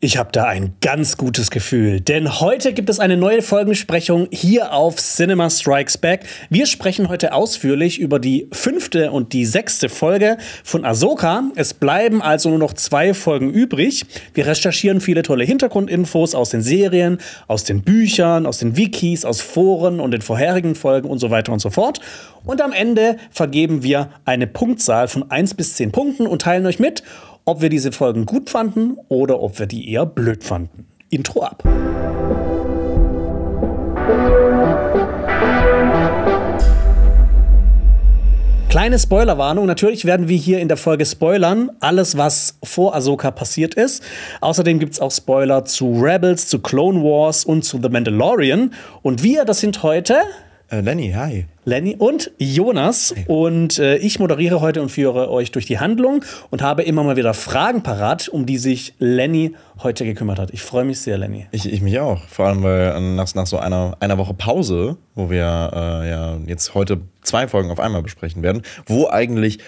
Ich habe da ein ganz gutes Gefühl, denn heute gibt es eine neue Folgensprechung hier auf Cinema Strikes Back. Wir sprechen heute ausführlich über die fünfte und die sechste Folge von Ahsoka. Es bleiben also nur noch zwei Folgen übrig. Wir recherchieren viele tolle Hintergrundinfos aus den Serien, aus den Büchern, aus den Wikis, aus Foren und den vorherigen Folgen und so weiter und so fort. Und am Ende vergeben wir eine Punktzahl von 1 bis 10 Punkten und teilen euch mit, ob wir diese Folgen gut fanden oder ob wir die eher blöd fanden. Intro ab. Kleine Spoilerwarnung. Natürlich werden wir hier in der Folge spoilern. Alles, was vor Ahsoka passiert ist. Außerdem gibt es auch Spoiler zu Rebels, zu Clone Wars und zu The Mandalorian. Und wir, das sind heute äh, Lenny, hi. Lenny und Jonas. Hi. Und äh, ich moderiere heute und führe euch durch die Handlung und habe immer mal wieder Fragen parat, um die sich Lenny heute gekümmert hat. Ich freue mich sehr, Lenny. Ich, ich mich auch. Vor allem, weil äh, nach, nach so einer, einer Woche Pause, wo wir äh, ja jetzt heute zwei Folgen auf einmal besprechen werden, wo eigentlich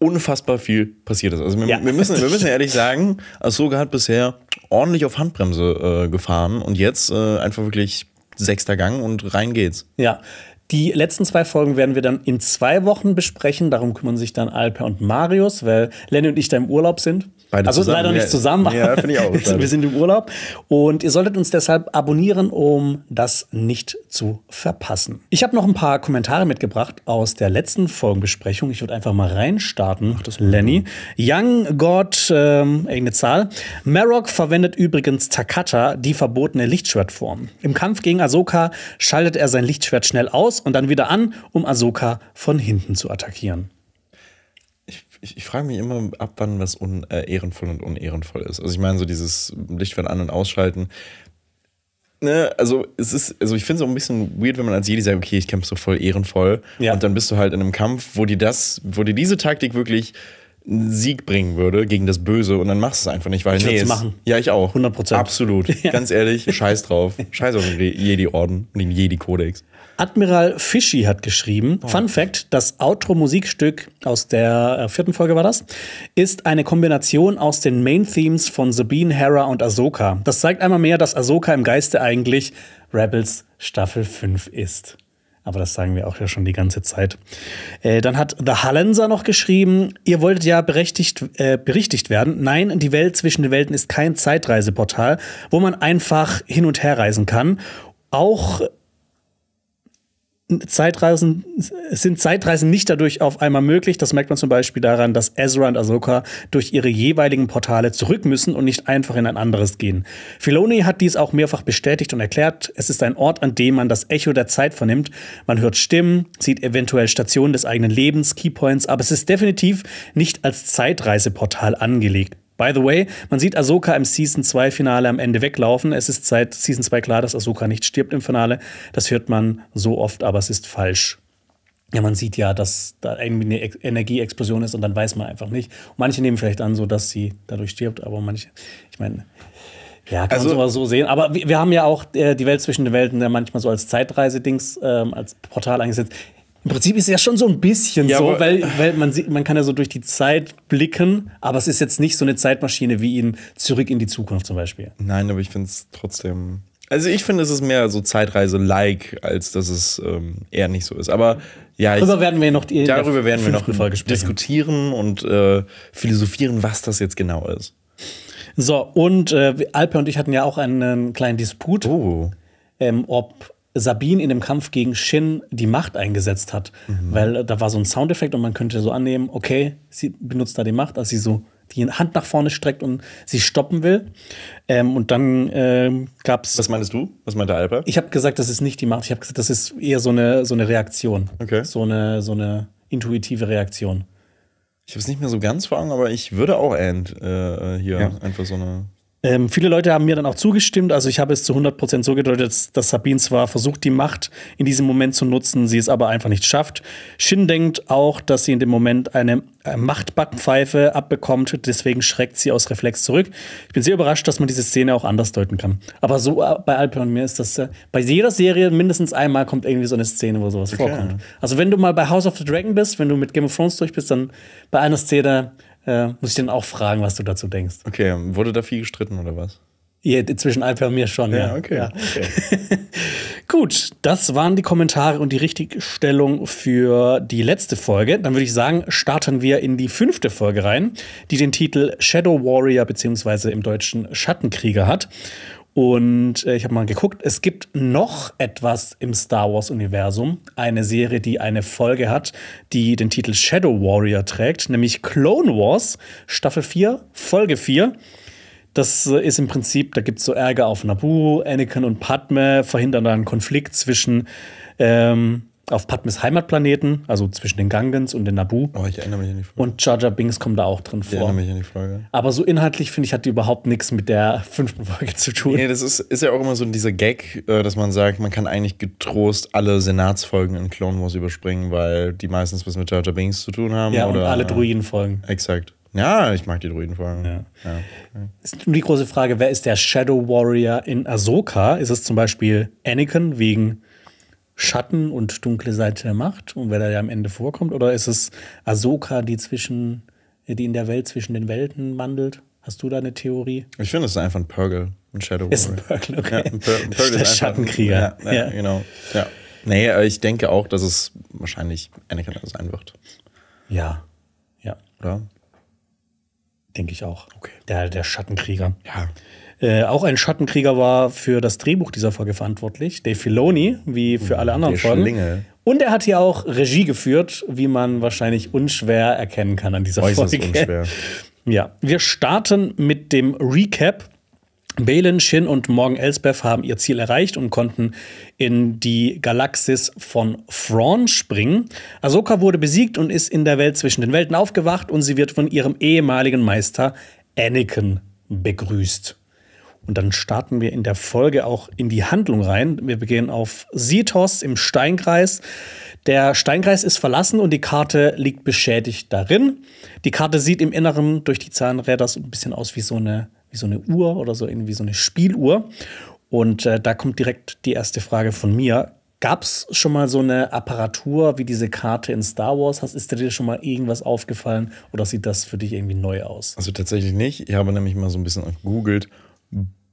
unfassbar viel passiert ist. Also wir, ja. wir müssen, wir müssen ehrlich sagen, Asoga hat bisher ordentlich auf Handbremse äh, gefahren und jetzt äh, einfach wirklich sechster Gang und rein geht's. Ja. Die letzten zwei Folgen werden wir dann in zwei Wochen besprechen. Darum kümmern sich dann Alper und Marius, weil Lenny und ich da im Urlaub sind. Beide also zusammen. leider nicht zusammen. Ja, finde ich auch. wir sind im Urlaub und ihr solltet uns deshalb abonnieren, um das nicht zu verpassen. Ich habe noch ein paar Kommentare mitgebracht aus der letzten Folgenbesprechung. Ich würde einfach mal reinstarten. Ach, das Lenny. Young God, ähm, irgendeine Zahl. Marok verwendet übrigens Takata, die verbotene Lichtschwertform. Im Kampf gegen Ahsoka schaltet er sein Lichtschwert schnell aus und dann wieder an, um Ahsoka von hinten zu attackieren ich, ich frage mich immer ab, wann was un, äh, ehrenvoll und unehrenvoll ist. Also ich meine, so dieses Lichtfern an- und ausschalten. Ne, also es ist, also ich finde es auch ein bisschen weird, wenn man als Jedi sagt, okay, ich kämpfe so voll ehrenvoll. Ja. Und dann bist du halt in einem Kampf, wo dir das, wo dir diese Taktik wirklich einen Sieg bringen würde gegen das Böse und dann machst du es einfach nicht, weil ich nee, es, machen. ja ich auch 100 Prozent absolut ja. ganz ehrlich Scheiß drauf Scheiß auf den Jedi Orden und den Jedi Kodex Admiral Fischi hat geschrieben, oh. Fun Fact, das Outro-Musikstück aus der äh, vierten Folge war das, ist eine Kombination aus den Main-Themes von Sabine, Hera und Ahsoka. Das zeigt einmal mehr, dass Ahsoka im Geiste eigentlich Rebels Staffel 5 ist. Aber das sagen wir auch ja schon die ganze Zeit. Äh, dann hat The Hallenser noch geschrieben, ihr wolltet ja berechtigt, äh, berichtigt werden. Nein, die Welt zwischen den Welten ist kein Zeitreiseportal, wo man einfach hin und her reisen kann. Auch Zeitreisen sind Zeitreisen nicht dadurch auf einmal möglich. Das merkt man zum Beispiel daran, dass Ezra und Ahsoka durch ihre jeweiligen Portale zurück müssen und nicht einfach in ein anderes gehen. Filoni hat dies auch mehrfach bestätigt und erklärt, es ist ein Ort, an dem man das Echo der Zeit vernimmt. Man hört Stimmen, sieht eventuell Stationen des eigenen Lebens, Keypoints, aber es ist definitiv nicht als Zeitreiseportal angelegt. By the way, man sieht Ahsoka im Season 2 Finale am Ende weglaufen. Es ist seit Season 2 klar, dass Ahsoka nicht stirbt im Finale. Das hört man so oft, aber es ist falsch. Ja, man sieht ja, dass da irgendwie eine Energieexplosion ist und dann weiß man einfach nicht. manche nehmen vielleicht an, so dass sie dadurch stirbt, aber manche, ich meine, ja, kann also, man sowas so sehen. Aber wir, wir haben ja auch äh, die Welt zwischen den Welten ja manchmal so als Zeitreisedings, ähm, als Portal eingesetzt. Im Prinzip ist es ja schon so ein bisschen ja, so, weil, weil man sieht, man kann ja so durch die Zeit blicken, aber es ist jetzt nicht so eine Zeitmaschine wie ihn Zurück in die Zukunft zum Beispiel. Nein, aber ich finde es trotzdem. Also ich finde, es ist mehr so Zeitreise-like, als dass es ähm, eher nicht so ist. Aber ja, darüber ich, werden wir noch die, darüber werden wir noch Folge diskutieren und äh, philosophieren, was das jetzt genau ist. So und äh, Alper und ich hatten ja auch einen kleinen Disput, oh. ähm, ob Sabine in dem Kampf gegen Shin die Macht eingesetzt hat. Mhm. Weil äh, da war so ein Soundeffekt und man könnte so annehmen, okay, sie benutzt da die Macht, als sie so die Hand nach vorne streckt und sie stoppen will. Ähm, und dann ähm, gab es. Was meinst du? Was meinte Alper? Ich habe gesagt, das ist nicht die Macht. Ich habe gesagt, das ist eher so eine, so eine Reaktion. Okay. So eine, so eine intuitive Reaktion. Ich habe es nicht mehr so ganz vor Augen, aber ich würde auch End äh, äh hier ja. einfach so eine ähm, viele Leute haben mir dann auch zugestimmt. Also ich habe es zu 100% so gedeutet, dass Sabine zwar versucht, die Macht in diesem Moment zu nutzen, sie es aber einfach nicht schafft. Shin denkt auch, dass sie in dem Moment eine äh, Machtbackpfeife abbekommt. Deswegen schreckt sie aus Reflex zurück. Ich bin sehr überrascht, dass man diese Szene auch anders deuten kann. Aber so äh, bei Alpen und mir ist das, äh, bei jeder Serie mindestens einmal kommt irgendwie so eine Szene, wo sowas okay. vorkommt. Also wenn du mal bei House of the Dragon bist, wenn du mit Game of Thrones durch bist, dann bei einer Szene äh, muss ich dann auch fragen, was du dazu denkst. Okay, wurde da viel gestritten oder was? Ja, zwischen Alper und mir schon, ja. ja. Okay. Ja. okay. Gut, das waren die Kommentare und die Richtigstellung für die letzte Folge. Dann würde ich sagen, starten wir in die fünfte Folge rein, die den Titel Shadow Warrior bzw. im Deutschen Schattenkrieger hat. Und äh, ich habe mal geguckt, es gibt noch etwas im Star Wars-Universum. Eine Serie, die eine Folge hat, die den Titel Shadow Warrior trägt, nämlich Clone Wars, Staffel 4, Folge 4. Das äh, ist im Prinzip, da gibt es so Ärger auf Naboo, Anakin und Padme verhindern da einen Konflikt zwischen ähm, auf Padmes Heimatplaneten, also zwischen den Gangans und den Nabu. Oh, ich erinnere mich an die Folge. Und Jar Jar Bings kommen da auch drin vor. Ich erinnere mich an die Folge. Aber so inhaltlich, finde ich, hat die überhaupt nichts mit der fünften Folge zu tun. Nee, das ist, ist ja auch immer so dieser Gag, äh, dass man sagt, man kann eigentlich getrost alle Senatsfolgen in Clone Wars überspringen, weil die meistens was mit Jar Jar Bings zu tun haben. Ja, oder, und alle Druidenfolgen. Exakt. Ja, ich mag die Druidenfolgen. Ja. Ja. Ist nur die große Frage, wer ist der Shadow Warrior in Ahsoka? Ist es zum Beispiel Anakin wegen Schatten und dunkle Seite der Macht und wer da ja am Ende vorkommt? Oder ist es Ahsoka, die zwischen, die in der Welt zwischen den Welten wandelt? Hast du da eine Theorie? Ich finde, es ist einfach ein Purgle ein Shadow Warrior. Ist ein Purgle, okay. Ja, ein Purgle ist der ist Schattenkrieger. ja, ja, genau. Ja. Nee, ich denke auch, dass es wahrscheinlich Anakin sein wird. Ja. Ja. Oder? Denke ich auch. Okay. Der, der Schattenkrieger. Ja. Äh, auch ein Schattenkrieger war für das Drehbuch dieser Folge verantwortlich. Dave Filoni, wie für alle anderen Der Folgen. Schlinge. Und er hat hier auch Regie geführt, wie man wahrscheinlich unschwer erkennen kann an dieser Äußerst Folge. Unschwer. Ja, wir starten mit dem Recap. Balen, Shin und Morgan Elsbeth haben ihr Ziel erreicht und konnten in die Galaxis von Thrawn springen. Ahsoka wurde besiegt und ist in der Welt zwischen den Welten aufgewacht und sie wird von ihrem ehemaligen Meister Anakin begrüßt. Und dann starten wir in der Folge auch in die Handlung rein. Wir beginnen auf Sithos im Steinkreis. Der Steinkreis ist verlassen und die Karte liegt beschädigt darin. Die Karte sieht im Inneren durch die Zahnräder so ein bisschen aus wie so eine, wie so eine Uhr oder so irgendwie so eine Spieluhr. Und äh, da kommt direkt die erste Frage von mir. Gab es schon mal so eine Apparatur wie diese Karte in Star Wars? ist dir schon mal irgendwas aufgefallen oder sieht das für dich irgendwie neu aus? Also tatsächlich nicht. Ich habe nämlich mal so ein bisschen gegoogelt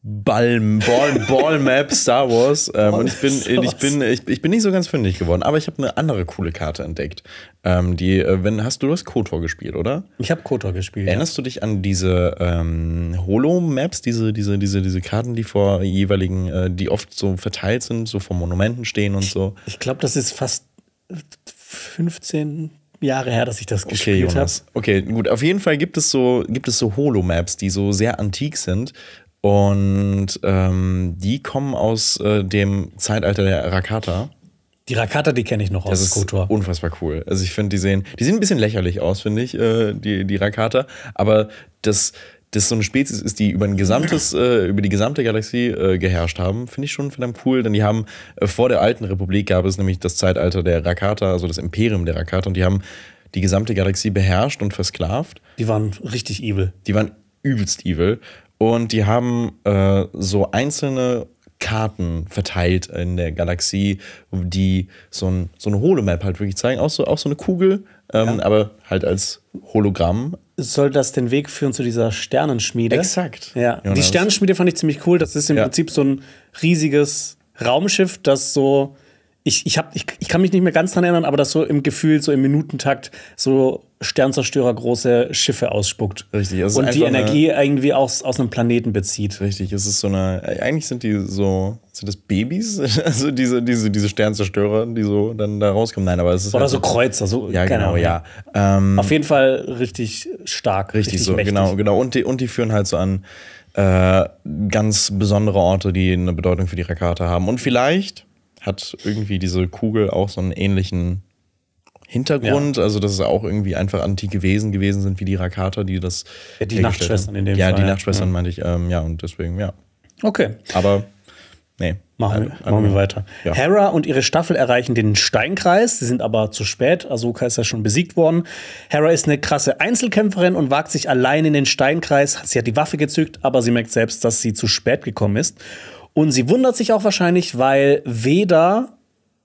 Ball, Ball, Ball Map Star Wars. Ähm, und ich bin, ich, bin, ich, ich, bin nicht so ganz fündig geworden, aber ich habe eine andere coole Karte entdeckt. Ähm, die, äh, wenn, hast du das Kotor gespielt, oder? Ich habe Kotor gespielt. Erinnerst ja. du dich an diese ähm, Holo-Maps, diese, diese, diese, diese Karten, die vor jeweiligen, äh, die oft so verteilt sind, so vor Monumenten stehen und so? Ich, ich glaube, das ist fast 15, Jahre her, dass ich das gespielt okay, habe. Okay, gut. Auf jeden Fall gibt es so, gibt es so Holomaps, die so sehr antik sind, und ähm, die kommen aus äh, dem Zeitalter der Rakata. Die Rakata, die kenne ich noch das aus Kotor. Unfassbar cool. Also ich finde, die sehen, die sehen ein bisschen lächerlich aus, finde ich, äh, die, die Rakata. Aber das, das so eine Spezies ist, die über ein gesamtes, äh, über die gesamte Galaxie äh, geherrscht haben, finde ich schon verdammt cool, denn die haben äh, vor der alten Republik gab es nämlich das Zeitalter der Rakata, also das Imperium der Rakata, und die haben die gesamte Galaxie beherrscht und versklavt. Die waren richtig evil. Die waren übelst evil. Und die haben äh, so einzelne Karten verteilt in der Galaxie, die so, ein, so eine Holomap halt wirklich zeigen. Auch so, auch so eine Kugel, ähm, ja. aber halt als Hologramm. Soll das den Weg führen zu dieser Sternenschmiede? Exakt. Ja. Jonas. Die Sternenschmiede fand ich ziemlich cool. Das ist im ja. Prinzip so ein riesiges Raumschiff, das so ich, ich, hab, ich, ich kann mich nicht mehr ganz daran erinnern, aber das so im Gefühl, so im Minutentakt so Sternzerstörer große Schiffe ausspuckt. Richtig. Es und die Energie eine, irgendwie aus, aus einem Planeten bezieht. Richtig, es ist so eine. Äh, eigentlich sind die so. Sind das Babys? Also diese, diese, diese Sternzerstörer, die so dann da rauskommen. Nein, aber es ist. Oder halt so Kreuzer, so. Ja, genau, Ahnung. ja. Ähm, Auf jeden Fall richtig stark. Richtig, richtig so, mächtig. genau, genau. Und die, und die führen halt so an äh, ganz besondere Orte, die eine Bedeutung für die Rakate haben. Und vielleicht hat irgendwie diese Kugel auch so einen ähnlichen Hintergrund, ja. also dass es auch irgendwie einfach antike Wesen gewesen sind, wie die Rakata, die das. Ja, die Nachtschwestern in dem ja, Fall. Die ja, die Nachtschwestern mhm. meinte ich, ähm, ja, und deswegen, ja. Okay. Aber, nee. Machen, wir, also, machen wir ähm, weiter. Ja. Hera und ihre Staffel erreichen den Steinkreis. Sie sind aber zu spät. Ahsoka ist ja schon besiegt worden. Hera ist eine krasse Einzelkämpferin und wagt sich allein in den Steinkreis. Sie hat die Waffe gezückt, aber sie merkt selbst, dass sie zu spät gekommen ist. Und sie wundert sich auch wahrscheinlich, weil weder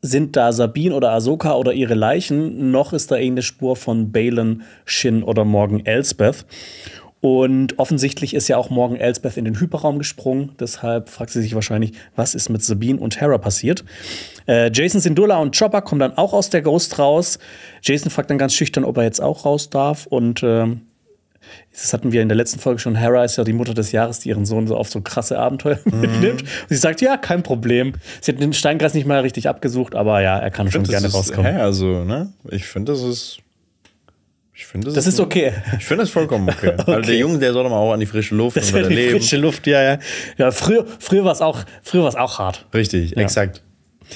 sind da Sabine oder Ahsoka oder ihre Leichen, noch ist da irgendeine Spur von Balen, Shin oder Morgan Elsbeth. Und offensichtlich ist ja auch Morgan Elsbeth in den Hyperraum gesprungen. Deshalb fragt sie sich wahrscheinlich, was ist mit Sabine und Hera passiert. Äh, Jason Sindula und Chopper kommen dann auch aus der Ghost raus. Jason fragt dann ganz schüchtern, ob er jetzt auch raus darf. Und äh, das hatten wir in der letzten Folge schon, Hera ist ja die Mutter des Jahres, die ihren Sohn so auf so krasse Abenteuer mhm. mitnimmt. Und sie sagt, ja, kein Problem. Sie hat den Steingras nicht mal richtig abgesucht, aber ja, er kann ich schon find, gerne das rauskommen. Ist Hera so, ne? Ich finde, das ist ich finde das, das ist, ist okay. Ich finde das vollkommen okay. okay. Also der Junge, der soll doch mal auch an die frische Luft das und an die frische Luft, ja, ja. ja früher früher war es auch, auch hart. Richtig, ja. exakt.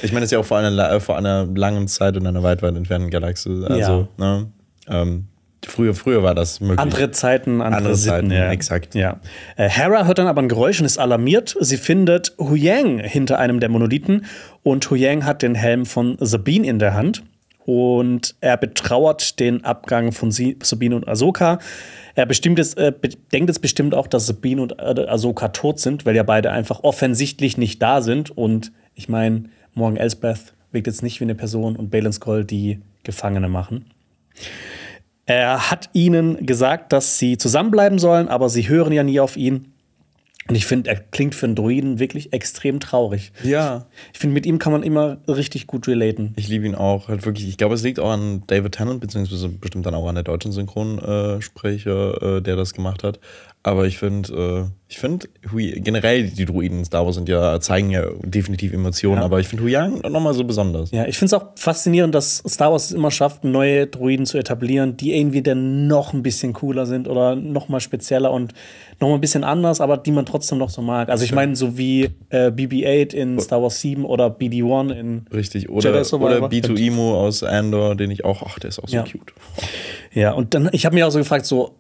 Ich meine, das ist ja auch vor einer, vor einer langen Zeit und einer weit, weit entfernten Galaxie. Also, ja. ne? Ähm, Früher, früher war das möglich. Andere Zeiten, andere, andere Sitten, Zeiten, ja. exakt. Ja. Äh, Hera hört dann aber ein Geräusch und ist alarmiert. Sie findet Huyang hinter einem der Monolithen und Huyang hat den Helm von Sabine in der Hand und er betrauert den Abgang von Sabine und Ahsoka. Er bestimmt es, äh, denkt jetzt bestimmt auch, dass Sabine und äh, Ahsoka tot sind, weil ja beide einfach offensichtlich nicht da sind. Und ich meine, Morgan Elsbeth wirkt jetzt nicht wie eine Person und Balance Call, die Gefangene machen. Er hat ihnen gesagt, dass sie zusammenbleiben sollen, aber sie hören ja nie auf ihn. Und ich finde, er klingt für einen Druiden wirklich extrem traurig. Ja. Ich finde, mit ihm kann man immer richtig gut relaten. Ich liebe ihn auch. Halt wirklich, ich glaube, es liegt auch an David Tennant, beziehungsweise bestimmt dann auch an der deutschen Synchronsprecher, äh, der das gemacht hat. Aber ich finde, äh, ich finde, generell die Druiden in Star Wars sind ja, zeigen ja definitiv Emotionen, ja. aber ich finde Huyang nochmal so besonders. Ja, ich finde es auch faszinierend, dass Star Wars es immer schafft, neue Druiden zu etablieren, die irgendwie dann noch ein bisschen cooler sind oder nochmal spezieller und nochmal ein bisschen anders, aber die man trotzdem noch so mag. Also ich meine, so wie äh, BB-8 in oh. Star Wars 7 oder BD-1 in Richtig, oder, oder B2 Emo aus Andor, den ich auch, ach, der ist auch so ja. cute. Ja, und dann, ich habe mich auch so gefragt, so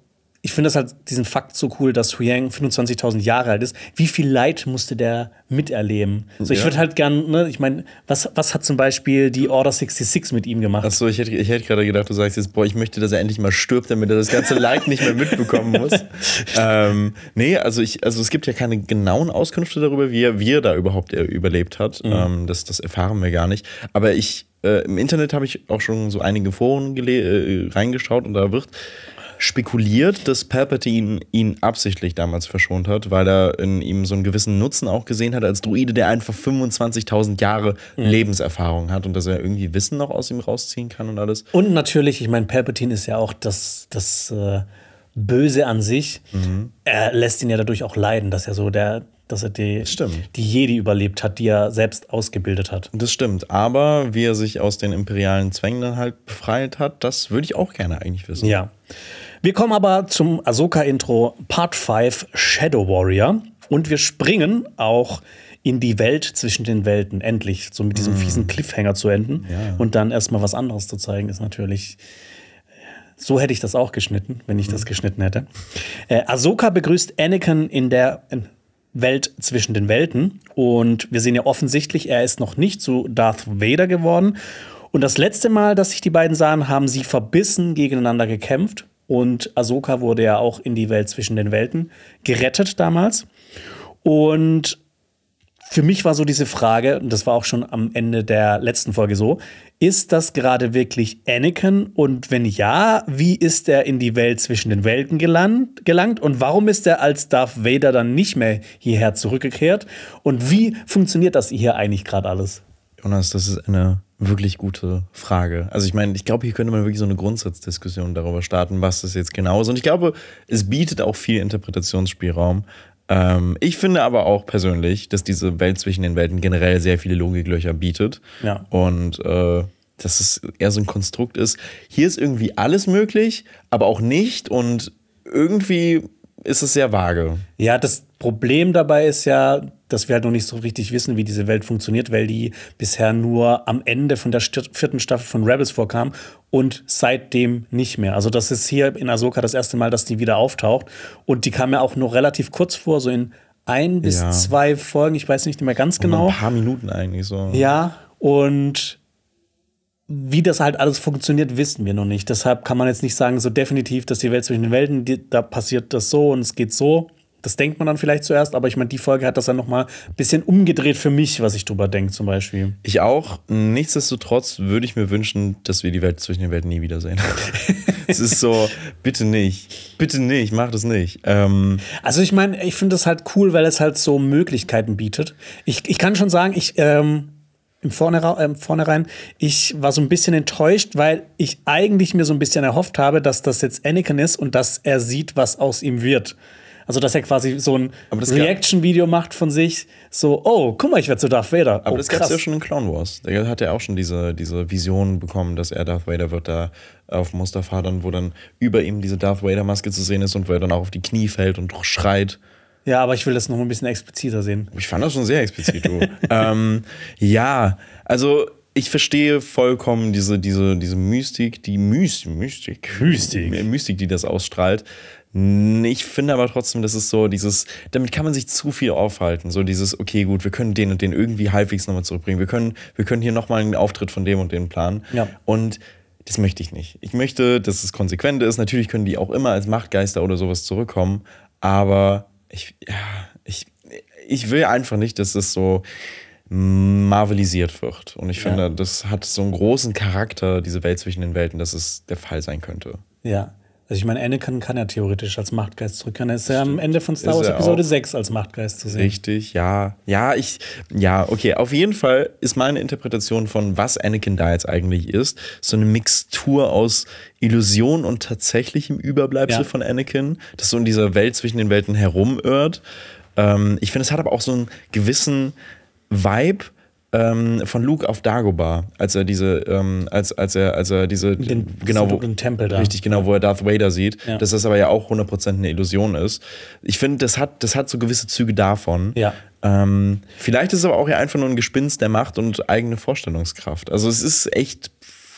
ich finde das halt diesen Fakt so cool, dass Huyang 25.000 Jahre alt ist. Wie viel Leid musste der miterleben? So, ja. ich würde halt gern, ne, ich meine, was, was hat zum Beispiel die Order 66 mit ihm gemacht? Achso, ich hätte, ich hätte gerade gedacht, du sagst jetzt, boah, ich möchte, dass er endlich mal stirbt, damit er das ganze Leid nicht mehr mitbekommen muss. ähm, nee, also ich, also es gibt ja keine genauen Auskünfte darüber, wie er, wie er da überhaupt äh, überlebt hat. Mhm. Ähm, das, das erfahren wir gar nicht. Aber ich, äh, im Internet habe ich auch schon so einige Foren äh, reingeschaut und da wird spekuliert, dass Palpatine ihn absichtlich damals verschont hat, weil er in ihm so einen gewissen Nutzen auch gesehen hat als Druide, der einfach 25.000 Jahre mhm. Lebenserfahrung hat und dass er irgendwie Wissen noch aus ihm rausziehen kann und alles. Und natürlich, ich meine, Palpatine ist ja auch das, das äh, Böse an sich. Mhm. Er lässt ihn ja dadurch auch leiden, dass er so der, dass er die, die Jedi überlebt hat, die er selbst ausgebildet hat. Das stimmt, aber wie er sich aus den imperialen Zwängen dann halt befreit hat, das würde ich auch gerne eigentlich wissen. Ja. Wir kommen aber zum Ahsoka-Intro Part 5 Shadow Warrior und wir springen auch in die Welt zwischen den Welten, endlich, so mit diesem mm. fiesen Cliffhanger zu enden ja. und dann erstmal was anderes zu zeigen, ist natürlich. Äh, so hätte ich das auch geschnitten, wenn ich mhm. das mm. geschnitten hätte. Äh, Ahsoka begrüßt Anakin in der Welt zwischen den Welten und wir sehen ja offensichtlich, er ist noch nicht zu Darth Vader geworden. Und das letzte Mal, dass sich die beiden sahen, haben sie verbissen gegeneinander gekämpft. Und Ahsoka wurde ja auch in die Welt zwischen den Welten gerettet damals. Und für mich war so diese Frage, und das war auch schon am Ende der letzten Folge so, ist das gerade wirklich Anakin? Und wenn ja, wie ist er in die Welt zwischen den Welten gelangt, gelangt? Und warum ist er als Darth Vader dann nicht mehr hierher zurückgekehrt? Und wie funktioniert das hier eigentlich gerade alles? Jonas, das ist eine wirklich gute Frage. Also ich meine, ich glaube, hier könnte man wirklich so eine Grundsatzdiskussion darüber starten, was das jetzt genau ist. Und ich glaube, es bietet auch viel Interpretationsspielraum. Ähm, ich finde aber auch persönlich, dass diese Welt zwischen den Welten generell sehr viele Logiklöcher bietet. Ja. Und äh, dass es eher so ein Konstrukt ist. Hier ist irgendwie alles möglich, aber auch nicht. Und irgendwie ist es sehr vage. Ja, das Problem dabei ist ja, dass wir halt noch nicht so richtig wissen, wie diese Welt funktioniert, weil die bisher nur am Ende von der vierten Staffel von Rebels vorkam und seitdem nicht mehr. Also das ist hier in Ahsoka das erste Mal, dass die wieder auftaucht und die kam ja auch noch relativ kurz vor, so in ein bis ja. zwei Folgen, ich weiß nicht mehr ganz genau. Ein paar Minuten eigentlich so. Ja, und wie das halt alles funktioniert, wissen wir noch nicht. Deshalb kann man jetzt nicht sagen, so definitiv, dass die Welt zwischen den Welten, die, da passiert das so und es geht so, das denkt man dann vielleicht zuerst, aber ich meine, die Folge hat das dann nochmal ein bisschen umgedreht für mich, was ich drüber denke, zum Beispiel. Ich auch. Nichtsdestotrotz würde ich mir wünschen, dass wir die Welt zwischen den Welten nie wiedersehen. es ist so, bitte nicht. Bitte nicht, mach das nicht. Ähm also ich meine, ich finde das halt cool, weil es halt so Möglichkeiten bietet. Ich, ich kann schon sagen, ich. Ähm im ähm, Vornherein, ich war so ein bisschen enttäuscht, weil ich eigentlich mir so ein bisschen erhofft habe, dass das jetzt Anakin ist und dass er sieht, was aus ihm wird. Also, dass er quasi so ein Reaction-Video macht von sich, so, oh, guck mal, ich werde zu Darth Vader. Aber oh, das gab es ja schon in Clone Wars. Da hat er auch schon diese, diese Vision bekommen, dass er Darth Vader wird, da auf Mustafa dann, wo dann über ihm diese Darth Vader-Maske zu sehen ist und wo er dann auch auf die Knie fällt und schreit. Ja, aber ich will das noch ein bisschen expliziter sehen. Ich fand das schon sehr explizit, du. ähm, ja, also ich verstehe vollkommen diese, diese, diese Mystik, die Mystik, Mystik. Mystik, die das ausstrahlt. Ich finde aber trotzdem, das ist so dieses, damit kann man sich zu viel aufhalten. So dieses, okay, gut, wir können den und den irgendwie halbwegs nochmal zurückbringen. Wir können, wir können hier nochmal einen Auftritt von dem und dem planen. Ja. Und das möchte ich nicht. Ich möchte, dass es konsequent ist. Natürlich können die auch immer als Machtgeister oder sowas zurückkommen. Aber ich, ja, ich, ich will einfach nicht, dass es so marvelisiert wird. Und ich finde, ja. das hat so einen großen Charakter, diese Welt zwischen den Welten, dass es der Fall sein könnte. Ja. Also ich meine, Anakin kann ja theoretisch als Machtgeist zurückkehren. Er ist ja am Ende von Star Wars Episode auch. 6 als Machtgeist zu sehen. Richtig, ja. Ja, ich, ja, okay. Auf jeden Fall ist meine Interpretation von, was Anakin da jetzt eigentlich ist, so eine Mixtur aus Illusion und tatsächlichem Überbleibsel ja. von Anakin, das so in dieser Welt zwischen den Welten herumirrt. Ähm, ich finde, es hat aber auch so einen gewissen Vibe ähm, von Luke auf Dagobah, als er diese, ähm, als, als er, als er diese, den, genau, wo, den Tempel da. richtig genau, ja. wo er Darth Vader sieht, ja. dass das aber ja auch 100% eine Illusion ist. Ich finde, das hat, das hat so gewisse Züge davon. Ja. Ähm, vielleicht ist es aber auch ja einfach nur ein Gespinst der Macht und eigene Vorstellungskraft. Also es ist echt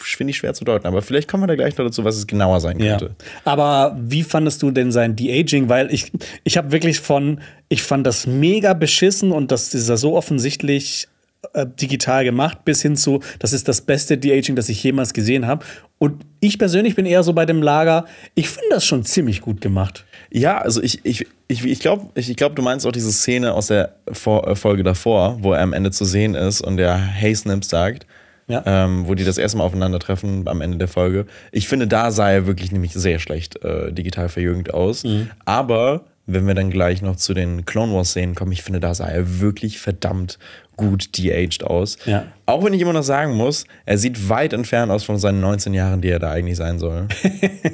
finde ich schwer zu deuten, aber vielleicht kommen wir da gleich noch dazu, was es genauer sein könnte. Ja. Aber wie fandest du denn sein De-Aging? Weil ich, ich habe wirklich von, ich fand das mega beschissen und dass dieser so offensichtlich äh, digital gemacht, bis hin zu, das ist das beste De-Aging, das ich jemals gesehen habe. Und ich persönlich bin eher so bei dem Lager, ich finde das schon ziemlich gut gemacht. Ja, also ich, ich, ich, ich glaube, ich, ich glaub, du meinst auch diese Szene aus der Vor äh, Folge davor, wo er am Ende zu sehen ist und der Hey Snips sagt, ja. Ähm, wo die das erste Mal aufeinandertreffen am Ende der Folge. Ich finde, da sah er wirklich nämlich sehr schlecht äh, digital verjüngt aus. Mhm. Aber wenn wir dann gleich noch zu den Clone Wars Szenen kommen, ich finde, da sah er wirklich verdammt gut de-aged aus. Ja. Auch wenn ich immer noch sagen muss, er sieht weit entfernt aus von seinen 19 Jahren, die er da eigentlich sein soll.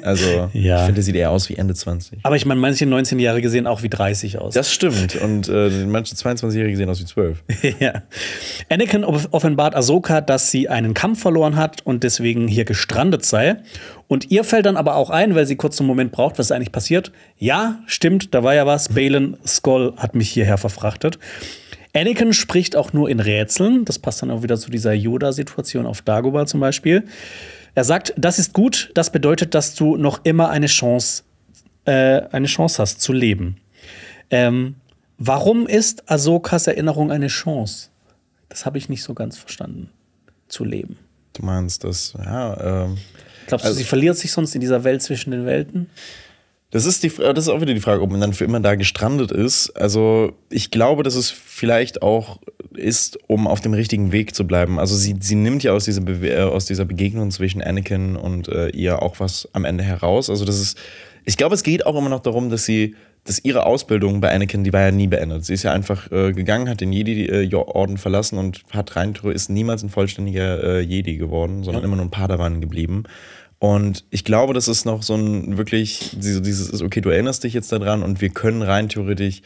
Also, ja. ich finde, er sieht eher aus wie Ende 20. Aber ich meine, manche 19-Jährige sehen auch wie 30 aus. Das stimmt. Und äh, manche 22-Jährige sehen aus wie 12. ja. Anakin offenbart Ahsoka, dass sie einen Kampf verloren hat und deswegen hier gestrandet sei. Und ihr fällt dann aber auch ein, weil sie kurz einen Moment braucht, was eigentlich passiert. Ja, stimmt, da war ja was. Balen Skull hat mich hierher verfrachtet. Anakin spricht auch nur in Rätseln. Das passt dann auch wieder zu dieser Yoda-Situation auf Dagobah zum Beispiel. Er sagt, das ist gut, das bedeutet, dass du noch immer eine Chance, äh, eine Chance hast zu leben. Ähm, warum ist Ahsokas Erinnerung eine Chance? Das habe ich nicht so ganz verstanden. Zu leben. Du meinst das, ja. Ähm, Glaubst du, also, sie verliert sich sonst in dieser Welt zwischen den Welten? Das ist, die, das ist auch wieder die Frage, ob man dann für immer da gestrandet ist. Also ich glaube, dass es vielleicht auch ist, um auf dem richtigen Weg zu bleiben. Also sie, sie nimmt ja aus dieser, Bewe äh, aus dieser Begegnung zwischen Anakin und äh, ihr auch was am Ende heraus. Also das ist, ich glaube, es geht auch immer noch darum, dass sie, dass ihre Ausbildung bei Anakin, die war ja nie beendet. Sie ist ja einfach äh, gegangen, hat den Jedi-Orden äh, verlassen und hat rein, ist niemals ein vollständiger äh, Jedi geworden, sondern ja. immer nur ein Padawan geblieben. Und ich glaube, das ist noch so ein wirklich, dieses ist, okay, du erinnerst dich jetzt daran und wir können rein theoretisch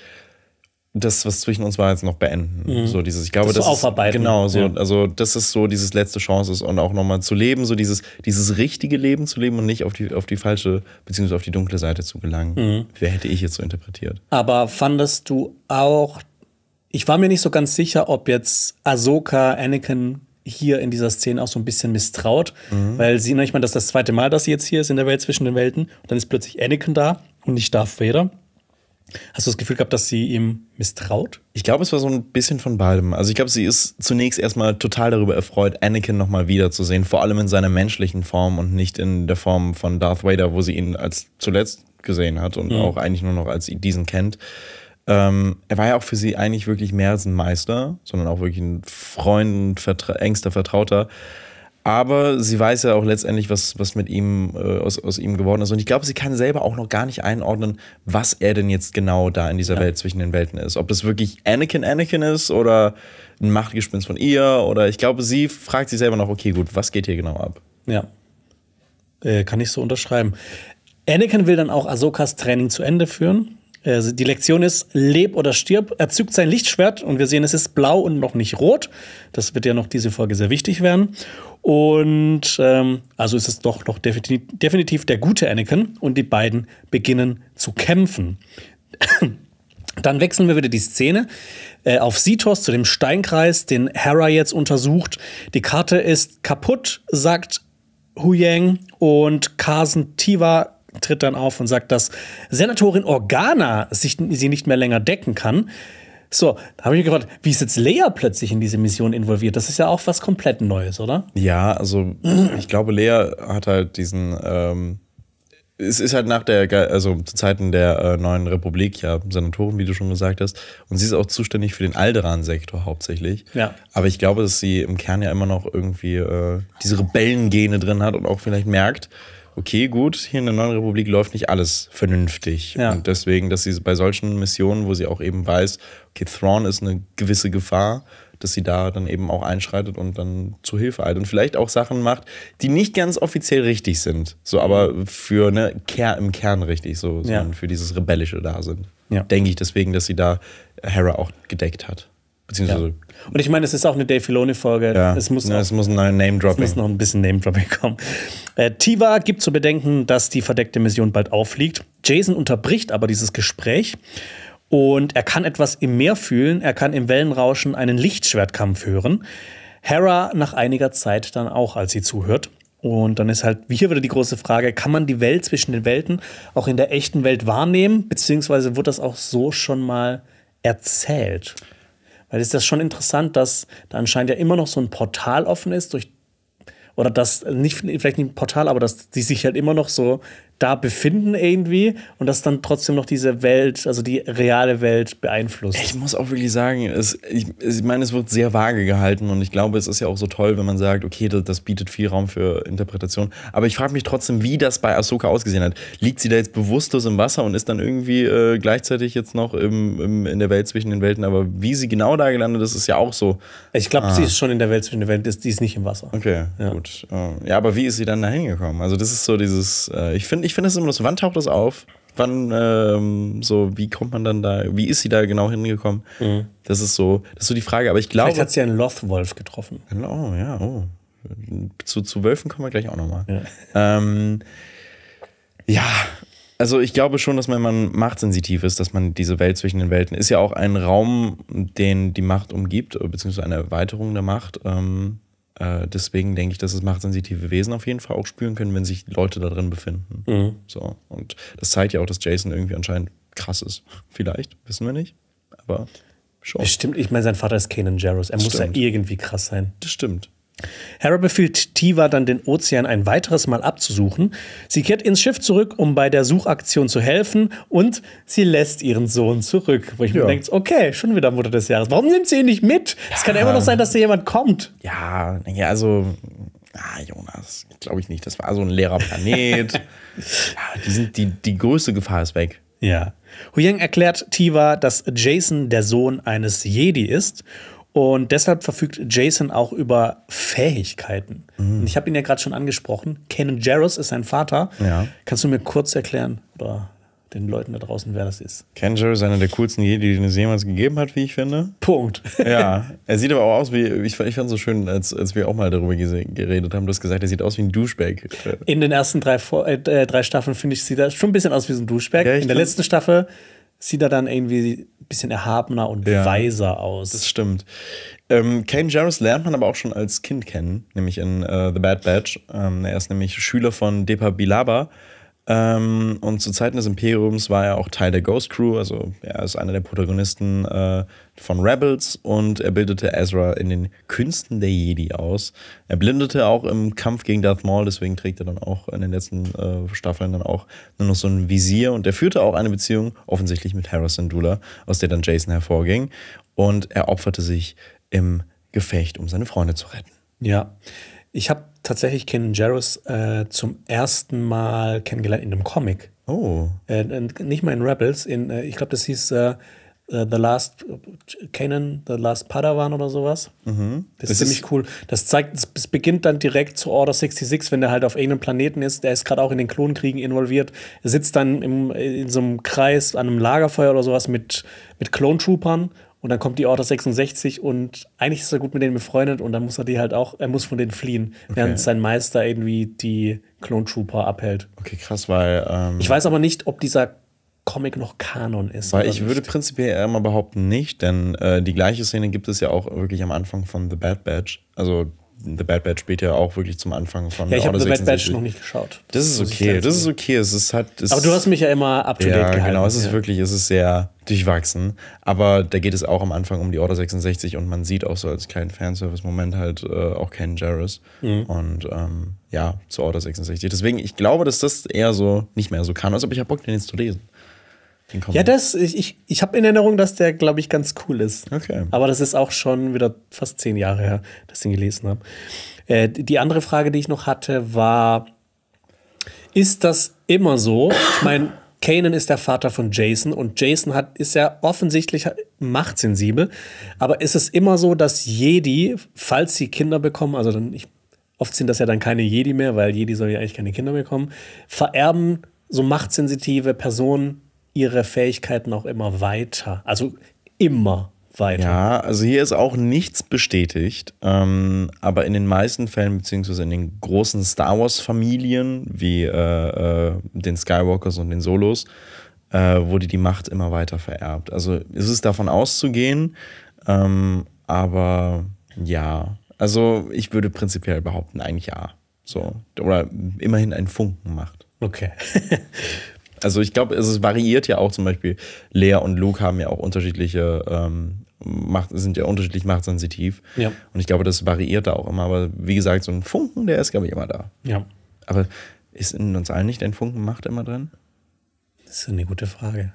das, was zwischen uns war, jetzt noch beenden. Mhm. So dieses, ich glaube, das, das so aufarbeiten. Ist, genau, so, ja. also das ist so dieses letzte Chance ist und auch nochmal zu leben, so dieses, dieses richtige Leben zu leben und nicht auf die, auf die falsche, beziehungsweise auf die dunkle Seite zu gelangen. Mhm. Wer hätte ich jetzt so interpretiert? Aber fandest du auch, ich war mir nicht so ganz sicher, ob jetzt Ahsoka, Anakin hier in dieser Szene auch so ein bisschen misstraut, mhm. weil sie, ne, ich meine, das ist das zweite Mal, dass sie jetzt hier ist in der Welt zwischen den Welten. Und dann ist plötzlich Anakin da und nicht Darth Vader. Hast du das Gefühl gehabt, dass sie ihm misstraut? Ich glaube, es war so ein bisschen von beidem. Also ich glaube, sie ist zunächst erstmal total darüber erfreut, Anakin nochmal wiederzusehen, vor allem in seiner menschlichen Form und nicht in der Form von Darth Vader, wo sie ihn als zuletzt gesehen hat und mhm. auch eigentlich nur noch als diesen kennt. Ähm, er war ja auch für sie eigentlich wirklich mehr als ein Meister, sondern auch wirklich ein Freund, vertra engster Vertrauter. Aber sie weiß ja auch letztendlich, was, was mit ihm, äh, aus, aus ihm geworden ist. Und ich glaube, sie kann selber auch noch gar nicht einordnen, was er denn jetzt genau da in dieser ja. Welt zwischen den Welten ist. Ob das wirklich Anakin Anakin ist oder ein Machtgespinst von ihr. Oder ich glaube, sie fragt sich selber noch, okay, gut, was geht hier genau ab? Ja. Äh, kann ich so unterschreiben. Anakin will dann auch Ahsokas Training zu Ende führen. Also die Lektion ist, leb oder stirb. Er zückt sein Lichtschwert und wir sehen, es ist blau und noch nicht rot. Das wird ja noch diese Folge sehr wichtig werden. Und ähm, also ist es doch noch definitiv der gute Anakin und die beiden beginnen zu kämpfen. Dann wechseln wir wieder die Szene äh, auf Sitos zu dem Steinkreis, den Hera jetzt untersucht. Die Karte ist kaputt, sagt Hu Yang und Kasen Tiva tritt dann auf und sagt, dass Senatorin Organa sich, sie nicht mehr länger decken kann. So, da habe ich mich gefragt, wie ist jetzt Lea plötzlich in diese Mission involviert? Das ist ja auch was komplett Neues, oder? Ja, also ich glaube, Lea hat halt diesen. Ähm, es ist halt nach der, also zu Zeiten der äh, neuen Republik, ja, Senatoren, wie du schon gesagt hast. Und sie ist auch zuständig für den Alderan-Sektor hauptsächlich. Ja. Aber ich glaube, dass sie im Kern ja immer noch irgendwie äh, diese Rebellengene drin hat und auch vielleicht merkt, okay, gut, hier in der Neuen Republik läuft nicht alles vernünftig. Ja. Und deswegen, dass sie bei solchen Missionen, wo sie auch eben weiß, okay, Thrawn ist eine gewisse Gefahr, dass sie da dann eben auch einschreitet und dann zu Hilfe eilt und vielleicht auch Sachen macht, die nicht ganz offiziell richtig sind, so aber für ne Ker im Kern richtig, so ja. sondern für dieses rebellische da sind. Ja. Denke ich deswegen, dass sie da Hera auch gedeckt hat. Beziehungsweise. Ja. Und ich meine, es ist auch eine Dave Filoni-Folge. Ja. Es muss, ja, es muss ein Name-Dropping. Es muss noch ein bisschen Name-Dropping kommen. Äh, Tiva gibt zu bedenken, dass die verdeckte Mission bald auffliegt. Jason unterbricht aber dieses Gespräch und er kann etwas im Meer fühlen. Er kann im Wellenrauschen einen Lichtschwertkampf hören. Hera nach einiger Zeit dann auch, als sie zuhört. Und dann ist halt, wie hier wieder die große Frage, kann man die Welt zwischen den Welten auch in der echten Welt wahrnehmen? Beziehungsweise wird das auch so schon mal erzählt? Weil ist das schon interessant, dass da anscheinend ja immer noch so ein Portal offen ist, durch, oder dass, nicht, vielleicht nicht ein Portal, aber dass die sich halt immer noch so da befinden irgendwie und das dann trotzdem noch diese Welt, also die reale Welt beeinflusst. Ich muss auch wirklich sagen, es, ich, ich meine, es wird sehr vage gehalten und ich glaube, es ist ja auch so toll, wenn man sagt, okay, das, das bietet viel Raum für Interpretation. Aber ich frage mich trotzdem, wie das bei Ahsoka ausgesehen hat. Liegt sie da jetzt bewusstlos im Wasser und ist dann irgendwie äh, gleichzeitig jetzt noch im, im, in der Welt zwischen den Welten? Aber wie sie genau da gelandet ist, ist ja auch so. Ich glaube, ah. sie ist schon in der Welt zwischen den Welten, die ist nicht im Wasser. Okay, ja. gut. Äh, ja, aber wie ist sie dann da hingekommen? Also das ist so dieses, äh, ich finde, ich finde es immer so, wann taucht das auf? Wann, ähm, so, wie kommt man dann da, wie ist sie da genau hingekommen? Mhm. Das ist so, das ist so die Frage, aber ich glaube. Vielleicht hat sie einen Lothwolf getroffen. Oh, ja, oh. Zu, zu Wölfen kommen wir gleich auch nochmal. Ja. Ähm, ja, also ich glaube schon, dass man, man machtsensitiv ist, dass man diese Welt zwischen den Welten ist ja auch ein Raum, den die Macht umgibt, beziehungsweise eine Erweiterung der Macht. Ähm, äh, deswegen denke ich, dass es machtsensitive Wesen auf jeden Fall auch spüren können, wenn sich Leute da drin befinden. Mhm. So. Und das zeigt ja auch, dass Jason irgendwie anscheinend krass ist. Vielleicht, wissen wir nicht. Aber schon. Stimmt, ich meine, sein Vater ist Kanan Jarrus. Er das muss stimmt. ja irgendwie krass sein. Das stimmt. Hera befiehlt Tiva dann, den Ozean ein weiteres Mal abzusuchen. Sie kehrt ins Schiff zurück, um bei der Suchaktion zu helfen und sie lässt ihren Sohn zurück. Wo ich ja. mir denke, okay, schon wieder Mutter des Jahres. Warum nimmt sie ihn nicht mit? Ja. Es kann ja immer noch sein, dass da jemand kommt. Ja, ja also, ah, Jonas, glaube ich nicht. Das war so ein leerer Planet. ja, die, sind, die, die größte Gefahr ist weg. Ja. Huyang erklärt Tiva, dass Jason der Sohn eines Jedi ist und deshalb verfügt Jason auch über Fähigkeiten. Mhm. Und ich habe ihn ja gerade schon angesprochen. Kanan Jarrus ist sein Vater. Ja. Kannst du mir kurz erklären oder den Leuten da draußen, wer das ist? Kanan Jarrus ist einer der coolsten Jedi, den es jemals gegeben hat, wie ich finde. Punkt. ja. Er sieht aber auch aus wie, ich, ich fand es so schön, als, als wir auch mal darüber geredet haben, du hast gesagt, er sieht aus wie ein Duschbag. In den ersten drei, äh, äh, drei Staffeln, finde ich, sieht er schon ein bisschen aus wie so ein Duschbag. Ja, In der letzten Staffel sieht er dann irgendwie ein bisschen erhabener und ja, weiser aus. Das stimmt. Ähm, Kane Jarrus lernt man aber auch schon als Kind kennen, nämlich in äh, The Bad Batch. Ähm, er ist nämlich Schüler von Depa Bilaba ähm, und zu Zeiten des Imperiums war er auch Teil der Ghost Crew, also er ist einer der Protagonisten äh, von Rebels und er bildete Ezra in den Künsten der Jedi aus. Er blindete auch im Kampf gegen Darth Maul, deswegen trägt er dann auch in den letzten äh, Staffeln dann auch nur noch so ein Visier und er führte auch eine Beziehung offensichtlich mit Harrison Dula, aus der dann Jason hervorging und er opferte sich im Gefecht, um seine Freunde zu retten. Ja. Ich habe tatsächlich Ken Jarrus äh, zum ersten Mal kennengelernt in einem Comic. Oh. Äh, nicht mal in Rebels, in, äh, ich glaube, das hieß äh, äh, The Last Kanan, The Last Padawan oder sowas. Mhm. Das, ist ziemlich cool. Das zeigt, es beginnt dann direkt zu Order 66, wenn der halt auf irgendeinem Planeten ist. Der ist gerade auch in den Klonkriegen involviert. Er sitzt dann im, in so einem Kreis an einem Lagerfeuer oder sowas mit, mit Troopern und dann kommt die Order 66 und eigentlich ist er gut mit denen befreundet und dann muss er die halt auch, er muss von denen fliehen, okay. während sein Meister irgendwie die Clone Trooper abhält. Okay, krass, weil. Ähm, ich weiß aber nicht, ob dieser Comic noch Kanon ist. Weil ich nicht. würde prinzipiell eher mal behaupten, nicht, denn äh, die gleiche Szene gibt es ja auch wirklich am Anfang von The Bad Batch. Also The Bad Batch spielt ja auch wirklich zum Anfang von. Ja, ich habe The Bad Batch noch nicht geschaut. Das ist okay, das ist okay. Es ist halt. Es Aber du hast mich ja immer up to date ja, gehalten. Genau, es ist ja. wirklich, es ist sehr durchwachsen. Aber da geht es auch am Anfang um die Order 66 und man sieht auch so als kleinen Fanservice-Moment halt äh, auch Ken Jarrus mhm. und ähm, ja, zu Order 66. Deswegen, ich glaube, dass das eher so nicht mehr so kann. Also, aber ich habe Bock, den jetzt zu lesen ja, das, ich, ich, ich habe in Erinnerung, dass der, glaube ich, ganz cool ist. Okay. Aber das ist auch schon wieder fast zehn Jahre her, dass ich ihn gelesen habe. Äh, die andere Frage, die ich noch hatte, war: Ist das immer so? Ich meine, Kanan ist der Vater von Jason und Jason hat, ist ja offensichtlich machtsensibel. Aber ist es immer so, dass Jedi, falls sie Kinder bekommen, also dann, ich, oft sind das ja dann keine Jedi mehr, weil Jedi soll ja eigentlich keine Kinder bekommen, vererben so machtsensitive Personen ihre Fähigkeiten auch immer weiter. Also immer weiter. Ja, also hier ist auch nichts bestätigt, ähm, aber in den meisten Fällen, beziehungsweise in den großen Star Wars-Familien, wie äh, äh, den Skywalkers und den Solos, äh, wurde die Macht immer weiter vererbt. Also ist es davon auszugehen, ähm, aber ja, also ich würde prinzipiell behaupten, eigentlich ja. So, oder immerhin ein Funken macht. Okay. Also ich glaube, es variiert ja auch zum Beispiel. Lea und Luke haben ja auch unterschiedliche, ähm, macht, sind ja unterschiedlich machtsensitiv. Ja. Und ich glaube, das variiert da auch immer. Aber wie gesagt, so ein Funken, der ist, glaube ich, immer da. Ja. Aber ist in uns allen nicht ein Funken Macht immer drin? Das ist eine gute Frage.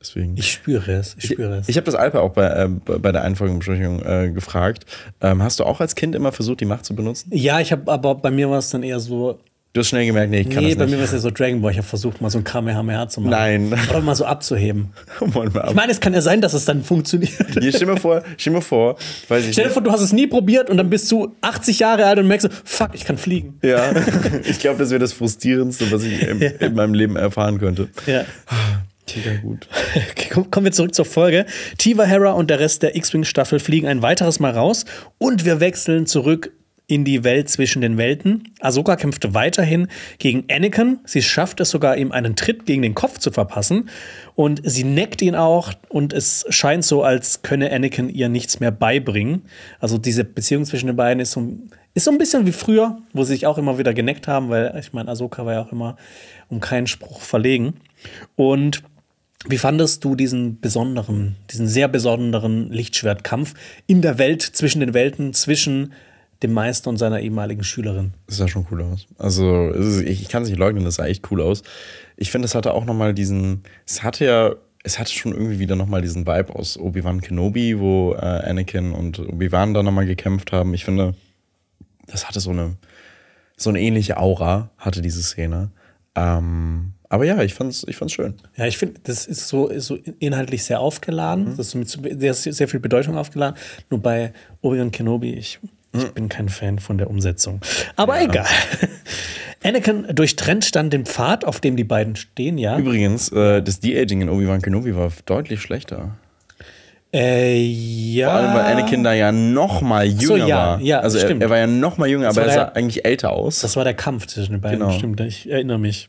Deswegen. Ich spüre es, ich spüre es. Ich, ich habe das Alpe auch bei, äh, bei der Einfolgenbesprechung äh, gefragt. Ähm, hast du auch als Kind immer versucht, die Macht zu benutzen? Ja, ich habe, aber bei mir war es dann eher so, Du hast schnell gemerkt, nee, ich kann nee, das nicht. Nee, bei mir war es ja so Dragon Ball. Ich habe versucht, mal so ein Kamehameha zu machen. Nein. Oder mal so abzuheben. ich meine, es kann ja sein, dass es dann funktioniert. Hier, stell mir vor, stell mir vor. Weiß ich stell dir vor, du hast es nie probiert und dann bist du 80 Jahre alt und merkst so, fuck, ich kann fliegen. Ja, ich glaube, das wäre das Frustrierendste, was ich im, ja. in meinem Leben erfahren könnte. Ja. Ja, gut. Kommen wir zurück zur Folge. Tiva Hera und der Rest der X-Wing-Staffel fliegen ein weiteres Mal raus und wir wechseln zurück in die Welt zwischen den Welten. Ahsoka kämpfte weiterhin gegen Anakin. Sie schafft es sogar, ihm einen Tritt gegen den Kopf zu verpassen. Und sie neckt ihn auch. Und es scheint so, als könne Anakin ihr nichts mehr beibringen. Also diese Beziehung zwischen den beiden ist so, ist so ein bisschen wie früher, wo sie sich auch immer wieder geneckt haben, weil ich meine, Ahsoka war ja auch immer um keinen Spruch verlegen. Und wie fandest du diesen besonderen, diesen sehr besonderen Lichtschwertkampf in der Welt, zwischen den Welten, zwischen dem Meister und seiner ehemaligen Schülerin. Das sah schon cool aus. Also ich, kann es nicht leugnen, das sah echt cool aus. Ich finde, es hatte auch nochmal diesen, es hatte ja, es hatte schon irgendwie wieder nochmal diesen Vibe aus Obi-Wan Kenobi, wo äh, Anakin und Obi-Wan da nochmal gekämpft haben. Ich finde, das hatte so eine, so eine ähnliche Aura, hatte diese Szene. Ähm, aber ja, ich fand's, ich fand's schön. Ja, ich finde, das ist so, ist so inhaltlich sehr aufgeladen. Mhm. Das ist mit sehr, sehr viel Bedeutung aufgeladen. Nur bei Obi-Wan Kenobi, ich ich hm. bin kein Fan von der Umsetzung. Aber ja. egal. Anakin durchtrennt dann den Pfad, auf dem die beiden stehen, ja. Übrigens, äh, das De-Aging in Obi-Wan Kenobi war deutlich schlechter. Äh, ja. Vor allem, weil Anakin da ja noch mal jünger so, ja, war. Ja, also er, er, war ja noch mal jünger, das aber er sah der, eigentlich älter aus. Das war der Kampf zwischen den beiden, genau. stimmt. Ich erinnere mich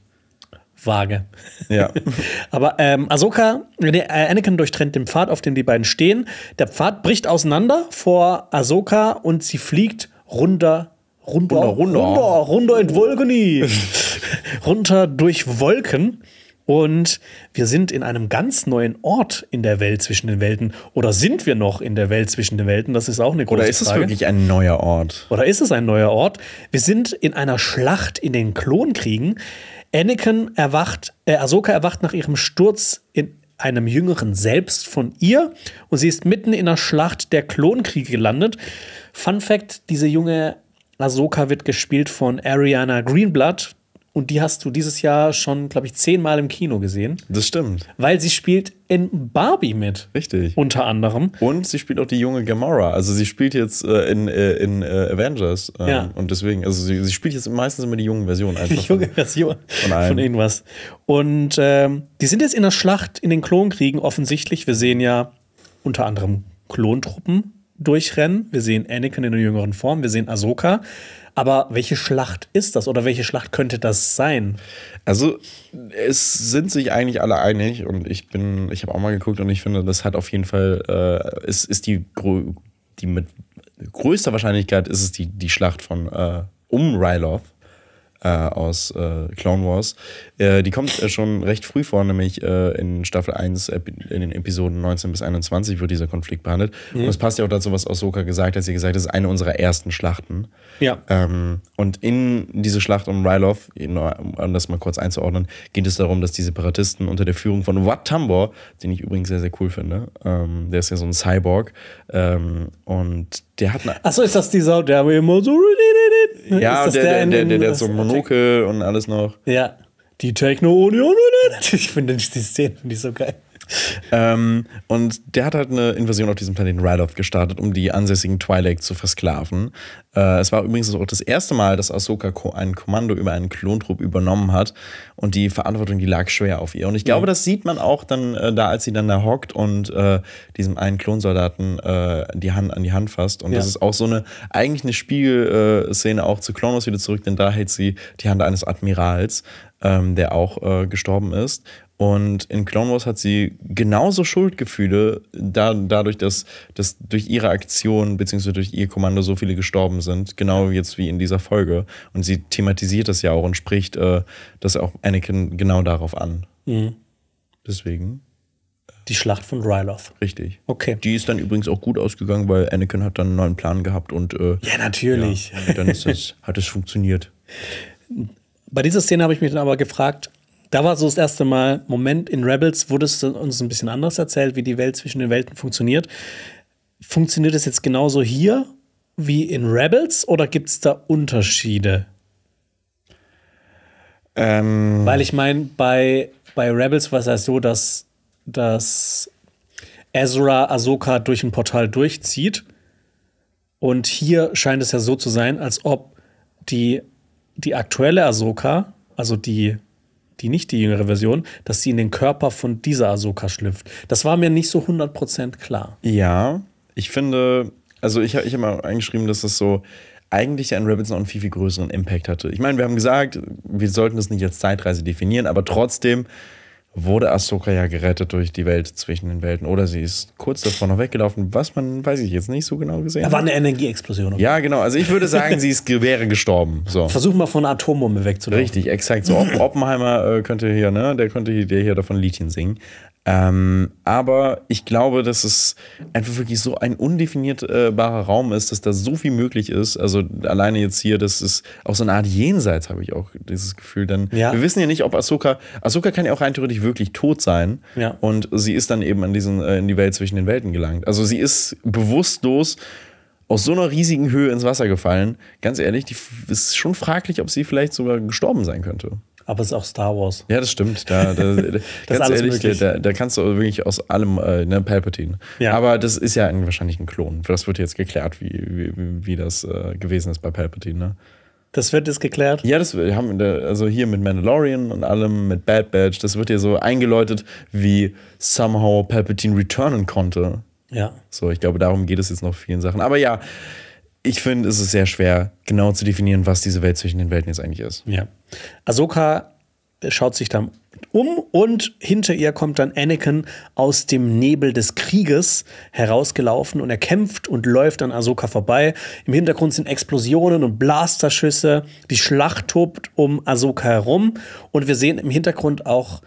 vage. Ja. Aber ähm, Ahsoka, nee, äh, Anakin durchtrennt den Pfad, auf dem die beiden stehen. Der Pfad bricht auseinander vor Ahsoka und sie fliegt runter. Runter, runter, runter, runter in Wolkeni. runter durch Wolken. Und wir sind in einem ganz neuen Ort in der Welt zwischen den Welten. Oder sind wir noch in der Welt zwischen den Welten? Das ist auch eine große Frage. Oder ist es wirklich ein neuer Ort? Oder ist es ein neuer Ort? Wir sind in einer Schlacht in den Klonkriegen. Anakin erwacht, äh, Ahsoka erwacht nach ihrem Sturz in einem jüngeren Selbst von ihr und sie ist mitten in der Schlacht der Klonkriege gelandet. Fun Fact: Diese junge Ahsoka wird gespielt von Ariana Greenblatt, und die hast du dieses Jahr schon, glaube ich, zehnmal im Kino gesehen. Das stimmt. Weil sie spielt in Barbie mit. Richtig. Unter anderem. Und sie spielt auch die junge Gamora. Also sie spielt jetzt äh, in, äh, in äh, Avengers. Ähm, ja. Und deswegen, also sie, sie, spielt jetzt meistens immer die jungen Version einfach. Die junge von, Version von, von irgendwas. Und ähm, die sind jetzt in der Schlacht in den Klonkriegen offensichtlich. Wir sehen ja unter anderem Klontruppen durchrennen. Wir sehen Anakin in der jüngeren Form, wir sehen Ahsoka. Aber welche Schlacht ist das oder welche Schlacht könnte das sein? Also, es sind sich eigentlich alle einig und ich bin, ich habe auch mal geguckt und ich finde, das hat auf jeden Fall, äh, ist, ist die, die mit größter Wahrscheinlichkeit ist es die, die Schlacht von äh, um Ryloth äh, aus äh, Clone Wars. Äh, die kommt äh, schon recht früh vor, nämlich äh, in Staffel 1, in den Episoden 19 bis 21 wird dieser Konflikt behandelt. Mhm. Und es passt ja auch dazu, was Ahsoka gesagt hat. Sie gesagt, das ist eine unserer ersten Schlachten. Ja. Ähm, und in diese Schlacht um Ryloth, um das mal kurz einzuordnen, geht es darum, dass die Separatisten unter der Führung von Wat Tambor, den ich übrigens sehr, sehr cool finde, ähm, der ist ja so ein Cyborg, ähm, und der hat eine. Achso, ist das dieser, der immer so. Ja, der, der, der, der, der, so Monokel und alles noch. Ja. Die Techno-Union. Ich finde die Szene finde ich so geil. Ähm, und der hat halt eine Invasion auf diesem Planeten Ryloth gestartet, um die ansässigen Twilight zu versklaven. Äh, es war übrigens auch das erste Mal, dass Ahsoka ein Kommando über einen Klontrupp übernommen hat und die Verantwortung, die lag schwer auf ihr. Und ich glaube, mhm. das sieht man auch dann äh, da, als sie dann da hockt und äh, diesem einen Klonsoldaten äh, die Hand an die Hand fasst. Und ja. das ist auch so eine, eigentlich eine Spiegelszene äh, auch zu Clone wieder zurück, denn da hält sie die Hand eines Admirals, ähm, der auch äh, gestorben ist. Und in Clone Wars hat sie genauso Schuldgefühle, da, dadurch, dass, dass durch ihre Aktion bzw. durch ihr Kommando so viele gestorben sind, genau jetzt wie in dieser Folge. Und sie thematisiert das ja auch und spricht äh, das auch Anakin genau darauf an. Mhm. Deswegen. Äh, die Schlacht von Ryloth. Richtig. Okay. Die ist dann übrigens auch gut ausgegangen, weil Anakin hat dann einen neuen Plan gehabt und. Äh, ja, natürlich. Ja, dann das, hat es funktioniert. Bei dieser Szene habe ich mich dann aber gefragt, da war so das erste Mal, Moment, in Rebels wurde es uns ein bisschen anders erzählt, wie die Welt zwischen den Welten funktioniert. Funktioniert es jetzt genauso hier wie in Rebels oder gibt es da Unterschiede? Ähm Weil ich meine, bei, bei Rebels war es ja so, dass, dass Ezra Ahsoka durch ein Portal durchzieht. Und hier scheint es ja so zu sein, als ob die, die aktuelle Ahsoka, also die, die nicht die jüngere Version, dass sie in den Körper von dieser Ahsoka schlüpft. Das war mir nicht so 100% klar. Ja, ich finde, also ich, ich habe mal eingeschrieben, dass das so eigentlich ein Rabbits noch einen viel, viel größeren Impact hatte. Ich meine, wir haben gesagt, wir sollten das nicht als Zeitreise definieren, aber trotzdem wurde Ahsoka ja gerettet durch die Welt zwischen den Welten. Oder sie ist kurz davor noch weggelaufen, was man, weiß ich jetzt nicht so genau gesehen. Da war eine Energieexplosion. Ja, genau. Also ich würde sagen, sie ist, wäre gestorben. So. Versuchen wir von einer Atombombe wegzulaufen. Richtig, exakt. So Oppenheimer äh, könnte hier, ne, der könnte hier, der hier davon Liedchen singen. Ähm, aber ich glaube, dass es einfach wirklich so ein undefinierbarer Raum ist, dass da so viel möglich ist. Also alleine jetzt hier, das ist auch so eine Art Jenseits, habe ich auch dieses Gefühl. Denn ja. wir wissen ja nicht, ob Ahsoka. Ahsoka kann ja auch rein theoretisch wirklich tot sein. Ja. Und sie ist dann eben in, diesen, äh, in die Welt zwischen den Welten gelangt. Also sie ist bewusstlos aus so einer riesigen Höhe ins Wasser gefallen. Ganz ehrlich, die ist schon fraglich, ob sie vielleicht sogar gestorben sein könnte. Aber es ist auch Star Wars. Ja, das stimmt. Da, da, das ganz ehrlich, da, da, kannst du wirklich aus allem äh, ne, Palpatine. Ja. Aber das ist ja ein, wahrscheinlich ein Klon. Das wird jetzt geklärt, wie, wie, wie das äh, gewesen ist bei Palpatine. Ne? Das wird jetzt geklärt? Ja, das haben wir also hier mit Mandalorian und allem, mit Bad Batch, das wird ja so eingeläutet, wie somehow Palpatine returnen konnte. Ja. So, ich glaube, darum geht es jetzt noch vielen Sachen. Aber ja, ich finde, es ist sehr schwer, genau zu definieren, was diese Welt zwischen den Welten jetzt eigentlich ist. Ja. Ahsoka schaut sich dann um und hinter ihr kommt dann Anakin aus dem Nebel des Krieges herausgelaufen und er kämpft und läuft an Ahsoka vorbei. Im Hintergrund sind Explosionen und Blasterschüsse. Die Schlacht tobt um Ahsoka herum und wir sehen im Hintergrund auch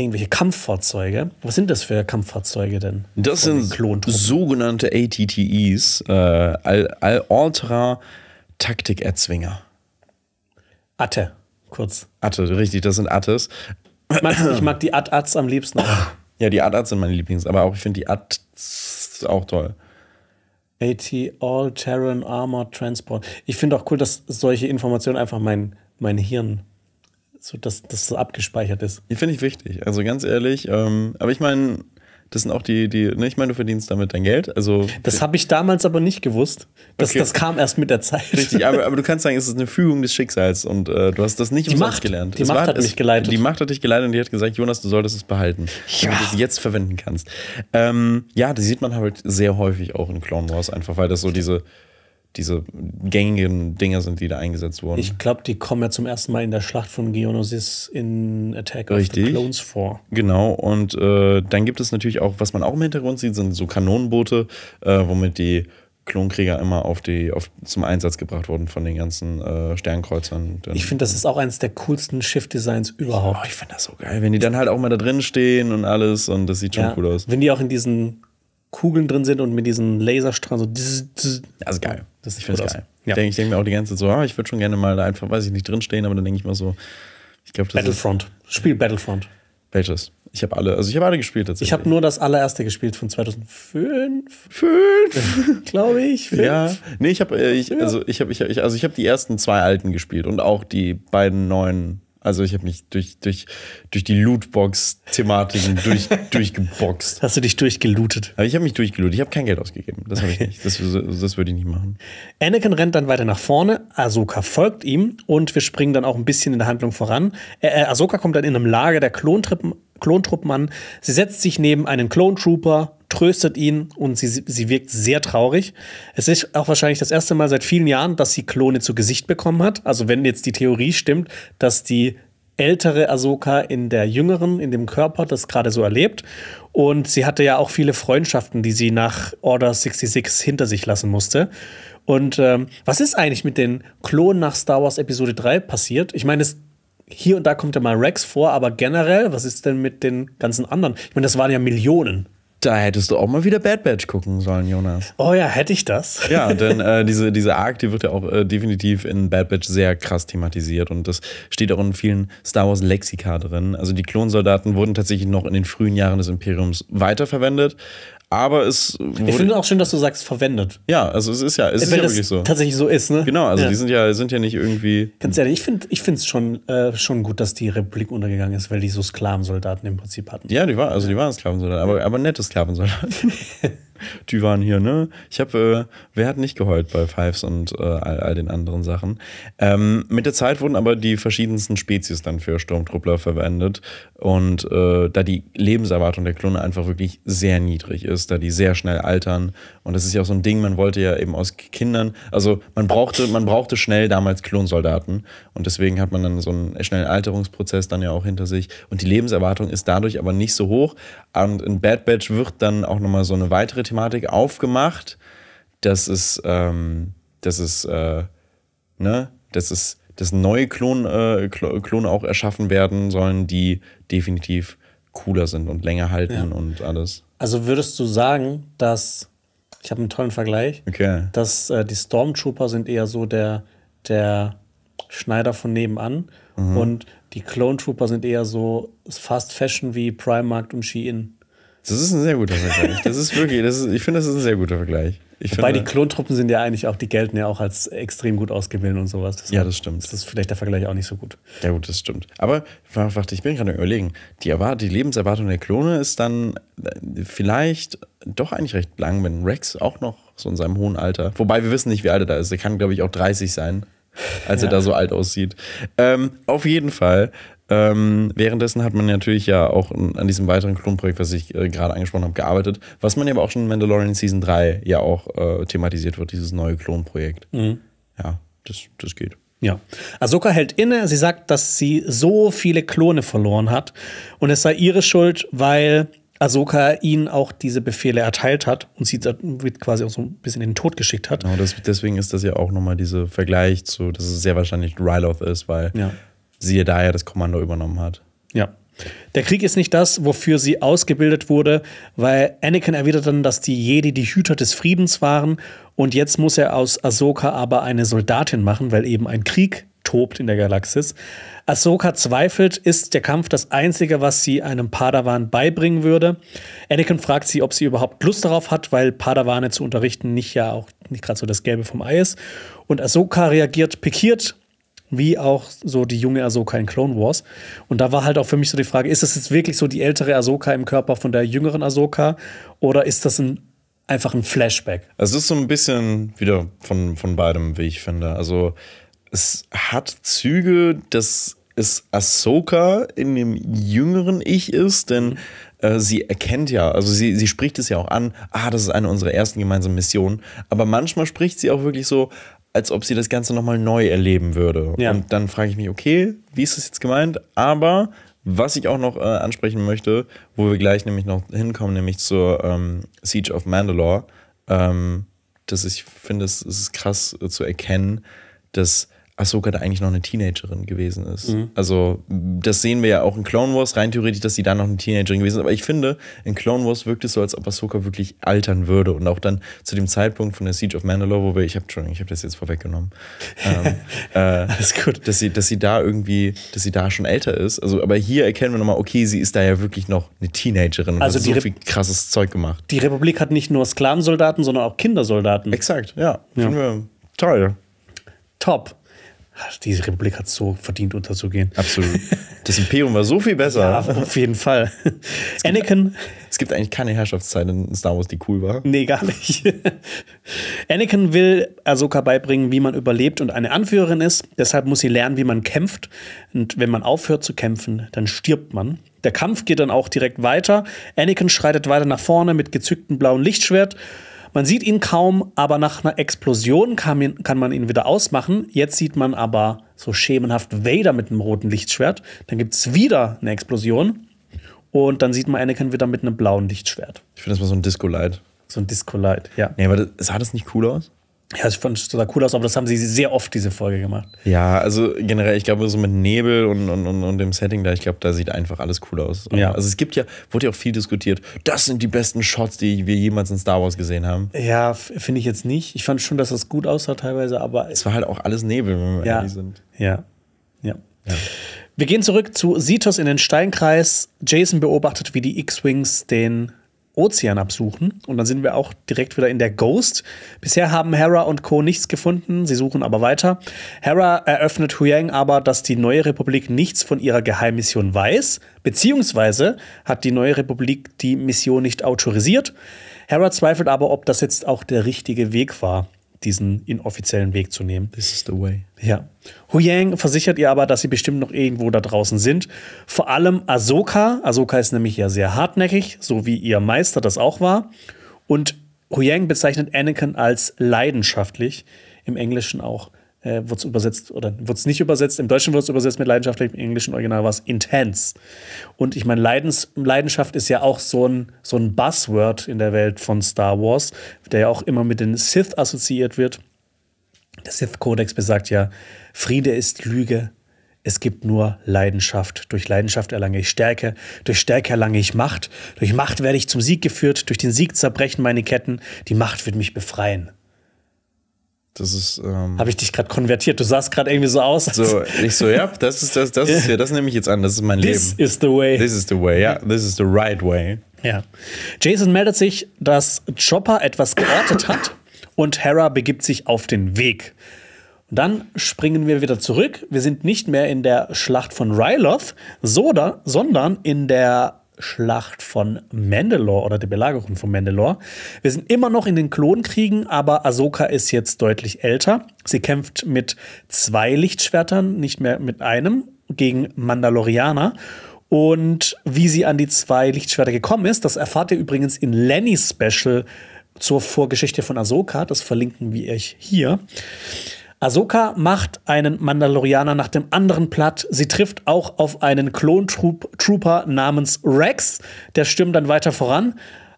irgendwelche Kampffahrzeuge. Was sind das für Kampffahrzeuge denn? Das sind sogenannte ATTEs, äh, All-Ultra-Taktik-Erzwinger. Atte, kurz. Atte, richtig, das sind Attes. Ich mag, ich mag die At-Ats am liebsten. Ja, die At-Ats sind meine Lieblings, aber auch ich finde die Ats auch toll. AT All Terran Armor Transport. Ich finde auch cool, dass solche Informationen einfach mein, mein Hirn so dass, das so abgespeichert ist. Die finde ich wichtig. Also ganz ehrlich, ähm, aber ich meine, das sind auch die, die, ne, ich meine, du verdienst damit dein Geld. Also das habe ich damals aber nicht gewusst. Das, okay. das kam erst mit der Zeit. Richtig, aber, aber du kannst sagen, es ist eine Fügung des Schicksals und äh, du hast das nicht die umsonst gelernt. Die es Macht war, hat es, mich geleitet. Die Macht hat dich geleitet und die hat gesagt, Jonas, du solltest es behalten, ja. damit du es jetzt verwenden kannst. Ähm, ja, das sieht man halt sehr häufig auch in Clone Wars, einfach weil das so diese diese gängigen Dinger sind, die da eingesetzt wurden. Ich glaube, die kommen ja zum ersten Mal in der Schlacht von Geonosis in Attack Richtig. of the Clones vor. Genau, und äh, dann gibt es natürlich auch, was man auch im Hintergrund sieht, sind so Kanonenboote, äh, womit die Klonkrieger immer auf die, auf, zum Einsatz gebracht wurden von den ganzen äh, Sternkreuzern. ich finde, das ist auch eines der coolsten Schiffdesigns überhaupt. Oh, ich finde das so geil, wenn die dann halt auch mal da drin stehen und alles und das sieht schon ja, cool aus. Wenn die auch in diesen Kugeln drin sind und mit diesen Laserstrahlen so. Dzz, dzz. Also geil. Das ich finde es geil. Ja. Ich denke mir auch die ganze Zeit so, ah, ich würde schon gerne mal da einfach, weiß ich nicht, drinstehen, aber dann denke ich mal so, ich glaube, Battlefront. Spiel Battlefront. Welches? Ich habe alle, also ich habe alle gespielt tatsächlich. Ich habe nur das allererste gespielt von 2005. Fünf, glaube ich. Fünf. Ja, nee, ich habe, äh, also ich, also ich habe, ich, also ich habe die ersten zwei alten gespielt und auch die beiden neuen also ich habe mich durch, durch, durch die Lootbox-Thematiken durch, durchgeboxt. Hast du dich durchgelootet? Aber ich habe mich durchgelootet. Ich habe kein Geld ausgegeben. Das habe Das, das würde ich nicht machen. Anakin rennt dann weiter nach vorne. Ahsoka folgt ihm und wir springen dann auch ein bisschen in der Handlung voran. Äh, äh Ahsoka kommt dann in einem Lager der Klontruppen, Klontruppen an. Sie setzt sich neben einen Klontrooper tröstet ihn und sie, sie wirkt sehr traurig. Es ist auch wahrscheinlich das erste Mal seit vielen Jahren, dass sie Klone zu Gesicht bekommen hat. Also wenn jetzt die Theorie stimmt, dass die ältere Ahsoka in der jüngeren, in dem Körper, das gerade so erlebt. Und sie hatte ja auch viele Freundschaften, die sie nach Order 66 hinter sich lassen musste. Und ähm, was ist eigentlich mit den Klonen nach Star Wars Episode 3 passiert? Ich meine, hier und da kommt ja mal Rex vor, aber generell, was ist denn mit den ganzen anderen? Ich meine, das waren ja Millionen. Da hättest du auch mal wieder Bad Batch gucken sollen, Jonas. Oh ja, hätte ich das. Ja, denn äh, diese, diese Arc, die wird ja auch äh, definitiv in Bad Batch sehr krass thematisiert und das steht auch in vielen Star Wars Lexika drin. Also die Klonsoldaten wurden tatsächlich noch in den frühen Jahren des Imperiums weiterverwendet, aber es. Ich finde auch schön, dass du sagst, verwendet. Ja, also es ist ja, es Wenn äh, ist ja wirklich so. Tatsächlich so ist, ne? Genau, also ja. die sind ja, sind ja nicht irgendwie. Ganz ehrlich, ich finde es ich schon, äh, schon gut, dass die Republik untergegangen ist, weil die so Sklavensoldaten im Prinzip hatten. Ja, die war, also die waren Sklavensoldaten, aber, aber nette Sklavensoldaten. die waren hier, ne? Ich habe, äh, wer hat nicht geheult bei Fives und äh, all, all, den anderen Sachen? Ähm, mit der Zeit wurden aber die verschiedensten Spezies dann für Sturmtruppler verwendet. Und äh, da die Lebenserwartung der Klone einfach wirklich sehr niedrig ist, da die sehr schnell altern. Und das ist ja auch so ein Ding, man wollte ja eben aus Kindern, also man brauchte, man brauchte schnell damals Klonsoldaten. Und deswegen hat man dann so einen schnellen Alterungsprozess dann ja auch hinter sich. Und die Lebenserwartung ist dadurch aber nicht so hoch. Und in Bad Batch wird dann auch nochmal so eine weitere Thematik aufgemacht, dass es, ähm, dass es, äh, ne, dass es, dass neue Klon, äh, Klone auch erschaffen werden sollen, die definitiv cooler sind und länger halten ja. und alles. Also würdest du sagen, dass ich habe einen tollen Vergleich, okay. dass äh, die Stormtrooper sind eher so der der Schneider von nebenan mhm. und die Clone Trooper sind eher so Fast Fashion wie Primark und Shein. Das ist ein sehr guter Vergleich. Das ist wirklich, das ist, ich finde, das ist ein sehr guter Vergleich. Weil die Klontruppen sind ja eigentlich auch, die gelten ja auch als extrem gut ausgebildet und sowas. Deshalb ja, das stimmt. Ist das ist vielleicht der Vergleich auch nicht so gut. Ja, gut, das stimmt. Aber warte, ich bin gerade überlegen. Die, die Lebenserwartung der Klone ist dann äh, vielleicht doch eigentlich recht lang, wenn Rex auch noch so in seinem hohen Alter. Wobei wir wissen nicht, wie alt er da ist. Er kann, glaube ich, auch 30 sein als ja. er da so alt aussieht. Ähm, auf jeden Fall ähm, währenddessen hat man natürlich ja auch an diesem weiteren Klonprojekt, was ich äh, gerade angesprochen habe, gearbeitet, was man ja aber auch schon in Mandalorian Season 3 ja auch äh, thematisiert wird, dieses neue Klonprojekt. Mhm. Ja, das, das geht. Ja. Ahsoka hält inne, sie sagt, dass sie so viele Klone verloren hat und es sei ihre Schuld, weil Ahsoka ihnen auch diese Befehle erteilt hat und sie quasi auch so ein bisschen in den Tod geschickt hat. Genau, das, deswegen ist das ja auch nochmal dieser Vergleich zu, dass es sehr wahrscheinlich Ryloth ist, weil ja siehe daher das Kommando übernommen hat. Ja. Der Krieg ist nicht das, wofür sie ausgebildet wurde, weil Anakin erwidert dann, dass die Jedi die Hüter des Friedens waren und jetzt muss er aus Ahsoka aber eine Soldatin machen, weil eben ein Krieg tobt in der Galaxis. Ahsoka zweifelt, ist der Kampf das Einzige, was sie einem Padawan beibringen würde. Anakin fragt sie, ob sie überhaupt Lust darauf hat, weil Padawane zu unterrichten nicht ja auch nicht gerade so das Gelbe vom Ei ist. Und Ahsoka reagiert pikiert wie auch so die junge Ahsoka in Clone Wars. Und da war halt auch für mich so die Frage, ist das jetzt wirklich so die ältere Ahsoka im Körper von der jüngeren Ahsoka oder ist das ein, einfach ein Flashback? Also es ist so ein bisschen wieder von, von beidem, wie ich finde. Also es hat Züge, dass es Ahsoka in dem jüngeren Ich ist, denn mhm. äh, sie erkennt ja, also sie, sie spricht es ja auch an, ah, das ist eine unserer ersten gemeinsamen Missionen. Aber manchmal spricht sie auch wirklich so, als ob sie das Ganze nochmal neu erleben würde. Ja. Und dann frage ich mich, okay, wie ist das jetzt gemeint? Aber was ich auch noch äh, ansprechen möchte, wo wir gleich nämlich noch hinkommen, nämlich zur ähm, Siege of Mandalore, ähm, dass ich finde, es, ist krass äh, zu erkennen, dass Ahsoka da eigentlich noch eine Teenagerin gewesen ist. Mhm. Also, das sehen wir ja auch in Clone Wars, rein theoretisch, dass sie da noch eine Teenagerin gewesen ist. Aber ich finde, in Clone Wars wirkt es so, als ob Ahsoka wirklich altern würde. Und auch dann zu dem Zeitpunkt von der Siege of Mandalore, wo wir, ich habe ich habe das jetzt vorweggenommen. ähm, äh, Alles gut. Dass sie, dass sie da irgendwie, dass sie da schon älter ist. Also, aber hier erkennen wir nochmal, okay, sie ist da ja wirklich noch eine Teenagerin und also hat so Re viel krasses Zeug gemacht. Die Republik hat nicht nur Sklavensoldaten, sondern auch Kindersoldaten. Exakt, ja. ja. Finden wir toll. Top diese Republik hat so verdient unterzugehen. Absolut. Das Imperium war so viel besser. Ja, auf jeden Fall. Es Anakin. es gibt eigentlich keine Herrschaftszeit in Star Wars, die cool war. Nee, gar nicht. Anakin will Ahsoka beibringen, wie man überlebt und eine Anführerin ist. Deshalb muss sie lernen, wie man kämpft. Und wenn man aufhört zu kämpfen, dann stirbt man. Der Kampf geht dann auch direkt weiter. Anakin schreitet weiter nach vorne mit gezücktem blauen Lichtschwert. Man sieht ihn kaum, aber nach einer Explosion kann, kann man ihn wieder ausmachen. Jetzt sieht man aber so schemenhaft Vader mit einem roten Lichtschwert. Dann gibt es wieder eine Explosion. Und dann sieht man Anakin wieder mit einem blauen Lichtschwert. Ich finde das mal so ein Disco-Light. So ein Disco-Light, ja. Nee, aber das, sah das nicht cool aus? Ja, ich fand es total cool aus, aber das haben sie sehr oft, diese Folge gemacht. Ja, also generell, ich glaube, so mit Nebel und, und, und, dem Setting da, ich glaube, da sieht einfach alles cool aus. Ja. Also es gibt ja, wurde ja auch viel diskutiert, das sind die besten Shots, die wir jemals in Star Wars gesehen haben. Ja, finde ich jetzt nicht. Ich fand schon, dass das gut aussah teilweise, aber. Es war halt auch alles Nebel, wenn wir ja, ehrlich sind. Ja. Ja. ja. Wir gehen zurück zu Sitos in den Steinkreis. Jason beobachtet, wie die X-Wings den Ozean absuchen. Und dann sind wir auch direkt wieder in der Ghost. Bisher haben Hera und Co. nichts gefunden, sie suchen aber weiter. Hera eröffnet Huyang aber, dass die Neue Republik nichts von ihrer Geheimmission weiß, beziehungsweise hat die Neue Republik die Mission nicht autorisiert. Hera zweifelt aber, ob das jetzt auch der richtige Weg war diesen inoffiziellen Weg zu nehmen. This is the way. Ja. Huyang versichert ihr aber, dass sie bestimmt noch irgendwo da draußen sind. Vor allem Ahsoka. Ahsoka ist nämlich ja sehr hartnäckig, so wie ihr Meister das auch war. Und Huyang bezeichnet Anakin als leidenschaftlich, im Englischen auch äh, wurde es übersetzt oder wurde es nicht übersetzt. Im Deutschen wurde es übersetzt mit leidenschaftlich, im englischen Original war es intense. Und ich meine, Leidens, Leidenschaft ist ja auch so ein, so ein Buzzword in der Welt von Star Wars, der ja auch immer mit den Sith assoziiert wird. Der Sith-Kodex besagt ja, Friede ist Lüge, es gibt nur Leidenschaft. Durch Leidenschaft erlange ich Stärke, durch Stärke erlange ich Macht, durch Macht werde ich zum Sieg geführt, durch den Sieg zerbrechen meine Ketten, die Macht wird mich befreien. Das ist. Ähm, Habe ich dich gerade konvertiert? Du sahst gerade irgendwie so aus. Als So, ich so, ja, das ist das, das ist ja, das nehme ich jetzt an. Das ist mein This Leben. This is the way. This is the way, ja. Yeah. This is the right way. Ja. Jason meldet sich, dass Chopper etwas geortet hat und Hera begibt sich auf den Weg. Dann springen wir wieder zurück. Wir sind nicht mehr in der Schlacht von Ryloth, sondern in der Schlacht von Mandalore oder der Belagerung von Mandalore. Wir sind immer noch in den Klonkriegen, aber Ahsoka ist jetzt deutlich älter. Sie kämpft mit zwei Lichtschwertern, nicht mehr mit einem, gegen Mandalorianer. Und wie sie an die zwei Lichtschwerter gekommen ist, das erfahrt ihr übrigens in Lennys Special zur Vorgeschichte von Ahsoka. Das verlinken wir euch hier. Ahsoka macht einen Mandalorianer nach dem anderen platt. Sie trifft auch auf einen Klontrooper namens Rex. Der stürmt dann weiter voran.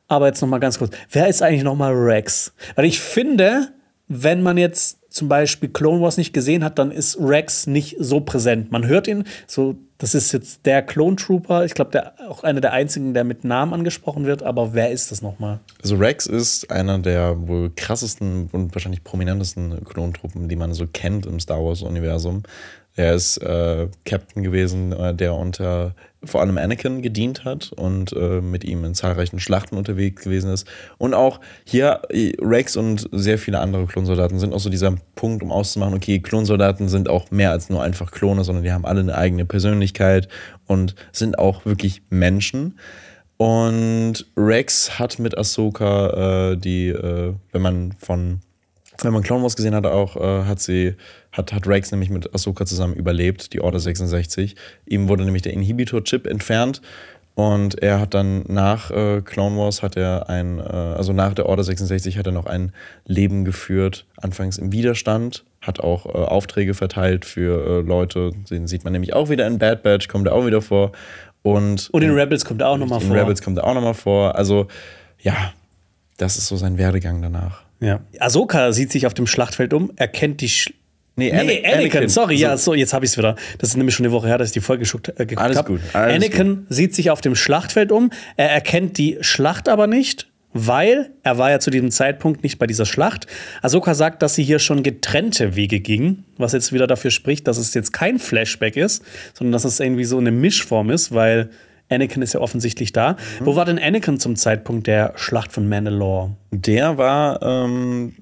Aber jetzt noch mal ganz kurz. Wer ist eigentlich noch mal Rex? Weil ich finde, wenn man jetzt zum Beispiel Clone Wars nicht gesehen hat, dann ist Rex nicht so präsent. Man hört ihn so das ist jetzt der Clone Trooper. Ich glaube, auch einer der einzigen, der mit Namen angesprochen wird. Aber wer ist das nochmal? Also Rex ist einer der wohl krassesten und wahrscheinlich prominentesten Klontruppen, die man so kennt im Star Wars-Universum. Er ist äh, Captain gewesen, äh, der unter vor allem Anakin gedient hat und äh, mit ihm in zahlreichen Schlachten unterwegs gewesen ist. Und auch hier äh, Rex und sehr viele andere Klonsoldaten sind auch so dieser Punkt, um auszumachen, okay, Klonsoldaten sind auch mehr als nur einfach Klone, sondern die haben alle eine eigene Persönlichkeit und sind auch wirklich Menschen. Und Rex hat mit Ahsoka äh, die, äh, wenn man von, wenn man Clone Wars gesehen hat, auch äh, hat sie hat, hat Rex nämlich mit Ahsoka zusammen überlebt, die Order 66. Ihm wurde nämlich der Inhibitor-Chip entfernt und er hat dann nach äh, Clone Wars hat er ein, äh, also nach der Order 66 hat er noch ein Leben geführt, anfangs im Widerstand, hat auch äh, Aufträge verteilt für äh, Leute, den sieht man nämlich auch wieder in Bad Batch, kommt er auch wieder vor. Und, und oh, in Rebels kommt er auch nochmal vor. In Rebels kommt er auch nochmal vor. Also ja, das ist so sein Werdegang danach. Ja. Ahsoka sieht sich auf dem Schlachtfeld um, erkennt die Sch Nee, nee Anakin. Anakin. Sorry, ja, so, jetzt habe ich es wieder. Das ist nämlich schon eine Woche her, dass ich die Folge geschuckt, äh, geguckt habe. Alles hab. gut. Alles Anakin gut. sieht sich auf dem Schlachtfeld um. Er erkennt die Schlacht aber nicht, weil er war ja zu diesem Zeitpunkt nicht bei dieser Schlacht. Ahsoka sagt, dass sie hier schon getrennte Wege gingen, was jetzt wieder dafür spricht, dass es jetzt kein Flashback ist, sondern dass es irgendwie so eine Mischform ist, weil Anakin ist ja offensichtlich da. Mhm. Wo war denn Anakin zum Zeitpunkt der Schlacht von Mandalore? Der war ähm,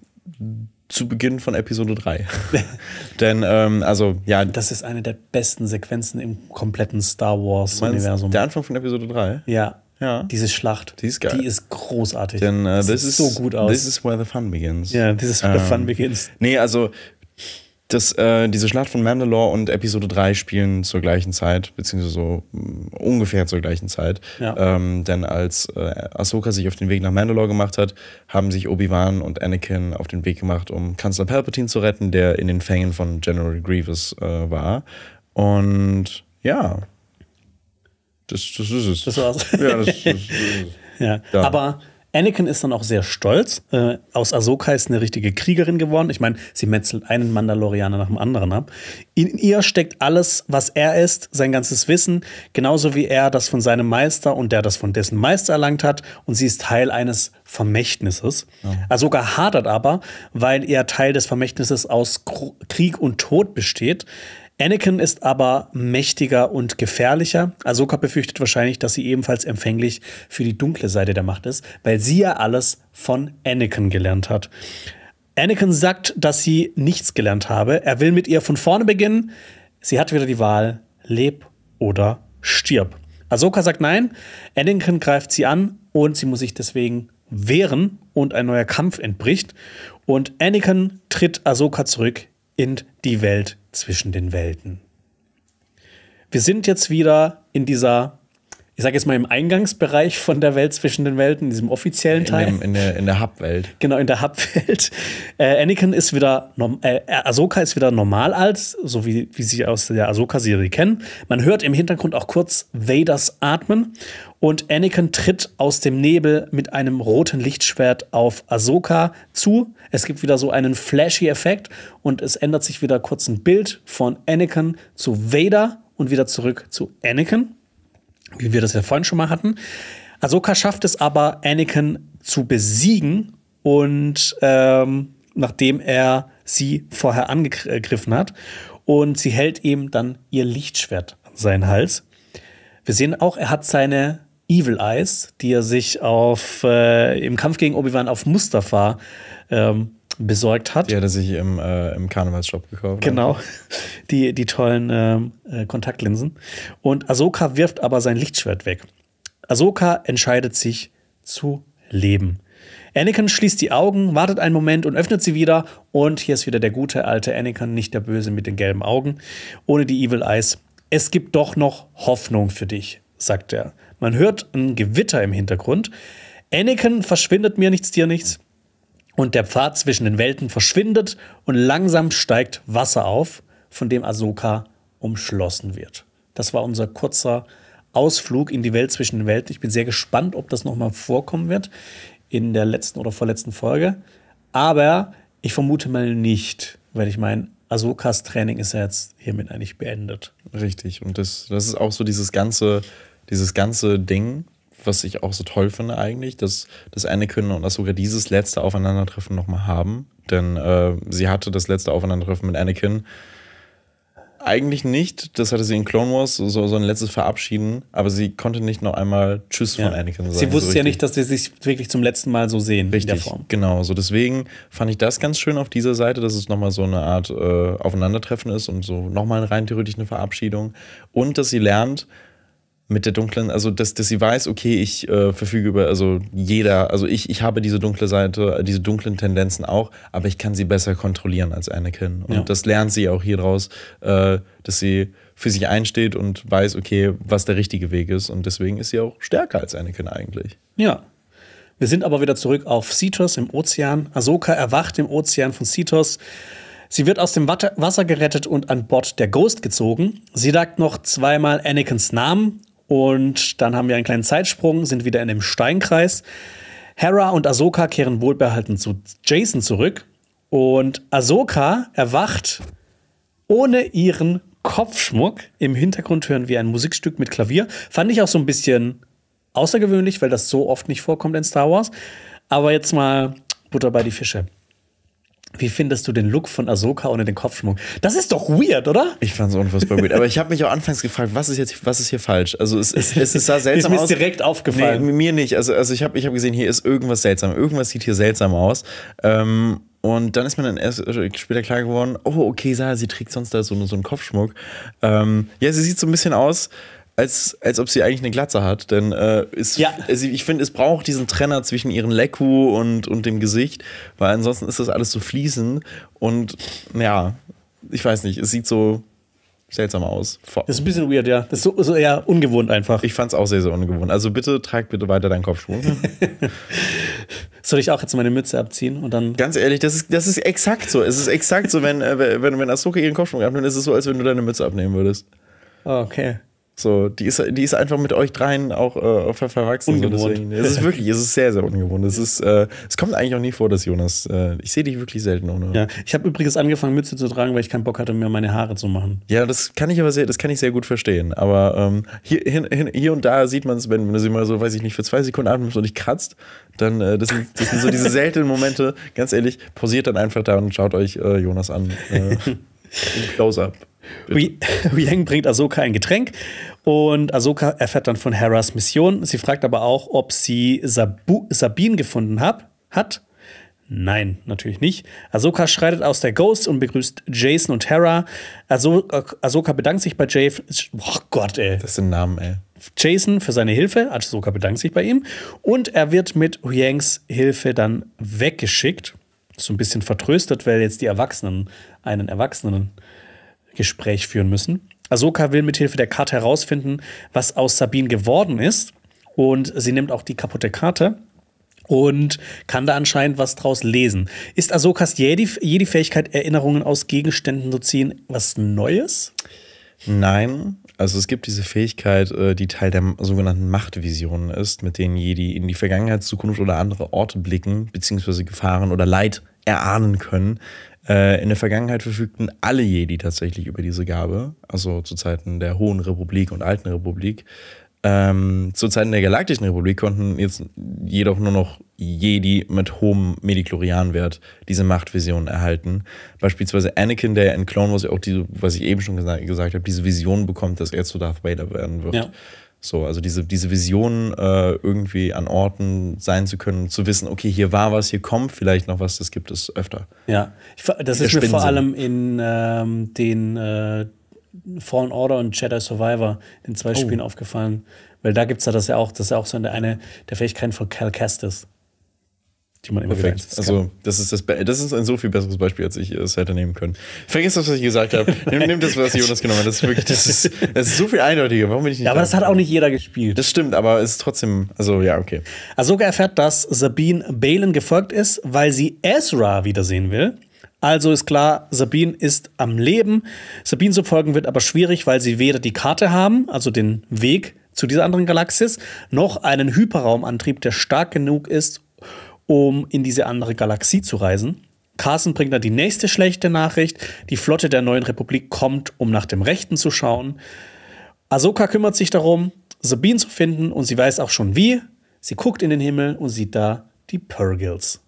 zu Beginn von Episode 3. Denn, ähm, also, ja. Das ist eine der besten Sequenzen im kompletten Star Wars-Universum. Der Anfang von Episode 3? Ja. Ja. Diese Schlacht. Die ist geil. Die ist großartig. Denn, uh, das sieht so gut aus. This is where the fun begins. Ja, yeah, this is where ähm, the fun ähm, begins. Nee, also das, äh, diese Schlacht von Mandalore und Episode 3 spielen zur gleichen Zeit, beziehungsweise so mm, ungefähr zur gleichen Zeit. Ja. Ähm, denn als äh, Ahsoka sich auf den Weg nach Mandalore gemacht hat, haben sich Obi-Wan und Anakin auf den Weg gemacht, um Kanzler Palpatine zu retten, der in den Fängen von General Grievous äh, war. Und ja, das, das ist es. Das war's. Ja, das, das, das ist es. ja. ja. Aber Anakin ist dann auch sehr stolz. Äh, aus Ahsoka ist eine richtige Kriegerin geworden. Ich meine, sie metzelt einen Mandalorianer nach dem anderen ab. In ihr steckt alles, was er ist, sein ganzes Wissen, genauso wie er das von seinem Meister und der das von dessen Meister erlangt hat. Und sie ist Teil eines Vermächtnisses. Ja. Ahsoka hadert aber, weil er Teil des Vermächtnisses aus Krieg und Tod besteht. Anakin ist aber mächtiger und gefährlicher. Ahsoka befürchtet wahrscheinlich, dass sie ebenfalls empfänglich für die dunkle Seite der Macht ist, weil sie ja alles von Anakin gelernt hat. Anakin sagt, dass sie nichts gelernt habe. Er will mit ihr von vorne beginnen. Sie hat wieder die Wahl, leb oder stirb. Ahsoka sagt nein, Anakin greift sie an und sie muss sich deswegen wehren und ein neuer Kampf entbricht. Und Anakin tritt Ahsoka zurück in die Welt zwischen den Welten. Wir sind jetzt wieder in dieser, ich sage jetzt mal im Eingangsbereich von der Welt zwischen den Welten, in diesem offiziellen Teil. In, dem, in der, in der Hub-Welt. Genau, in der Hub-Welt. Äh, Anakin ist wieder, äh, Ahsoka ist wieder normal als, so wie, wie sie aus der Ahsoka-Serie kennen. Man hört im Hintergrund auch kurz Vaders atmen und Anakin tritt aus dem Nebel mit einem roten Lichtschwert auf Ahsoka zu. Es gibt wieder so einen flashy Effekt und es ändert sich wieder kurz ein Bild von Anakin zu Vader und wieder zurück zu Anakin, wie wir das ja vorhin schon mal hatten. Ahsoka schafft es aber, Anakin zu besiegen und ähm, nachdem er sie vorher angegriffen hat. Und sie hält ihm dann ihr Lichtschwert an seinen Hals. Wir sehen auch, er hat seine Evil Eyes, die er sich auf, äh, im Kampf gegen Obi-Wan auf Mustafa ähm, besorgt hat. Die hat er sich im, äh, im Karnevalsshop gekauft. Genau, die, die tollen ähm, äh, Kontaktlinsen. Und Ahsoka wirft aber sein Lichtschwert weg. Ahsoka entscheidet sich zu leben. Anakin schließt die Augen, wartet einen Moment und öffnet sie wieder. Und hier ist wieder der gute alte Anakin, nicht der böse mit den gelben Augen, ohne die Evil Eyes. Es gibt doch noch Hoffnung für dich, sagt er. Man hört ein Gewitter im Hintergrund. Anakin verschwindet mir nichts, dir nichts. Und der Pfad zwischen den Welten verschwindet und langsam steigt Wasser auf, von dem Ahsoka umschlossen wird. Das war unser kurzer Ausflug in die Welt zwischen den Welten. Ich bin sehr gespannt, ob das nochmal vorkommen wird in der letzten oder vorletzten Folge. Aber ich vermute mal nicht, weil ich meine, Ahsokas Training ist ja jetzt hiermit eigentlich beendet. Richtig. Und das, das ist auch so dieses ganze dieses ganze Ding, was ich auch so toll finde eigentlich, dass das Anakin und das sogar dieses letzte Aufeinandertreffen nochmal haben. Denn äh, sie hatte das letzte Aufeinandertreffen mit Anakin eigentlich nicht. Das hatte sie in Clone Wars, so, so ein letztes Verabschieden, aber sie konnte nicht noch einmal Tschüss ja. von Anakin sagen. Sie wusste so ja nicht, dass sie sich wirklich zum letzten Mal so sehen. Richtig, genau. So deswegen fand ich das ganz schön auf dieser Seite, dass es nochmal so eine Art äh, Aufeinandertreffen ist und so nochmal rein theoretisch eine Verabschiedung. Und dass sie lernt, mit der dunklen, also dass, dass sie weiß, okay, ich äh, verfüge über, also jeder, also ich, ich habe diese dunkle Seite, äh, diese dunklen Tendenzen auch, aber ich kann sie besser kontrollieren als Anakin. Und ja. das lernt sie auch hier draus, äh, dass sie für sich einsteht und weiß, okay, was der richtige Weg ist. Und deswegen ist sie auch stärker als Anakin eigentlich. Ja. Wir sind aber wieder zurück auf Cetos im Ozean. Ahsoka erwacht im Ozean von Cetos. Sie wird aus dem Wasser gerettet und an Bord der Ghost gezogen. Sie sagt noch zweimal Anakins Namen und dann haben wir einen kleinen Zeitsprung, sind wieder in dem Steinkreis. Hera und Ahsoka kehren wohlbehalten zu Jason zurück. Und Ahsoka erwacht ohne ihren Kopfschmuck. Im Hintergrund hören wir ein Musikstück mit Klavier. Fand ich auch so ein bisschen außergewöhnlich, weil das so oft nicht vorkommt in Star Wars. Aber jetzt mal Butter bei die Fische. Wie findest du den Look von Ahsoka ohne den Kopfschmuck? Das ist doch weird, oder? Ich fand es unfassbar weird. Aber ich habe mich auch anfangs gefragt, was ist jetzt, was ist hier falsch? Also es, es, es, es sah seltsam aus. Mir Ist direkt aufgefallen. Nee, mir nicht. Also, also ich habe ich hab gesehen, hier ist irgendwas seltsam. Irgendwas sieht hier seltsam aus. Ähm, und dann ist mir dann erst später klar geworden, oh, okay, Sarah, sie trägt sonst da so, so einen Kopfschmuck. Ähm, ja, sie sieht so ein bisschen aus als, als ob sie eigentlich eine Glatze hat. Denn äh, ist, ja. also ich finde, es braucht diesen Trenner zwischen ihrem Lecku und, und dem Gesicht, weil ansonsten ist das alles so fließend und ja, ich weiß nicht, es sieht so seltsam aus. Das ist ein bisschen weird, ja. Das ist so, so eher ungewohnt einfach. Ich fand es auch sehr, sehr ungewohnt. Also bitte trag bitte weiter deinen Kopfschuh. Soll ich auch jetzt meine Mütze abziehen und dann. Ganz ehrlich, das ist, das ist exakt so. Es ist exakt so, wenn, äh, wenn, wenn Asuka ihren Kopfschwung abnimmt, ist es so, als wenn du deine Mütze abnehmen würdest. Ah, okay. So, die ist, die ist einfach mit euch dreien auch äh, verwachsen. Ungewohnt. So deswegen, es ist wirklich, es ist sehr, sehr ungewohnt. Es, ist, äh, es kommt eigentlich auch nie vor, dass Jonas. Äh, ich sehe dich wirklich selten ohne. Ja, ich habe übrigens angefangen, Mütze zu tragen, weil ich keinen Bock hatte, mir meine Haare zu machen. Ja, das kann ich aber sehr, das kann ich sehr gut verstehen. Aber ähm, hier, hin, hin, hier und da sieht man es, wenn, wenn du sie mal so, weiß ich nicht, für zwei Sekunden atmest und dich kratzt, dann äh, das, sind, das sind so diese seltenen Momente. Ganz ehrlich, pausiert dann einfach da und schaut euch äh, Jonas an. Äh, Close-up. Yang bringt Ahsoka ein Getränk und Ahsoka erfährt dann von Hera's Mission. Sie fragt aber auch, ob sie Sabu Sabine gefunden hab, hat. Nein, natürlich nicht. Ahsoka schreitet aus der Ghost und begrüßt Jason und Hera. Ahsoka bedankt sich bei Jay. Oh Gott, ey. Das sind Namen, ey. Jason für seine Hilfe. Ahsoka bedankt sich bei ihm. Und er wird mit Huyangs Hilfe dann weggeschickt. So ein bisschen vertröstet, weil jetzt die Erwachsenen einen Erwachsenen Gespräch führen müssen. Ahsoka will mithilfe der Karte herausfinden, was aus Sabine geworden ist. Und sie nimmt auch die kaputte Karte und kann da anscheinend was draus lesen. Ist Ahsokas jede fähigkeit Erinnerungen aus Gegenständen zu ziehen, was Neues? Nein. Also es gibt diese Fähigkeit, äh, die Teil der sogenannten Machtvisionen ist, mit denen Jedi in die Vergangenheit, Zukunft oder andere Orte blicken, beziehungsweise Gefahren oder Leid erahnen können äh, in der Vergangenheit verfügten alle Jedi tatsächlich über diese Gabe, also zu Zeiten der Hohen Republik und Alten Republik. Ähm, zu Zeiten der Galaktischen Republik konnten jetzt jedoch nur noch Jedi mit hohem Mediklorianwert diese Machtvision erhalten. Beispielsweise Anakin, der in Clone Wars auch diese, was ich eben schon gesagt, gesagt habe, diese Vision bekommt, dass er zu Darth Vader werden wird. Ja. So, also diese, diese Vision, äh, irgendwie an Orten sein zu können, zu wissen, okay, hier war was, hier kommt vielleicht noch was, das gibt es öfter. Ja, ich, das ist mir vor allem in ähm, den äh, Fallen Order und Jedi Survivor, den zwei oh. Spielen aufgefallen. Weil da gibt es ja das ja auch, das ist ja auch so eine der Fähigkeiten von Cal Kestis die man immer wieder Also, das ist, das, das ist ein so viel besseres Beispiel, als ich äh, es hätte nehmen können. Vergiss das, was ich gesagt habe. Nimm, nimm, das, was Jonas genommen hat. Das ist wirklich, das ist, das ist so viel eindeutiger. Warum bin ich nicht Ja, aber das hat auch nicht jeder gespielt. Das stimmt, aber es ist trotzdem, also ja, okay. Ahsoka erfährt, dass Sabine Balen gefolgt ist, weil sie Ezra wiedersehen will. Also ist klar, Sabine ist am Leben. Sabine zu folgen wird aber schwierig, weil sie weder die Karte haben, also den Weg zu dieser anderen Galaxis, noch einen Hyperraumantrieb, der stark genug ist, um in diese andere Galaxie zu reisen. Carson bringt dann die nächste schlechte Nachricht. Die Flotte der neuen Republik kommt, um nach dem Rechten zu schauen. Ahsoka kümmert sich darum, Sabine zu finden und sie weiß auch schon wie. Sie guckt in den Himmel und sieht da die Purgils.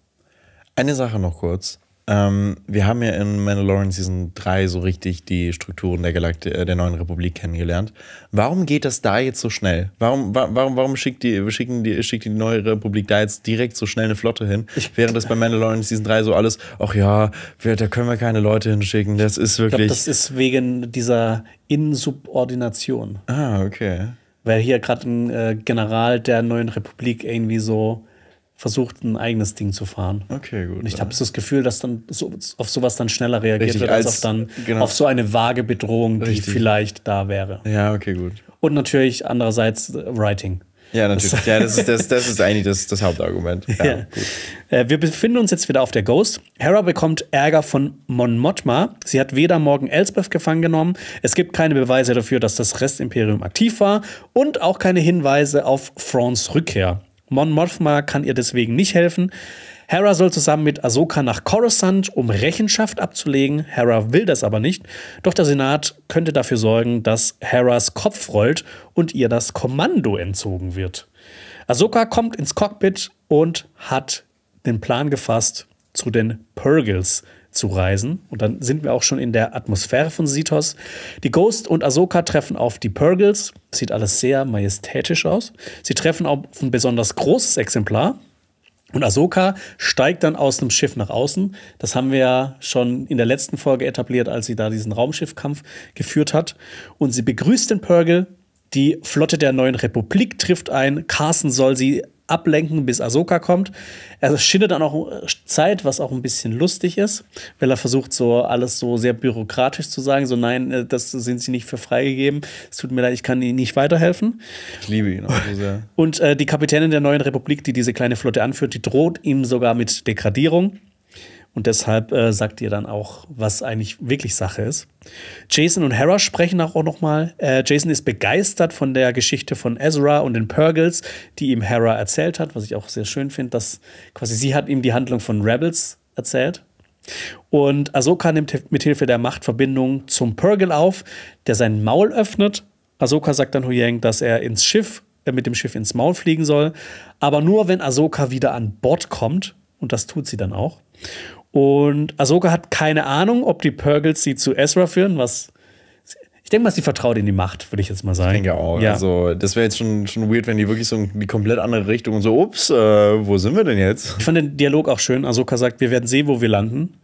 Eine Sache noch kurz. Ähm, wir haben ja in Mandalorian Season 3 so richtig die Strukturen der, Galakt äh, der neuen Republik kennengelernt. Warum geht das da jetzt so schnell? Warum, wa warum, warum schickt, die, schicken die, schickt die neue Republik da jetzt direkt so schnell eine Flotte hin? während das bei Mandalorian Season 3 so alles, ach ja, wir, da können wir keine Leute hinschicken. Das ist wirklich. Ich glaub, das ist wegen dieser Insubordination. Ah, okay. Weil hier gerade ein äh, General der neuen Republik irgendwie so versucht, ein eigenes Ding zu fahren. Okay, gut. Und ich habe das Gefühl, dass dann so, auf sowas dann schneller reagiert Richtig, wird, als, als, auf, dann, genau. auf so eine vage Bedrohung, Richtig. die vielleicht da wäre. Ja, okay, gut. Und natürlich andererseits äh, Writing. Ja, natürlich. Das ja, das ist, das, das ist eigentlich das, das Hauptargument. Ja, ja. Äh, wir befinden uns jetzt wieder auf der Ghost. Hera bekommt Ärger von Mon Mothma. Sie hat weder Morgan Elsbeth gefangen genommen. Es gibt keine Beweise dafür, dass das Restimperium aktiv war und auch keine Hinweise auf Frons Rückkehr. Mon Mothma kann ihr deswegen nicht helfen. Hera soll zusammen mit Ahsoka nach Coruscant, um Rechenschaft abzulegen. Hera will das aber nicht. Doch der Senat könnte dafür sorgen, dass Heras Kopf rollt und ihr das Kommando entzogen wird. Ahsoka kommt ins Cockpit und hat den Plan gefasst, zu den Purgles zu reisen. Und dann sind wir auch schon in der Atmosphäre von Sithos. Die Ghost und Ahsoka treffen auf die Purgles. Sieht alles sehr majestätisch aus. Sie treffen auf ein besonders großes Exemplar. Und Ahsoka steigt dann aus dem Schiff nach außen. Das haben wir ja schon in der letzten Folge etabliert, als sie da diesen Raumschiffkampf geführt hat. Und sie begrüßt den Purgle. Die Flotte der neuen Republik trifft ein. Carson soll sie ablenken, bis Ahsoka kommt. Er schindet dann auch äh, Zeit, was auch ein bisschen lustig ist, weil er versucht, so alles so sehr bürokratisch zu sagen. So, nein, äh, das sind sie nicht für freigegeben. Es tut mir leid, ich kann ihnen nicht weiterhelfen. Ich liebe ihn auch so sehr. Und äh, die Kapitänin der neuen Republik, die diese kleine Flotte anführt, die droht ihm sogar mit Degradierung. Und deshalb äh, sagt ihr dann auch, was eigentlich wirklich Sache ist. Jason und Hera sprechen auch nochmal. Äh, Jason ist begeistert von der Geschichte von Ezra und den Purgles, die ihm Hera erzählt hat, was ich auch sehr schön finde, dass quasi sie hat ihm die Handlung von Rebels erzählt. Und Ahsoka nimmt mithilfe der Machtverbindung zum Purgle auf, der sein Maul öffnet. Ahsoka sagt dann Huyang, dass er ins Schiff, äh, mit dem Schiff ins Maul fliegen soll. Aber nur, wenn Ahsoka wieder an Bord kommt. Und das tut sie dann auch. Und Ahsoka hat keine Ahnung, ob die Purgles sie zu Ezra führen, was ich denke mal, sie vertraut in die Macht, würde ich jetzt mal sagen. Ich denke auch. Ja. Also, das wäre jetzt schon, schon weird, wenn die wirklich so in die komplett andere Richtung und so, ups, äh, wo sind wir denn jetzt? Ich fand den Dialog auch schön. Ahsoka sagt, wir werden sehen, wo wir landen.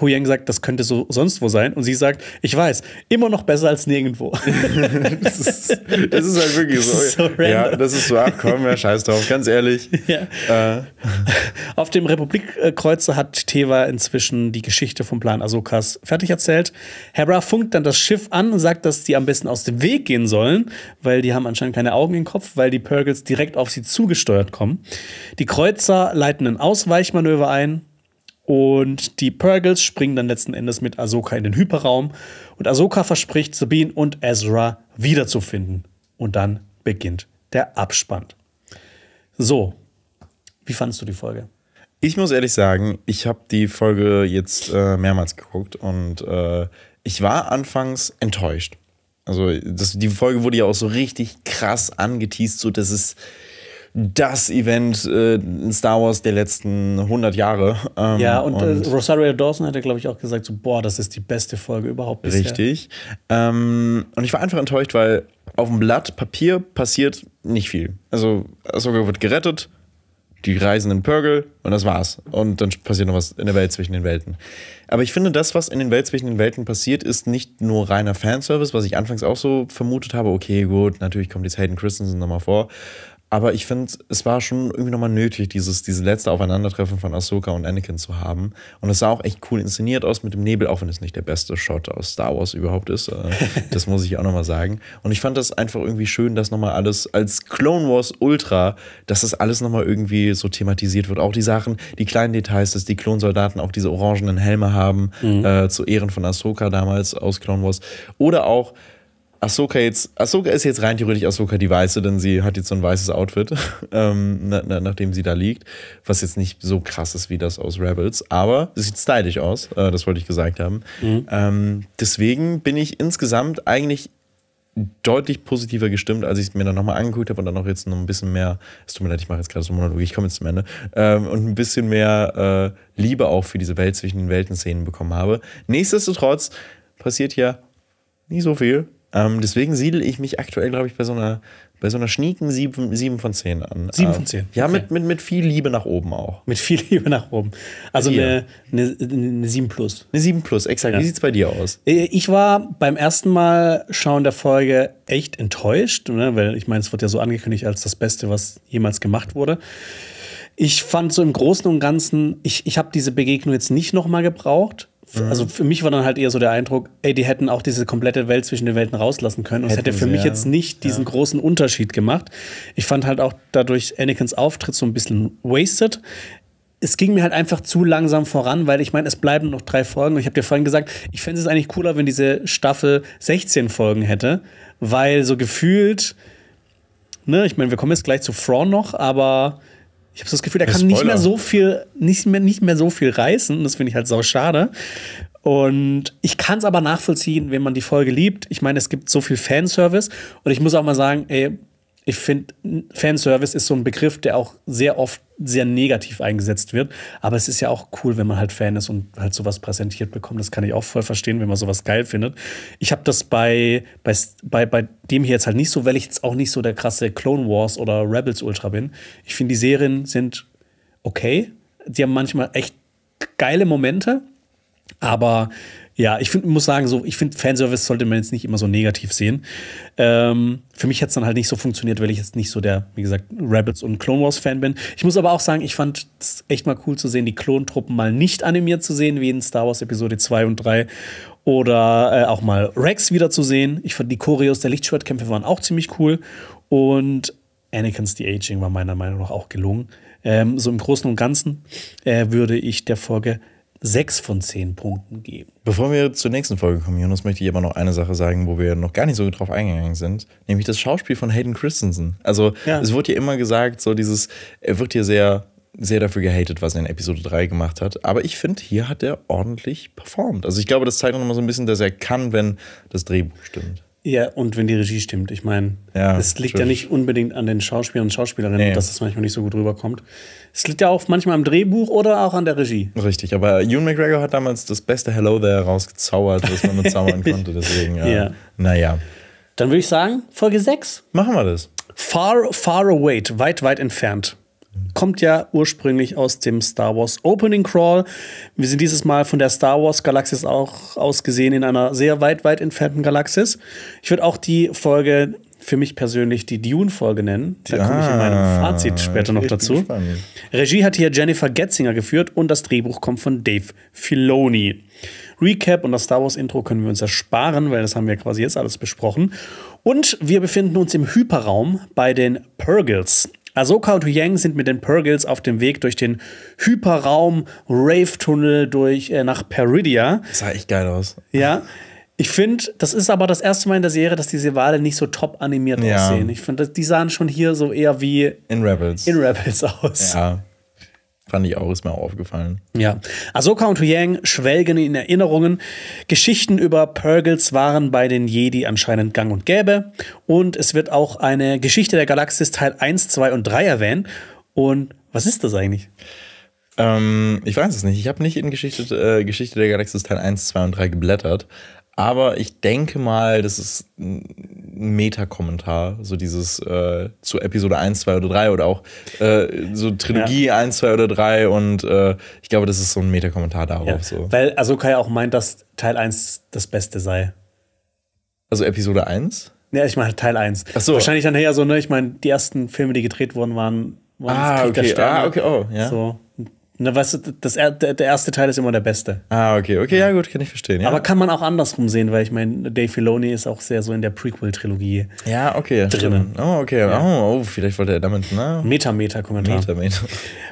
Ho Yang sagt, das könnte so sonst wo sein. Und sie sagt, ich weiß, immer noch besser als nirgendwo. das, ist, das ist halt wirklich so. so ja, das ist so, ach komm, ja, scheiß drauf, ganz ehrlich. Ja. Äh. Auf dem Republikkreuzer hat Teva inzwischen die Geschichte vom Plan Asokas fertig erzählt. Hera funkt dann das Schiff an und sagt, dass die am besten aus dem Weg gehen sollen, weil die haben anscheinend keine Augen im Kopf, weil die Purgles direkt auf sie zugesteuert kommen. Die Kreuzer leiten ein Ausweichmanöver ein, und die Purgles springen dann letzten Endes mit Ahsoka in den Hyperraum. Und Ahsoka verspricht, Sabine und Ezra wiederzufinden. Und dann beginnt der Abspann. So, wie fandest du die Folge? Ich muss ehrlich sagen, ich habe die Folge jetzt äh, mehrmals geguckt und äh, ich war anfangs enttäuscht. Also das, die Folge wurde ja auch so richtig krass angeteased, so dass es das Event äh, in Star Wars der letzten 100 Jahre. Ähm, ja, und, äh, und äh, Rosario Dawson hat ja, glaube ich, auch gesagt, so, boah, das ist die beste Folge überhaupt bisher. Richtig. Ähm, und ich war einfach enttäuscht, weil auf dem Blatt Papier passiert nicht viel. Also Ahsoka wird gerettet, die reisen in Pörgel und das war's. Und dann passiert noch was in der Welt zwischen den Welten. Aber ich finde, das, was in den Welt zwischen den Welten passiert, ist nicht nur reiner Fanservice, was ich anfangs auch so vermutet habe. Okay, gut, natürlich kommt jetzt Hayden Christensen nochmal vor. Aber ich finde, es war schon irgendwie nochmal nötig, dieses, dieses letzte Aufeinandertreffen von Ahsoka und Anakin zu haben. Und es sah auch echt cool inszeniert aus mit dem Nebel, auch wenn es nicht der beste Shot aus Star Wars überhaupt ist. Äh, das muss ich auch nochmal sagen. Und ich fand das einfach irgendwie schön, dass nochmal alles als Clone Wars Ultra, dass das alles nochmal irgendwie so thematisiert wird. Auch die Sachen, die kleinen Details, dass die Klonsoldaten auch diese orangenen Helme haben, mhm. äh, zu Ehren von Ahsoka damals aus Clone Wars. Oder auch, Ahsoka jetzt, Ahsoka ist jetzt rein theoretisch Ahsoka die Weiße, denn sie hat jetzt so ein weißes Outfit, ähm, na, na, nachdem sie da liegt, was jetzt nicht so krass ist wie das aus Rebels, aber es sieht stylisch aus, äh, das wollte ich gesagt haben. Mhm. Ähm, deswegen bin ich insgesamt eigentlich deutlich positiver gestimmt, als ich es mir dann nochmal angeguckt habe und dann noch jetzt noch ein bisschen mehr, es tut mir leid, ich mache jetzt gerade so Monologie, ich komme jetzt zum Ende, ähm, und ein bisschen mehr äh, Liebe auch für diese Welt zwischen den Welten-Szenen bekommen habe. Nichtsdestotrotz passiert ja nie so viel ähm, deswegen siedle ich mich aktuell, glaube ich, bei so einer, bei so einer schnieken 7, 7 von 10 an. 7 äh, von 10. Ja, okay. mit, mit, mit viel Liebe nach oben auch. Mit viel Liebe nach oben. Also eine, eine, eine 7 plus. Eine 7 plus, exakt. Ja. Wie sieht es bei dir aus? Äh, ich war beim ersten Mal schauen der Folge echt enttäuscht, ne? weil ich meine, es wird ja so angekündigt als das Beste, was jemals gemacht wurde. Ich fand so im Großen und Ganzen, ich, ich habe diese Begegnung jetzt nicht nochmal gebraucht. Also mhm. Also für mich war dann halt eher so der Eindruck, ey, die hätten auch diese komplette Welt zwischen den Welten rauslassen können. Und es hätte für sie, mich ja. jetzt nicht diesen ja. großen Unterschied gemacht. Ich fand halt auch dadurch Anakins Auftritt so ein bisschen wasted es ging mir halt einfach zu langsam voran, weil ich meine, es bleiben noch drei Folgen. ich habe dir vorhin gesagt, ich fände es eigentlich cooler, wenn diese Staffel 16 Folgen hätte, weil so gefühlt, ne, ich meine, wir kommen jetzt gleich zu Fraun noch, aber ich habe so das Gefühl, der kann nicht mehr so viel, nicht mehr, nicht mehr so viel reißen. das finde ich halt sau schade. Und ich kann es aber nachvollziehen, wenn man die Folge liebt. Ich meine, es gibt so viel Fanservice. Und ich muss auch mal sagen, ey, ich finde, Fanservice ist so ein Begriff, der auch sehr oft sehr negativ eingesetzt wird. Aber es ist ja auch cool, wenn man halt Fan ist und halt sowas präsentiert bekommt. Das kann ich auch voll verstehen, wenn man sowas geil findet. Ich habe das bei, bei, bei, dem hier jetzt halt nicht so, weil ich jetzt auch nicht so der krasse Clone Wars oder Rebels Ultra bin. Ich finde, die Serien sind okay. Die haben manchmal echt geile Momente. Aber ja, ich find, muss sagen, so, ich finde, Fanservice sollte man jetzt nicht immer so negativ sehen. Ähm, für mich hat es dann halt nicht so funktioniert, weil ich jetzt nicht so der, wie gesagt, Rabbits und Clone Wars-Fan bin. Ich muss aber auch sagen, ich fand es echt mal cool zu sehen, die Klontruppen mal nicht animiert zu sehen, wie in Star Wars Episode 2 und 3 oder äh, auch mal Rex wieder zu sehen. Ich fand die Choreos der Lichtschwertkämpfe waren auch ziemlich cool und Anakin's The aging war meiner Meinung nach auch gelungen. Ähm, so im Großen und Ganzen äh, würde ich der Folge sechs von zehn Punkten geben. Bevor wir zur nächsten Folge kommen, Jonas, möchte ich aber noch eine Sache sagen, wo wir noch gar nicht so drauf eingegangen sind, nämlich das Schauspiel von Hayden Christensen. Also ja. es wird ja immer gesagt, so dieses, er wird hier sehr sehr dafür gehatet, was er in Episode 3 gemacht hat. Aber ich finde, hier hat er ordentlich performt. Also ich glaube, das zeigt nochmal so ein bisschen, dass er kann, wenn das Drehbuch stimmt. Ja, und wenn die Regie stimmt. Ich meine, ja, es liegt ja nicht unbedingt an den Schauspielern und Schauspielerinnen, nee. dass das manchmal nicht so gut rüberkommt. Es liegt ja auch manchmal am Drehbuch oder auch an der Regie. Richtig, aber Ewan McGregor hat damals das beste Hello There rausgezaubert, was man nur zaubern konnte. Deswegen, äh, ja. ja. Naja. Dann würde ich sagen, Folge 6. Machen wir das. Far, far away, weit, weit entfernt kommt ja ursprünglich aus dem Star Wars Opening Crawl. Wir sind dieses Mal von der Star Wars Galaxis auch ausgesehen in einer sehr weit, weit entfernten Galaxis. Ich würde auch die Folge für mich persönlich die Dune-Folge nennen. Da ja, komme ich in meinem Fazit später noch dazu. Regie hat hier Jennifer Getzinger geführt und das Drehbuch kommt von Dave Filoni. Recap und das Star Wars-Intro können wir uns ersparen, weil das haben wir quasi jetzt alles besprochen. Und wir befinden uns im Hyperraum bei den Purgles. Ahsoka und Huyang sind mit den Purgils auf dem Weg durch den Hyperraum Rave Tunnel durch äh, nach Peridia. Das sah echt geil aus. Ja. Ich finde, das ist aber das erste Mal in der Serie, dass diese Wale nicht so top animiert ja. aussehen. Ich finde, die sahen schon hier so eher wie in Rebels, in Rebels aus. Ja. Fand ich auch, ist mir auch aufgefallen. Ja. Ahsoka und Huyang schwelgen in Erinnerungen. Geschichten über Purgles waren bei den Jedi anscheinend gang und gäbe. Und es wird auch eine Geschichte der Galaxis Teil 1, 2 und 3 erwähnt. Und was ist das eigentlich? Ähm, ich weiß es nicht. Ich habe nicht in Geschichte, äh, Geschichte der Galaxis Teil 1, 2 und 3 geblättert. Aber ich denke mal, das ist Meta-Kommentar, so dieses äh, zu Episode 1, 2 oder 3 oder auch äh, so Trilogie ja. 1, 2 oder 3 und äh, ich glaube, das ist so ein Meta-Kommentar darauf. Ja. So. Weil Ahsoka ja auch meint, dass Teil 1 das Beste sei. Also Episode 1? Ja, ich meine Teil 1. Ach so. Wahrscheinlich dann her so, ne, ich meine, die ersten Filme, die gedreht worden waren, waren ah, okay. Ah, okay, oh, ja. So. Na, weißt du, das, der, der erste Teil ist immer der beste. Ah, okay, okay, ja, ja gut, kann ich verstehen. Ja. Aber kann man auch andersrum sehen, weil ich meine, Dave Filoni ist auch sehr so in der Prequel-Trilogie. Ja, okay, drinnen. Oh, okay. Ja. Oh, oh, vielleicht wollte er damit, ne? Meta-Meta-Kommentar. Meta-Meta.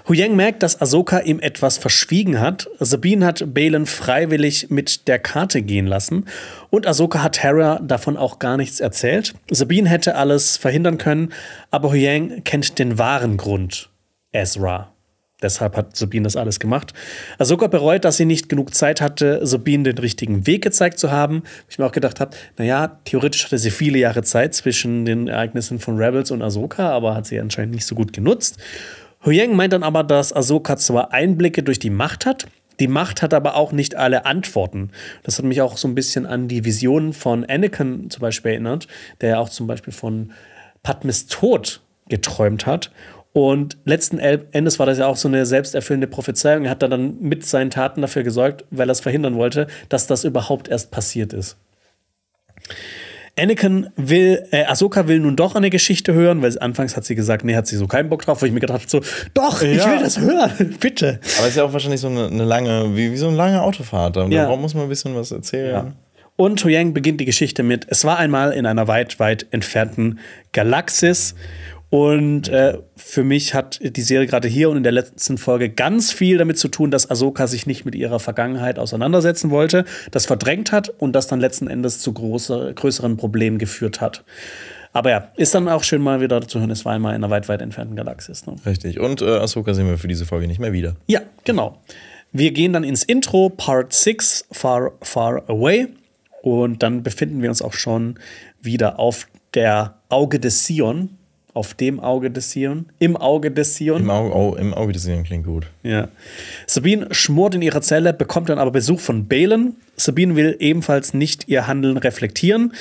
Huyang merkt, dass Ahsoka ihm etwas verschwiegen hat. Sabine hat Balen freiwillig mit der Karte gehen lassen. Und Ahsoka hat Hera davon auch gar nichts erzählt. Sabine hätte alles verhindern können, aber Huyang kennt den wahren Grund. Ezra. Deshalb hat Sabine das alles gemacht. Ahsoka bereut, dass sie nicht genug Zeit hatte, Sabine den richtigen Weg gezeigt zu haben. Ich mir auch gedacht habe, naja, theoretisch hatte sie viele Jahre Zeit zwischen den Ereignissen von Rebels und Ahsoka, aber hat sie anscheinend nicht so gut genutzt. Huyang meint dann aber, dass Ahsoka zwar Einblicke durch die Macht hat, die Macht hat aber auch nicht alle Antworten. Das hat mich auch so ein bisschen an die Vision von Anakin zum Beispiel erinnert, der ja auch zum Beispiel von Padmes Tod geträumt hat und letzten Endes war das ja auch so eine selbsterfüllende Prophezeiung. Er hat da dann mit seinen Taten dafür gesorgt, weil er es verhindern wollte, dass das überhaupt erst passiert ist. Anakin will, äh, Ahsoka will nun doch eine Geschichte hören, weil anfangs hat sie gesagt, nee, hat sie so keinen Bock drauf, wo ich mir gedacht habe, so, doch, ja. ich will das hören, bitte. Aber es ist ja auch wahrscheinlich so eine, eine lange, wie, wie, so eine lange Autofahrt, da ja. muss man ein bisschen was erzählen. Ja. Und Huyang beginnt die Geschichte mit, es war einmal in einer weit, weit entfernten Galaxis und äh, für mich hat die Serie gerade hier und in der letzten Folge ganz viel damit zu tun, dass Ahsoka sich nicht mit ihrer Vergangenheit auseinandersetzen wollte, das verdrängt hat und das dann letzten Endes zu große, größeren Problemen geführt hat. Aber ja, ist dann auch schön mal wieder zu hören, es war einmal in einer weit, weit entfernten Galaxis. Ne? Richtig. Und äh, Ahsoka sehen wir für diese Folge nicht mehr wieder. Ja, genau. Wir gehen dann ins Intro, Part 6, Far, Far Away. Und dann befinden wir uns auch schon wieder auf der Auge des Sion, auf dem Auge des Sion, im Auge des Sion. Im Auge, oh, im Auge des Sion klingt gut. Ja. Sabine schmort in ihrer Zelle, bekommt dann aber Besuch von Balen. Sabine will ebenfalls nicht ihr Handeln reflektieren,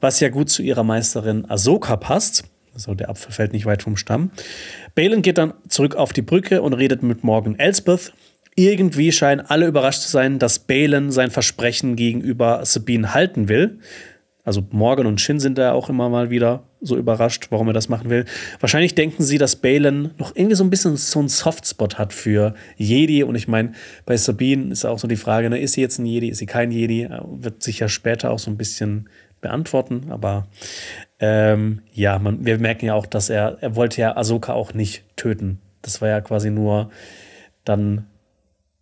was ja gut zu ihrer Meisterin Ahsoka passt. Also der Apfel fällt nicht weit vom Stamm. Balen geht dann zurück auf die Brücke und redet mit Morgan Elspeth. Irgendwie scheinen alle überrascht zu sein, dass Balen sein Versprechen gegenüber Sabine halten will. Also Morgan und Shin sind da auch immer mal wieder so überrascht, warum er das machen will. Wahrscheinlich denken sie, dass Balen noch irgendwie so ein bisschen so einen Softspot hat für Jedi. Und ich meine, bei Sabine ist auch so die Frage, ne, ist sie jetzt ein Jedi, ist sie kein Jedi? Äh, wird sich ja später auch so ein bisschen beantworten. Aber ähm, ja, man, wir merken ja auch, dass er, er wollte ja Ahsoka auch nicht töten. Das war ja quasi nur dann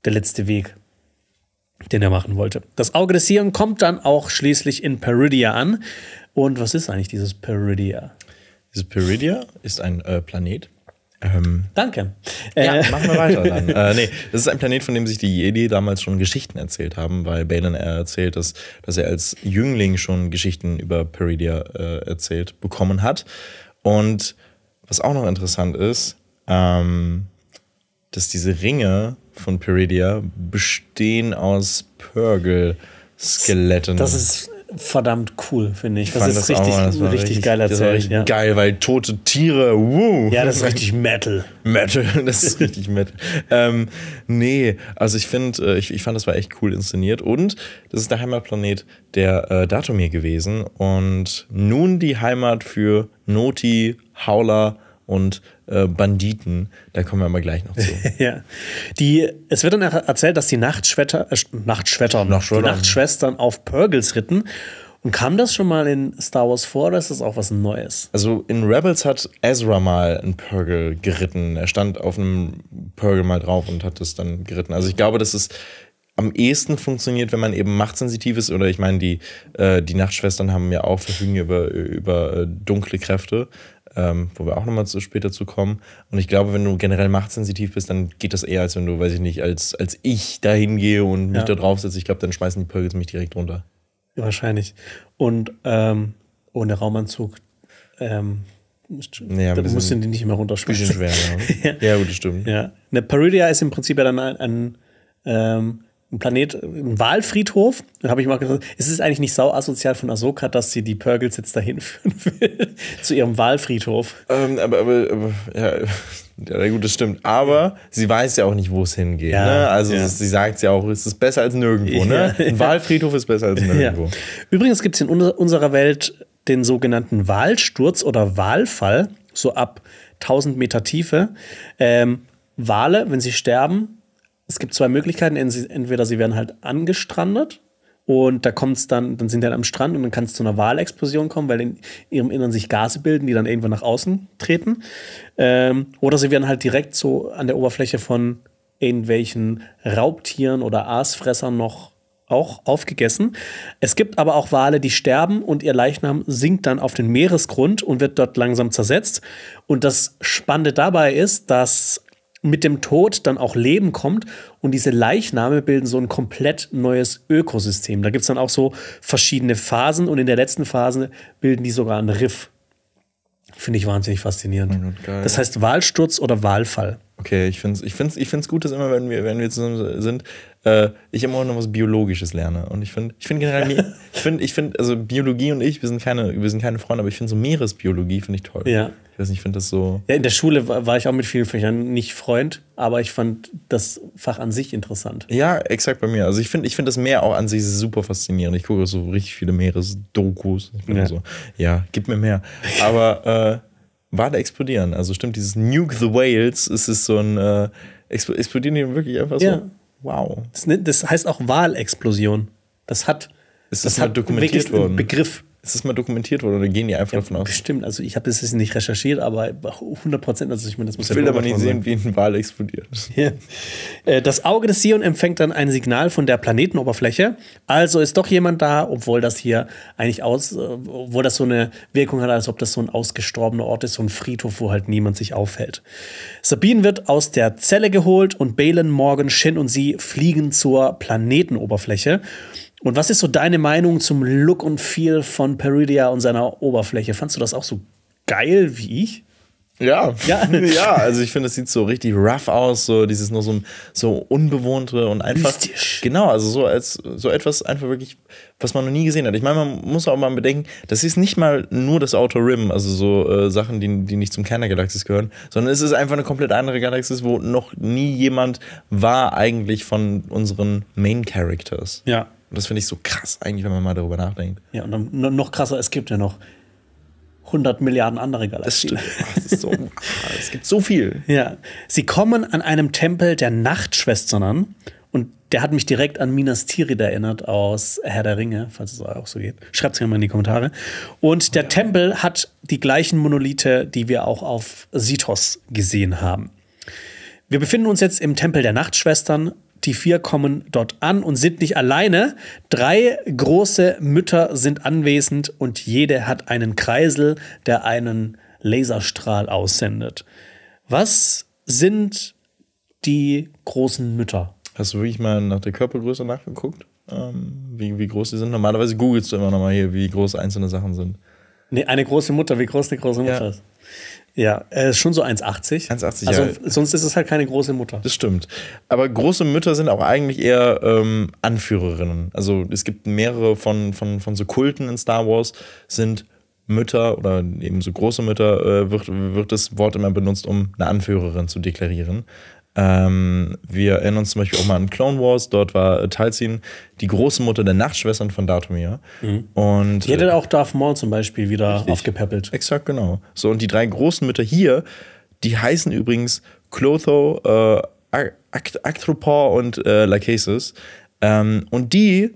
der letzte Weg, den er machen wollte. Das Auge des Sirens kommt dann auch schließlich in Peridia an, und was ist eigentlich dieses Peridia? Dieses Peridia ist ein äh, Planet. Ähm, Danke. Ja, äh. machen wir weiter dann. äh, nee, das ist ein Planet, von dem sich die Jedi damals schon Geschichten erzählt haben, weil Balin erzählt, dass, dass er als Jüngling schon Geschichten über Peridia äh, erzählt bekommen hat. Und was auch noch interessant ist, ähm, dass diese Ringe von Peridia bestehen aus Pörgel-Skeletten. Das ist verdammt cool, finde ich. Das ist das richtig, das richtig, richtig geil erzählt. Richtig ja. Geil, weil tote Tiere, wow. Ja, das ist richtig Metal. Metal, das ist richtig Metal. Ähm, nee, also ich finde, äh, ich, ich fand, das war echt cool inszeniert. Und das ist der Heimatplanet der äh, Datumir gewesen. Und nun die Heimat für Noti, Hauler, und äh, Banditen. Da kommen wir aber gleich noch zu. ja. Die, es wird dann erzählt, dass die Nachtschwetter, äh, Nachtschwettern, Nachtschwestern. die Nachtschwestern auf Purgles ritten. Und kam das schon mal in Star Wars vor oder ist das auch was Neues? Also in Rebels hat Ezra mal einen Purgel geritten. Er stand auf einem Purgel mal drauf und hat es dann geritten. Also ich glaube, das ist am ehesten funktioniert, wenn man eben machtsensitiv ist. Oder ich meine, die, äh, die Nachtschwestern haben ja auch verfügen über, über äh, dunkle Kräfte ähm, wo wir auch nochmal zu, später zu kommen. Und ich glaube, wenn du generell machtsensitiv bist, dann geht das eher, als wenn du, weiß ich nicht, als, als ich da hingehe und mich ja. da draufsetze. Ich glaube, dann schmeißen die Pögels mich direkt runter. Wahrscheinlich. Und ähm, ohne Raumanzug ähm, naja, da mussten die nicht immer runterschmeißen. Bisschen schwer, ja. ja. gut, das stimmt. Ja. Eine Parydia ist im Prinzip ja dann ein, ein ähm, ein Planet, ein Wahlfriedhof. Da habe ich mal gesagt, es ist eigentlich nicht sau asozial von Ahsoka, dass sie die Purgles jetzt dahin führen will, zu ihrem Wahlfriedhof. Ähm, aber, aber, aber ja, ja, gut, das stimmt. Aber sie weiß ja auch nicht, wo es hingeht. Ja, ne? Also ja. sie sagt ja auch, es ist besser als nirgendwo. Ne? Ein Wahlfriedhof ist besser als nirgendwo. Übrigens gibt es in unserer Welt den sogenannten Wahlsturz oder Wahlfall, so ab 1000 Meter Tiefe. Ähm, Wale, wenn sie sterben, es gibt zwei Möglichkeiten. Entweder sie werden halt angestrandet und da kommt es dann, dann sind die halt am Strand und dann kann es zu einer Walexplosion kommen, weil in ihrem Innern sich Gase bilden, die dann irgendwann nach außen treten. Ähm, oder sie werden halt direkt so an der Oberfläche von irgendwelchen Raubtieren oder Aasfressern noch auch aufgegessen. Es gibt aber auch Wale, die sterben und ihr Leichnam sinkt dann auf den Meeresgrund und wird dort langsam zersetzt. Und das Spannende dabei ist, dass mit dem Tod dann auch Leben kommt und diese Leichname bilden so ein komplett neues Ökosystem. Da gibt es dann auch so verschiedene Phasen und in der letzten Phase bilden die sogar einen Riff. Finde ich wahnsinnig faszinierend. Oh, geil. Das heißt Wahlsturz oder Wahlfall. Okay, ich finde es ich find's, ich find's gut, dass immer, wenn wir, wenn wir zusammen sind, äh, ich immer noch was Biologisches lerne. Und ich finde ich find generell, ich finde, ich find, also Biologie und ich, wir sind keine, wir sind keine Freunde, aber ich finde so Meeresbiologie, finde ich toll. Ja. Ich weiß nicht, ich finde das so. Ja, in der Schule war ich auch mit vielen Fächern nicht Freund, aber ich fand das Fach an sich interessant. Ja, exakt bei mir. Also ich finde ich find das Meer auch an sich super faszinierend. Ich gucke so richtig viele Meeresdokus. Ich bin ja. so, ja, gib mir mehr. Aber äh, Wale explodieren. Also stimmt, dieses Nuke the Whales ist es so ein. Äh, explodieren die wirklich einfach so? Wow. Das, ne-, das heißt auch Walexplosion. Das hat. Ist das, das halt hat dokumentiert worden? Begriff ist das mal dokumentiert worden oder gehen die einfach ja, davon aus? Bestimmt, also ich habe das nicht recherchiert, aber 100 Prozent, also ich meine, das muss Ich will aber nicht sehen, wie ein Wal explodiert. Ja. Äh, das Auge des Sion empfängt dann ein Signal von der Planetenoberfläche, also ist doch jemand da, obwohl das hier eigentlich aus, äh, obwohl das so eine Wirkung hat, als ob das so ein ausgestorbener Ort ist, so ein Friedhof, wo halt niemand sich aufhält. Sabine wird aus der Zelle geholt und Balen, Morgan, Shin und sie fliegen zur Planetenoberfläche. Und was ist so deine Meinung zum Look und Feel von Peridia und seiner Oberfläche? Fandst du das auch so geil wie ich? Ja, ja, ja also ich finde, es sieht so richtig rough aus, so dieses nur so, so unbewohnte und einfach. Mystisch. Genau, also so als so etwas einfach wirklich, was man noch nie gesehen hat. Ich meine, man muss auch mal bedenken, das ist nicht mal nur das Outer Rim, also so äh, Sachen, die, die nicht zum Kern der Galaxis gehören, sondern es ist einfach eine komplett andere Galaxis, wo noch nie jemand war eigentlich von unseren Main Characters. Ja, und das finde ich so krass, eigentlich, wenn man mal darüber nachdenkt. Ja, und dann noch krasser, es gibt ja noch 100 Milliarden andere Galaxien. Das, das so, es gibt so viel. Ja. Sie kommen an einem Tempel der Nachtschwestern an. Und der hat mich direkt an Minas Tirith erinnert aus Herr der Ringe, falls es auch so geht. Schreibt es mir mal in die Kommentare. Und der ja. Tempel hat die gleichen Monolithe, die wir auch auf Sithos gesehen haben. Wir befinden uns jetzt im Tempel der Nachtschwestern die vier kommen dort an und sind nicht alleine. Drei große Mütter sind anwesend und jede hat einen Kreisel, der einen Laserstrahl aussendet. Was sind die großen Mütter? Hast du wirklich mal nach der Körpergröße nachgeguckt? Ähm, wie, wie groß die sind? Normalerweise googelst du immer noch mal hier, wie groß einzelne Sachen sind. Nee, eine große Mutter, wie groß eine große Mutter ja. ist. Ja, äh, schon so 1,80. 1,80, also, ja. Sonst ist es halt keine große Mutter. Das stimmt. Aber große Mütter sind auch eigentlich eher ähm, Anführerinnen. Also es gibt mehrere von, von, von so Kulten in Star Wars, sind Mütter oder eben so große Mütter, äh, wird, wird das Wort immer benutzt, um eine Anführerin zu deklarieren. Ähm, wir erinnern uns zum Beispiel auch mal an Clone Wars. Dort war äh, Talzin die große Mutter der Nachtschwestern von Datomir. Mhm. Und, die hätte äh, auch Darth Maul zum Beispiel wieder richtig. aufgepäppelt. Exakt, genau. So, und die drei großen Mütter hier, die heißen übrigens Clotho, äh, Actropor und äh, Lachesis. Ähm, und die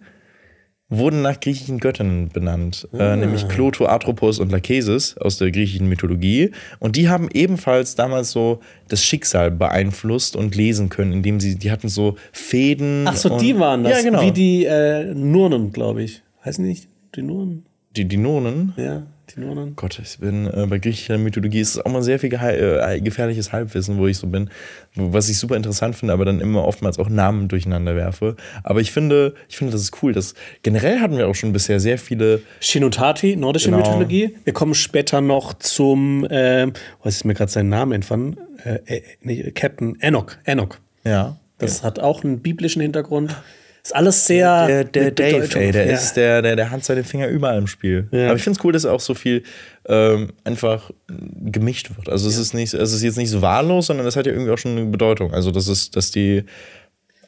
wurden nach griechischen Göttinnen benannt, äh, ah. äh, nämlich Kloto, Atropos und Lachesis aus der griechischen Mythologie. Und die haben ebenfalls damals so das Schicksal beeinflusst und lesen können, indem sie, die hatten so Fäden. Ach so, und, die waren das, ja, genau. wie die äh, Nurnen, glaube ich. Heißen die nicht die Nurnen? Die, die Nurnen? Ja. Die Gott, ich bin äh, bei griechischer Mythologie ist es auch mal sehr viel äh, gefährliches Halbwissen, wo ich so bin, was ich super interessant finde, aber dann immer oftmals auch Namen durcheinander werfe. Aber ich finde, ich finde, das ist cool. Dass, generell hatten wir auch schon bisher sehr viele. Shinotati, nordische genau. Mythologie. Wir kommen später noch zum, äh, was ist mir gerade sein Name entfallen? Äh, äh nee, Captain Enoch. Enoch. Ja. Das ja. hat auch einen biblischen Hintergrund. Ist alles sehr. Der, der Dave, ey, der ja. ist, der, der, der hat seine Finger überall im Spiel. Ja. Aber ich finde es cool, dass auch so viel ähm, einfach gemischt wird. Also es ist nicht, also es ist jetzt nicht so wahllos, sondern es hat ja irgendwie auch schon eine Bedeutung. Also das ist, dass die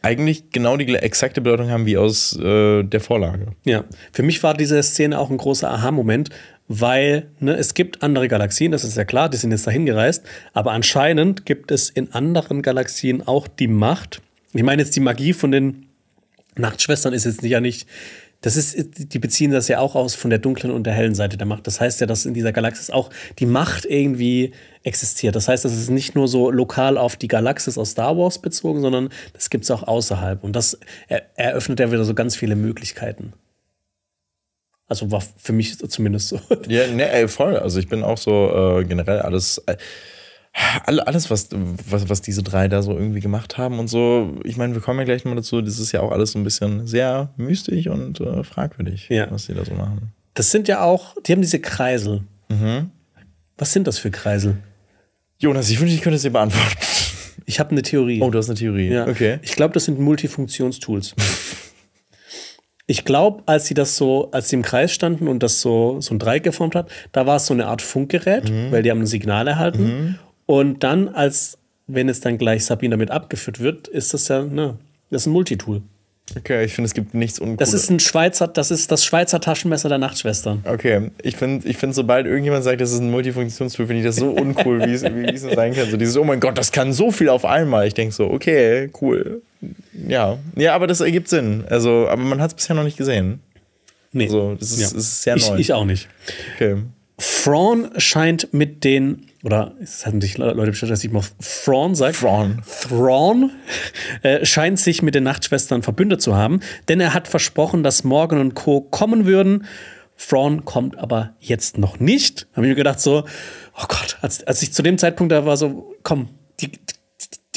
eigentlich genau die exakte Bedeutung haben wie aus äh, der Vorlage. Ja, für mich war diese Szene auch ein großer Aha-Moment, weil ne, es gibt andere Galaxien, das ist ja klar, die sind jetzt dahin gereist, aber anscheinend gibt es in anderen Galaxien auch die Macht. Ich meine jetzt die Magie von den Nachtschwestern ist jetzt nicht ja nicht. Das ist, die beziehen das ja auch aus von der dunklen und der hellen Seite der Macht. Das heißt ja, dass in dieser Galaxis auch die Macht irgendwie existiert. Das heißt, das ist nicht nur so lokal auf die Galaxis aus Star Wars bezogen, sondern das gibt es auch außerhalb. Und das eröffnet ja wieder so ganz viele Möglichkeiten. Also war für mich zumindest so. Ja, ne, ey, voll. Also ich bin auch so äh, generell alles. Äh alles, was, was, was diese drei da so irgendwie gemacht haben und so, ich meine, wir kommen ja gleich nochmal dazu, das ist ja auch alles so ein bisschen sehr mystisch und äh, fragwürdig, ja. was die da so machen. Das sind ja auch, die haben diese Kreisel. Mhm. Was sind das für Kreisel? Jonas, ich wünsche, ich könnte es dir beantworten. Ich habe eine Theorie. Oh, du hast eine Theorie. Ja. Okay. Ich glaube, das sind Multifunktionstools. ich glaube, als sie das so, als sie im Kreis standen und das so, so ein Dreieck geformt hat, da war es so eine Art Funkgerät, mhm. weil die haben ein Signal erhalten. Mhm. Und dann, als wenn es dann gleich Sabine damit abgeführt wird, ist das ja, ne, das ist ein Multitool. Okay, ich finde, es gibt nichts Uncooles. Das ist ein Schweizer, das ist das Schweizer Taschenmesser der Nachtschwestern. Okay, ich finde, ich find, sobald irgendjemand sagt, das ist ein Multifunktionstool, finde ich das so uncool, wie es sein kann. So dieses, oh mein Gott, das kann so viel auf einmal. Ich denke so, okay, cool. Ja. Ja, aber das ergibt Sinn. Also, aber man hat es bisher noch nicht gesehen. Nee. Also, das ist, ja. ist sehr neu. Ich, ich auch nicht. Okay. Fraun scheint mit den, oder es hatten sich Leute bestellt, dass ich mal Fraun sage. Fraun. Fraun äh, scheint sich mit den Nachtschwestern verbündet zu haben, denn er hat versprochen, dass Morgan und Co. kommen würden. Fraun kommt aber jetzt noch nicht. Habe ich mir gedacht, so, oh Gott, als, als ich zu dem Zeitpunkt da war, so, komm,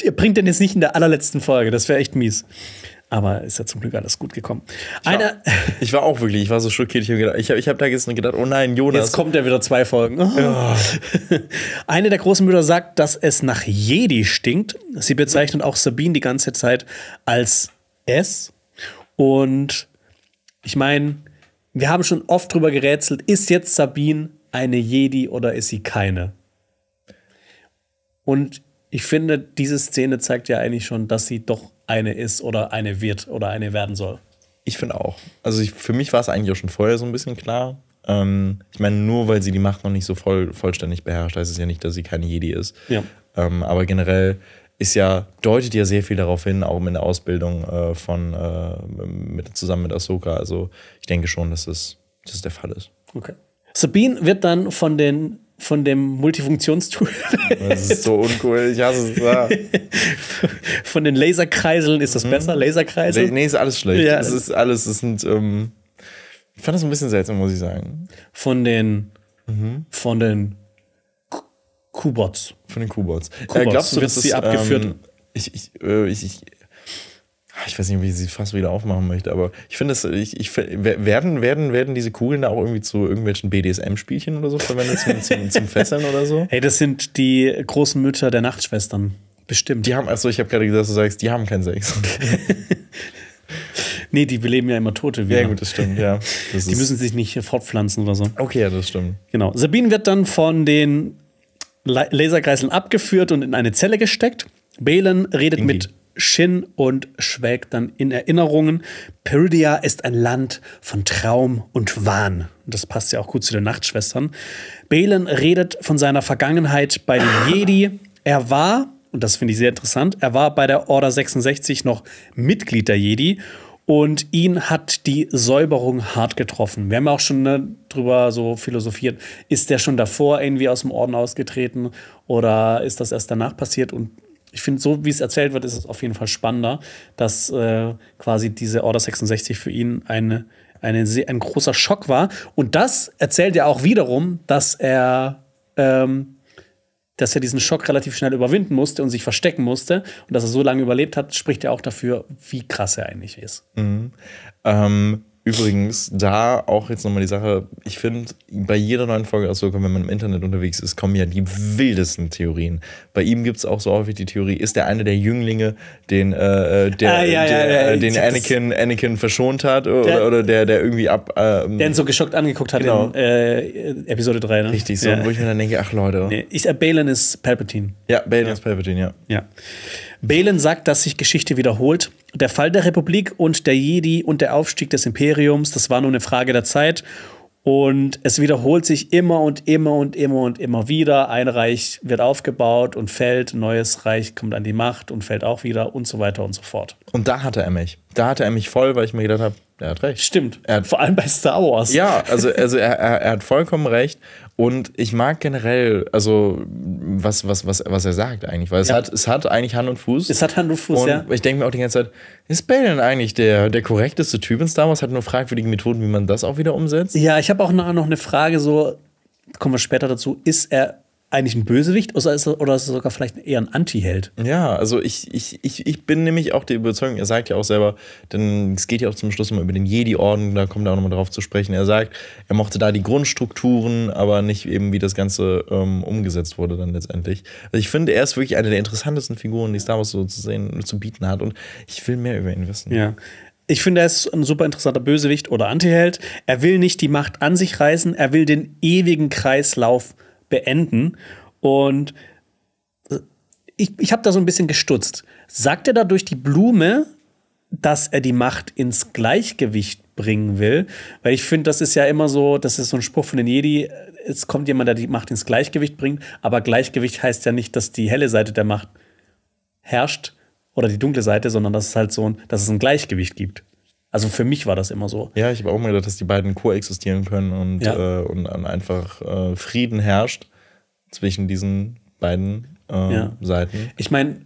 ihr bringt den jetzt nicht in der allerletzten Folge, das wäre echt mies. Aber ist ja zum Glück alles gut gekommen. Ich war, ich war auch wirklich, ich war so schockiert. Ich habe ich hab, ich hab da gestern gedacht, oh nein, Jonas. Jetzt kommt ja wieder zwei Folgen. Oh. Ja. Eine der großen Mütter sagt, dass es nach Jedi stinkt. Sie bezeichnet auch Sabine die ganze Zeit als es. Und ich meine, wir haben schon oft drüber gerätselt, ist jetzt Sabine eine Jedi oder ist sie keine? Und ich finde, diese Szene zeigt ja eigentlich schon, dass sie doch eine ist oder eine wird oder eine werden soll. Ich finde auch. Also ich, für mich war es eigentlich auch schon vorher so ein bisschen klar. Ähm, ich meine, nur weil sie die Macht noch nicht so voll, vollständig beherrscht, heißt es ja nicht, dass sie keine Jedi ist. Ja. Ähm, aber generell ist ja, deutet ja sehr viel darauf hin, auch in der Ausbildung äh, von äh, mit, zusammen mit Ahsoka. Also ich denke schon, dass das, dass das der Fall ist. Okay. Sabine wird dann von den von dem Multifunktionstool. Das ist so uncool, ich hasse es. Ja. Von den Laserkreiseln ist das mhm. besser, Laserkreisel? Nee, ist alles schlecht. Ja. Es ist alles, es sind, ähm, ich fand das ein bisschen seltsam, muss ich sagen. Von den, mhm. von den Kubots. Von den Kubots. Äh, Kubots. Äh, glaubst du, wird sie abgeführt? Ähm, ich, ich, äh, ich, ich Ah, ich weiß nicht, wie ich sie fast wieder aufmachen möchte, aber ich finde es, ich, ich, werden, werden, werden diese Kugeln da auch irgendwie zu irgendwelchen BDSM-Spielchen oder so verwendet, zum, zum, zum Fesseln oder so? Hey, das sind die großen Mütter der Nachtschwestern. Bestimmt. Die haben, also ich habe gerade gesagt, du sagst, die haben keinen Sex. nee, die beleben ja immer Tote wieder. Ja, gut, das stimmt, ja. Das die müssen sich nicht fortpflanzen oder so. Okay, ja, das stimmt. Genau. Sabine wird dann von den Laserkreiseln abgeführt und in eine Zelle gesteckt. Balen redet Ingi. mit Shin und schwelgt dann in Erinnerungen. Peridia ist ein Land von Traum und Wahn. das passt ja auch gut zu den Nachtschwestern. Balen redet von seiner Vergangenheit bei den Jedi. Er war, und das finde ich sehr interessant, er war bei der Order 66 noch Mitglied der Jedi. Und ihn hat die Säuberung hart getroffen. Wir haben auch schon ne, drüber so philosophiert. Ist der schon davor irgendwie aus dem Orden ausgetreten oder ist das erst danach passiert? Und ich finde, so wie es erzählt wird, ist es auf jeden Fall spannender, dass äh, quasi diese Order 66 für ihn eine, eine, ein großer Schock war. Und das erzählt ja auch wiederum, dass er, ähm, dass er diesen Schock relativ schnell überwinden musste und sich verstecken musste. Und dass er so lange überlebt hat, spricht ja auch dafür, wie krass er eigentlich ist. Mhm. Ähm Übrigens, da auch jetzt nochmal die Sache, ich finde, bei jeder neuen Folge aus also wenn man im Internet unterwegs ist, kommen ja die wildesten Theorien. Bei ihm gibt es auch so häufig die Theorie, ist der eine der Jünglinge, den, äh, äh der, ah, ja, der, ja, ja, äh, den Anakin, Anakin verschont hat oder der, oder der, der irgendwie ab... Ähm, der ihn so geschockt angeguckt hat genau. in äh, Episode 3, ne? Richtig, so, wo ich mir dann denke, ach Leute. Nee, ich, äh, Balin ist Palpatine. Ja, Balin ist Palpatine, ja. Ja. Balen sagt, dass sich Geschichte wiederholt. Der Fall der Republik und der Jedi und der Aufstieg des Imperiums, das war nur eine Frage der Zeit. Und es wiederholt sich immer und immer und immer und immer wieder. Ein Reich wird aufgebaut und fällt, ein neues Reich kommt an die Macht und fällt auch wieder und so weiter und so fort. Und da hatte er mich. Da hatte er mich voll, weil ich mir gedacht habe, er hat recht. Stimmt. Er hat Vor allem bei Star Wars. Ja, also, also er, er, er hat vollkommen recht. Und ich mag generell, also was, was, was, was er sagt eigentlich, weil es, ja. hat, es hat eigentlich Hand und Fuß. Es hat Hand und Fuß, und ja. Ich denke mir auch die ganze Zeit, ist Bale denn eigentlich der, der korrekteste Typ in Star Wars? Hat nur fragwürdige Methoden, wie man das auch wieder umsetzt. Ja, ich habe auch noch eine Frage, so, kommen wir später dazu, ist er eigentlich ein Bösewicht oder ist er, oder ist er sogar vielleicht eher ein Anti-Held? Ja, also ich, ich, ich, ich bin nämlich auch der Überzeugung, er sagt ja auch selber, denn es geht ja auch zum Schluss immer über den Jedi-Orden, da kommt er auch nochmal drauf zu sprechen. Er sagt, er mochte da die Grundstrukturen, aber nicht eben, wie das Ganze ähm, umgesetzt wurde dann letztendlich. Also ich finde, er ist wirklich eine der interessantesten Figuren, die Star Wars so zu sehen, zu bieten hat und ich will mehr über ihn wissen. Ja. Ich finde, er ist ein super interessanter Bösewicht oder Antiheld. Er will nicht die Macht an sich reißen, er will den ewigen Kreislauf beenden. Und äh, ich, ich habe da so ein bisschen gestutzt. Sagt er dadurch die Blume, dass er die Macht ins Gleichgewicht bringen will? Weil ich finde, das ist ja immer so, das ist so ein Spruch von den Jedi, äh, es kommt jemand, der die Macht ins Gleichgewicht bringt, aber Gleichgewicht heißt ja nicht, dass die helle Seite der Macht herrscht oder die dunkle Seite, sondern dass es halt so ein, dass es ein Gleichgewicht gibt. Also für mich war das immer so. Ja, ich habe auch mal gedacht, dass die beiden koexistieren können und, ja. äh, und einfach äh, Frieden herrscht zwischen diesen beiden äh, ja. Seiten. Ich meine,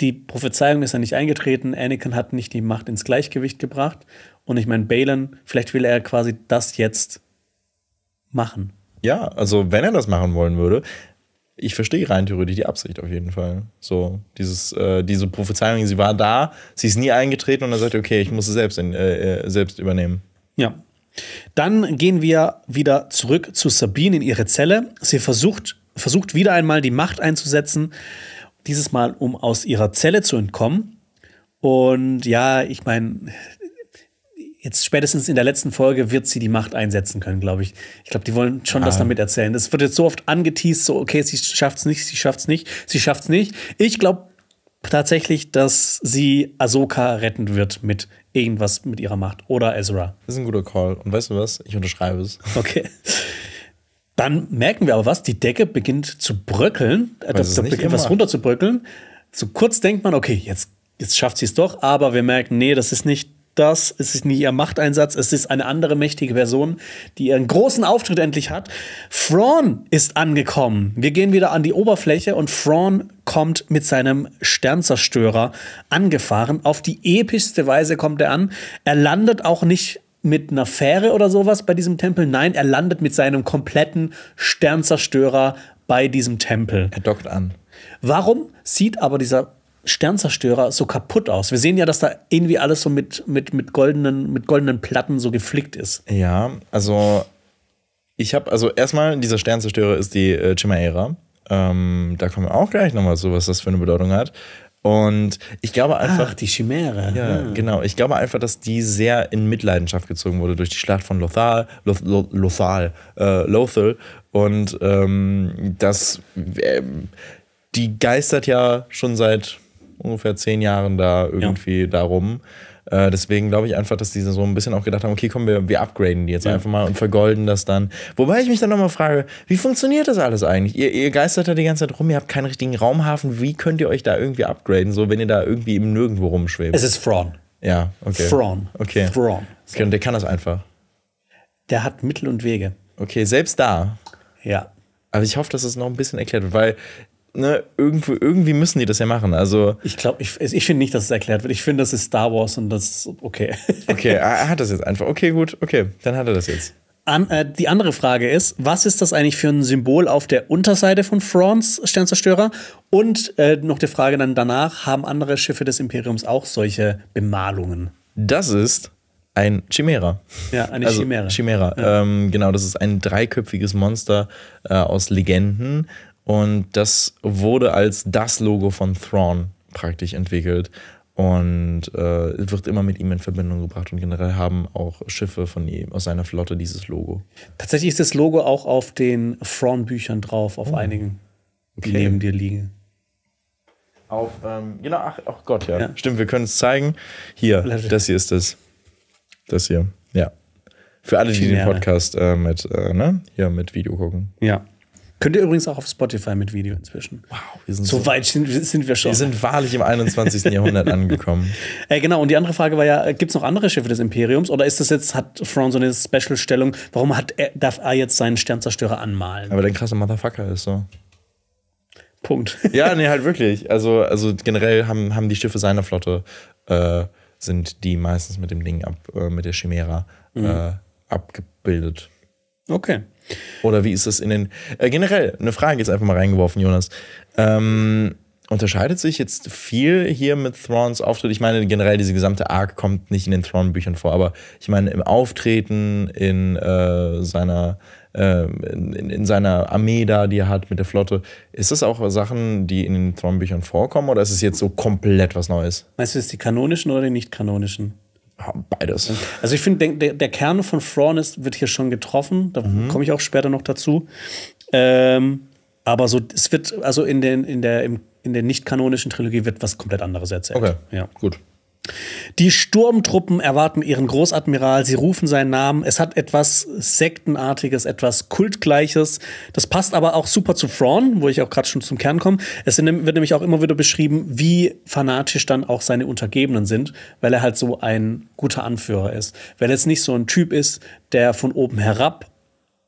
die Prophezeiung ist ja nicht eingetreten. Anakin hat nicht die Macht ins Gleichgewicht gebracht. Und ich meine, Balen, vielleicht will er quasi das jetzt machen. Ja, also wenn er das machen wollen würde, ich verstehe rein theoretisch die Absicht auf jeden Fall. So, dieses, äh, diese Prophezeiung, sie war da, sie ist nie eingetreten und dann sagt, okay, ich muss es selbst, in, äh, äh, selbst übernehmen. Ja. Dann gehen wir wieder zurück zu Sabine in ihre Zelle. Sie versucht, versucht wieder einmal die Macht einzusetzen, dieses Mal, um aus ihrer Zelle zu entkommen. Und ja, ich meine, jetzt spätestens in der letzten Folge wird sie die Macht einsetzen können, glaube ich. Ich glaube, die wollen schon ah. das damit erzählen. Das wird jetzt so oft angeteased, so, okay, sie schafft's nicht, sie schafft's nicht, sie schafft's nicht. Ich glaube tatsächlich, dass sie Ahsoka retten wird mit irgendwas mit ihrer Macht oder Ezra. Das ist ein guter Call. Und weißt du was? Ich unterschreibe es. Okay. Dann merken wir aber was, die Decke beginnt zu bröckeln, das äh, da, da beginnt immer. was runterzubröckeln. So kurz denkt man, okay, jetzt, jetzt schafft sie es doch, aber wir merken, nee, das ist nicht das, es ist nicht ihr Machteinsatz, es ist eine andere mächtige Person, die ihren großen Auftritt endlich hat. Fraun ist angekommen. Wir gehen wieder an die Oberfläche und Fraun kommt mit seinem Sternzerstörer angefahren. Auf die epischste Weise kommt er an. Er landet auch nicht mit einer Fähre oder sowas bei diesem Tempel. Nein, er landet mit seinem kompletten Sternzerstörer bei diesem Tempel. Er dockt an. Warum sieht aber dieser Sternzerstörer so kaputt aus. Wir sehen ja, dass da irgendwie alles so mit, mit, mit, goldenen, mit goldenen Platten so geflickt ist. Ja, also ich habe, also erstmal, dieser Sternzerstörer ist die äh, Chimaera. Ähm, da kommen wir auch gleich nochmal zu, was das für eine Bedeutung hat. Und ich glaube einfach. Ach, die Chimäre. Ja, ja, genau. Ich glaube einfach, dass die sehr in Mitleidenschaft gezogen wurde durch die Schlacht von Lothal, Loth, Loth, Lothal, äh, Lothal. Und ähm, das. Äh, die geistert ja schon seit ungefähr zehn Jahren da irgendwie ja. darum. Äh, deswegen glaube ich einfach, dass diese so ein bisschen auch gedacht haben, okay, komm, wir, wir upgraden die jetzt ja. einfach mal und vergolden das dann. Wobei ich mich dann nochmal frage, wie funktioniert das alles eigentlich? Ihr, ihr geistert da die ganze Zeit rum, ihr habt keinen richtigen Raumhafen. Wie könnt ihr euch da irgendwie upgraden, so wenn ihr da irgendwie im Nirgendwo rumschwebt? Es ist Fraun. Ja, okay. Fraun. Okay. Fraun. Okay, und der kann das einfach. Der hat Mittel und Wege. Okay, selbst da. Ja. Aber also ich hoffe, dass es das noch ein bisschen erklärt wird, weil ne, irgendwo, irgendwie müssen die das ja machen. Also ich glaube, ich, ich finde nicht, dass es erklärt wird. Ich finde, das ist Star Wars und das ist okay. okay, ah, er hat das jetzt einfach. Okay, gut, okay, dann hat er das jetzt. An, äh, die andere Frage ist, was ist das eigentlich für ein Symbol auf der Unterseite von Fronts Sternzerstörer? Und äh, noch die Frage dann danach, haben andere Schiffe des Imperiums auch solche Bemalungen? Das ist ein Chimera. Ja, eine also, Chimera. Chimera. Ja. Ähm, genau, das ist ein dreiköpfiges Monster äh, aus Legenden und das wurde als das Logo von Thrawn praktisch entwickelt und äh, wird immer mit ihm in Verbindung gebracht und generell haben auch Schiffe von ihm aus seiner Flotte dieses Logo. Tatsächlich ist das Logo auch auf den Thrawn-Büchern drauf, auf oh. einigen, die okay. neben dir liegen. Auf, ähm, genau, ach, ach Gott, ja. ja. Stimmt, wir können es zeigen. Hier, Leute. das hier ist es. Das hier, ja. Für alle, die den Podcast äh, mit, äh, ne? hier mit Video gucken. Ja. Könnt ihr übrigens auch auf Spotify mit Video inzwischen. Wow, wir sind so, so weit sind, sind, wir schon. Wir sind wahrlich im 21. Jahrhundert angekommen. Äh, genau, und die andere Frage war ja, äh, gibt es noch andere Schiffe des Imperiums oder ist das jetzt, hat Thrawn so eine Special-Stellung, warum hat er, darf er jetzt seinen Sternzerstörer anmalen? Aber der krasse Motherfucker ist so. Punkt. ja, nee, halt wirklich. Also, also generell haben, haben die Schiffe seiner Flotte, äh, sind die meistens mit dem Ding ab, äh, mit der Chimera mhm. Äh, abgebildet. Okay. Oder wie ist das in den. Äh, generell, eine Frage jetzt einfach mal reingeworfen, Jonas. Ähm, unterscheidet sich jetzt viel hier mit Thrawns Auftritt? Ich meine, generell, diese gesamte Arc kommt nicht in den Thrawn-Büchern vor, aber ich meine, im Auftreten, in äh, seiner. Äh, in, in, seiner Armee da, die er hat mit der Flotte. Ist das auch Sachen, die in den Thrawn-Büchern vorkommen oder ist es jetzt so komplett was Neues? Meinst du jetzt die kanonischen oder die nicht kanonischen? Beides. Also ich finde, der, der, Kern von Thrawn ist, wird hier schon getroffen. Da mhm. komme ich auch später noch dazu. Ähm, aber so, es wird, also in, den, in der, im, in der nicht-kanonischen Trilogie wird was komplett anderes erzählt. Okay, ja. gut. Die Sturmtruppen erwarten ihren Großadmiral, sie rufen seinen Namen. Es hat etwas Sektenartiges, etwas Kultgleiches. Das passt aber auch super zu Thrawn, wo ich auch gerade schon zum Kern komme. Es wird nämlich auch immer wieder beschrieben, wie fanatisch dann auch seine Untergebenen sind, weil er halt so ein guter Anführer ist. Weil er jetzt nicht so ein Typ ist, der von oben herab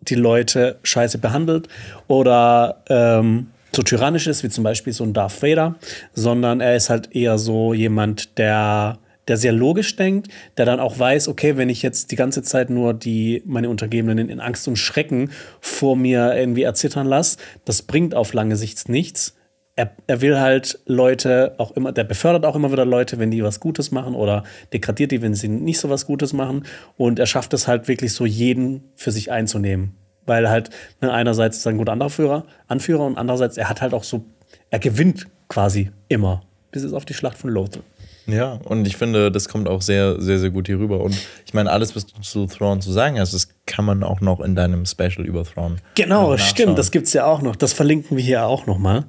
die Leute scheiße behandelt oder ähm, so tyrannisch ist, wie zum Beispiel so ein Darth Vader, sondern er ist halt eher so jemand, der der sehr logisch denkt, der dann auch weiß, okay, wenn ich jetzt die ganze Zeit nur die meine Untergebenen in Angst und Schrecken vor mir irgendwie erzittern lasse, das bringt auf lange Sicht nichts. Er, er will halt Leute auch immer, der befördert auch immer wieder Leute, wenn die was Gutes machen oder degradiert die, wenn sie nicht so was Gutes machen. Und er schafft es halt wirklich so, jeden für sich einzunehmen weil halt ne, einerseits ist er ein guter Anführer, Anführer und andererseits er hat halt auch so, er gewinnt quasi immer, bis es auf die Schlacht von Lothal. Ja, und ich finde, das kommt auch sehr, sehr, sehr gut hier rüber. Und ich meine, alles, was du zu Thrawn zu sagen hast, das kann man auch noch in deinem Special über Thrawn. Genau, stimmt, das gibt's ja auch noch. Das verlinken wir hier auch noch mal.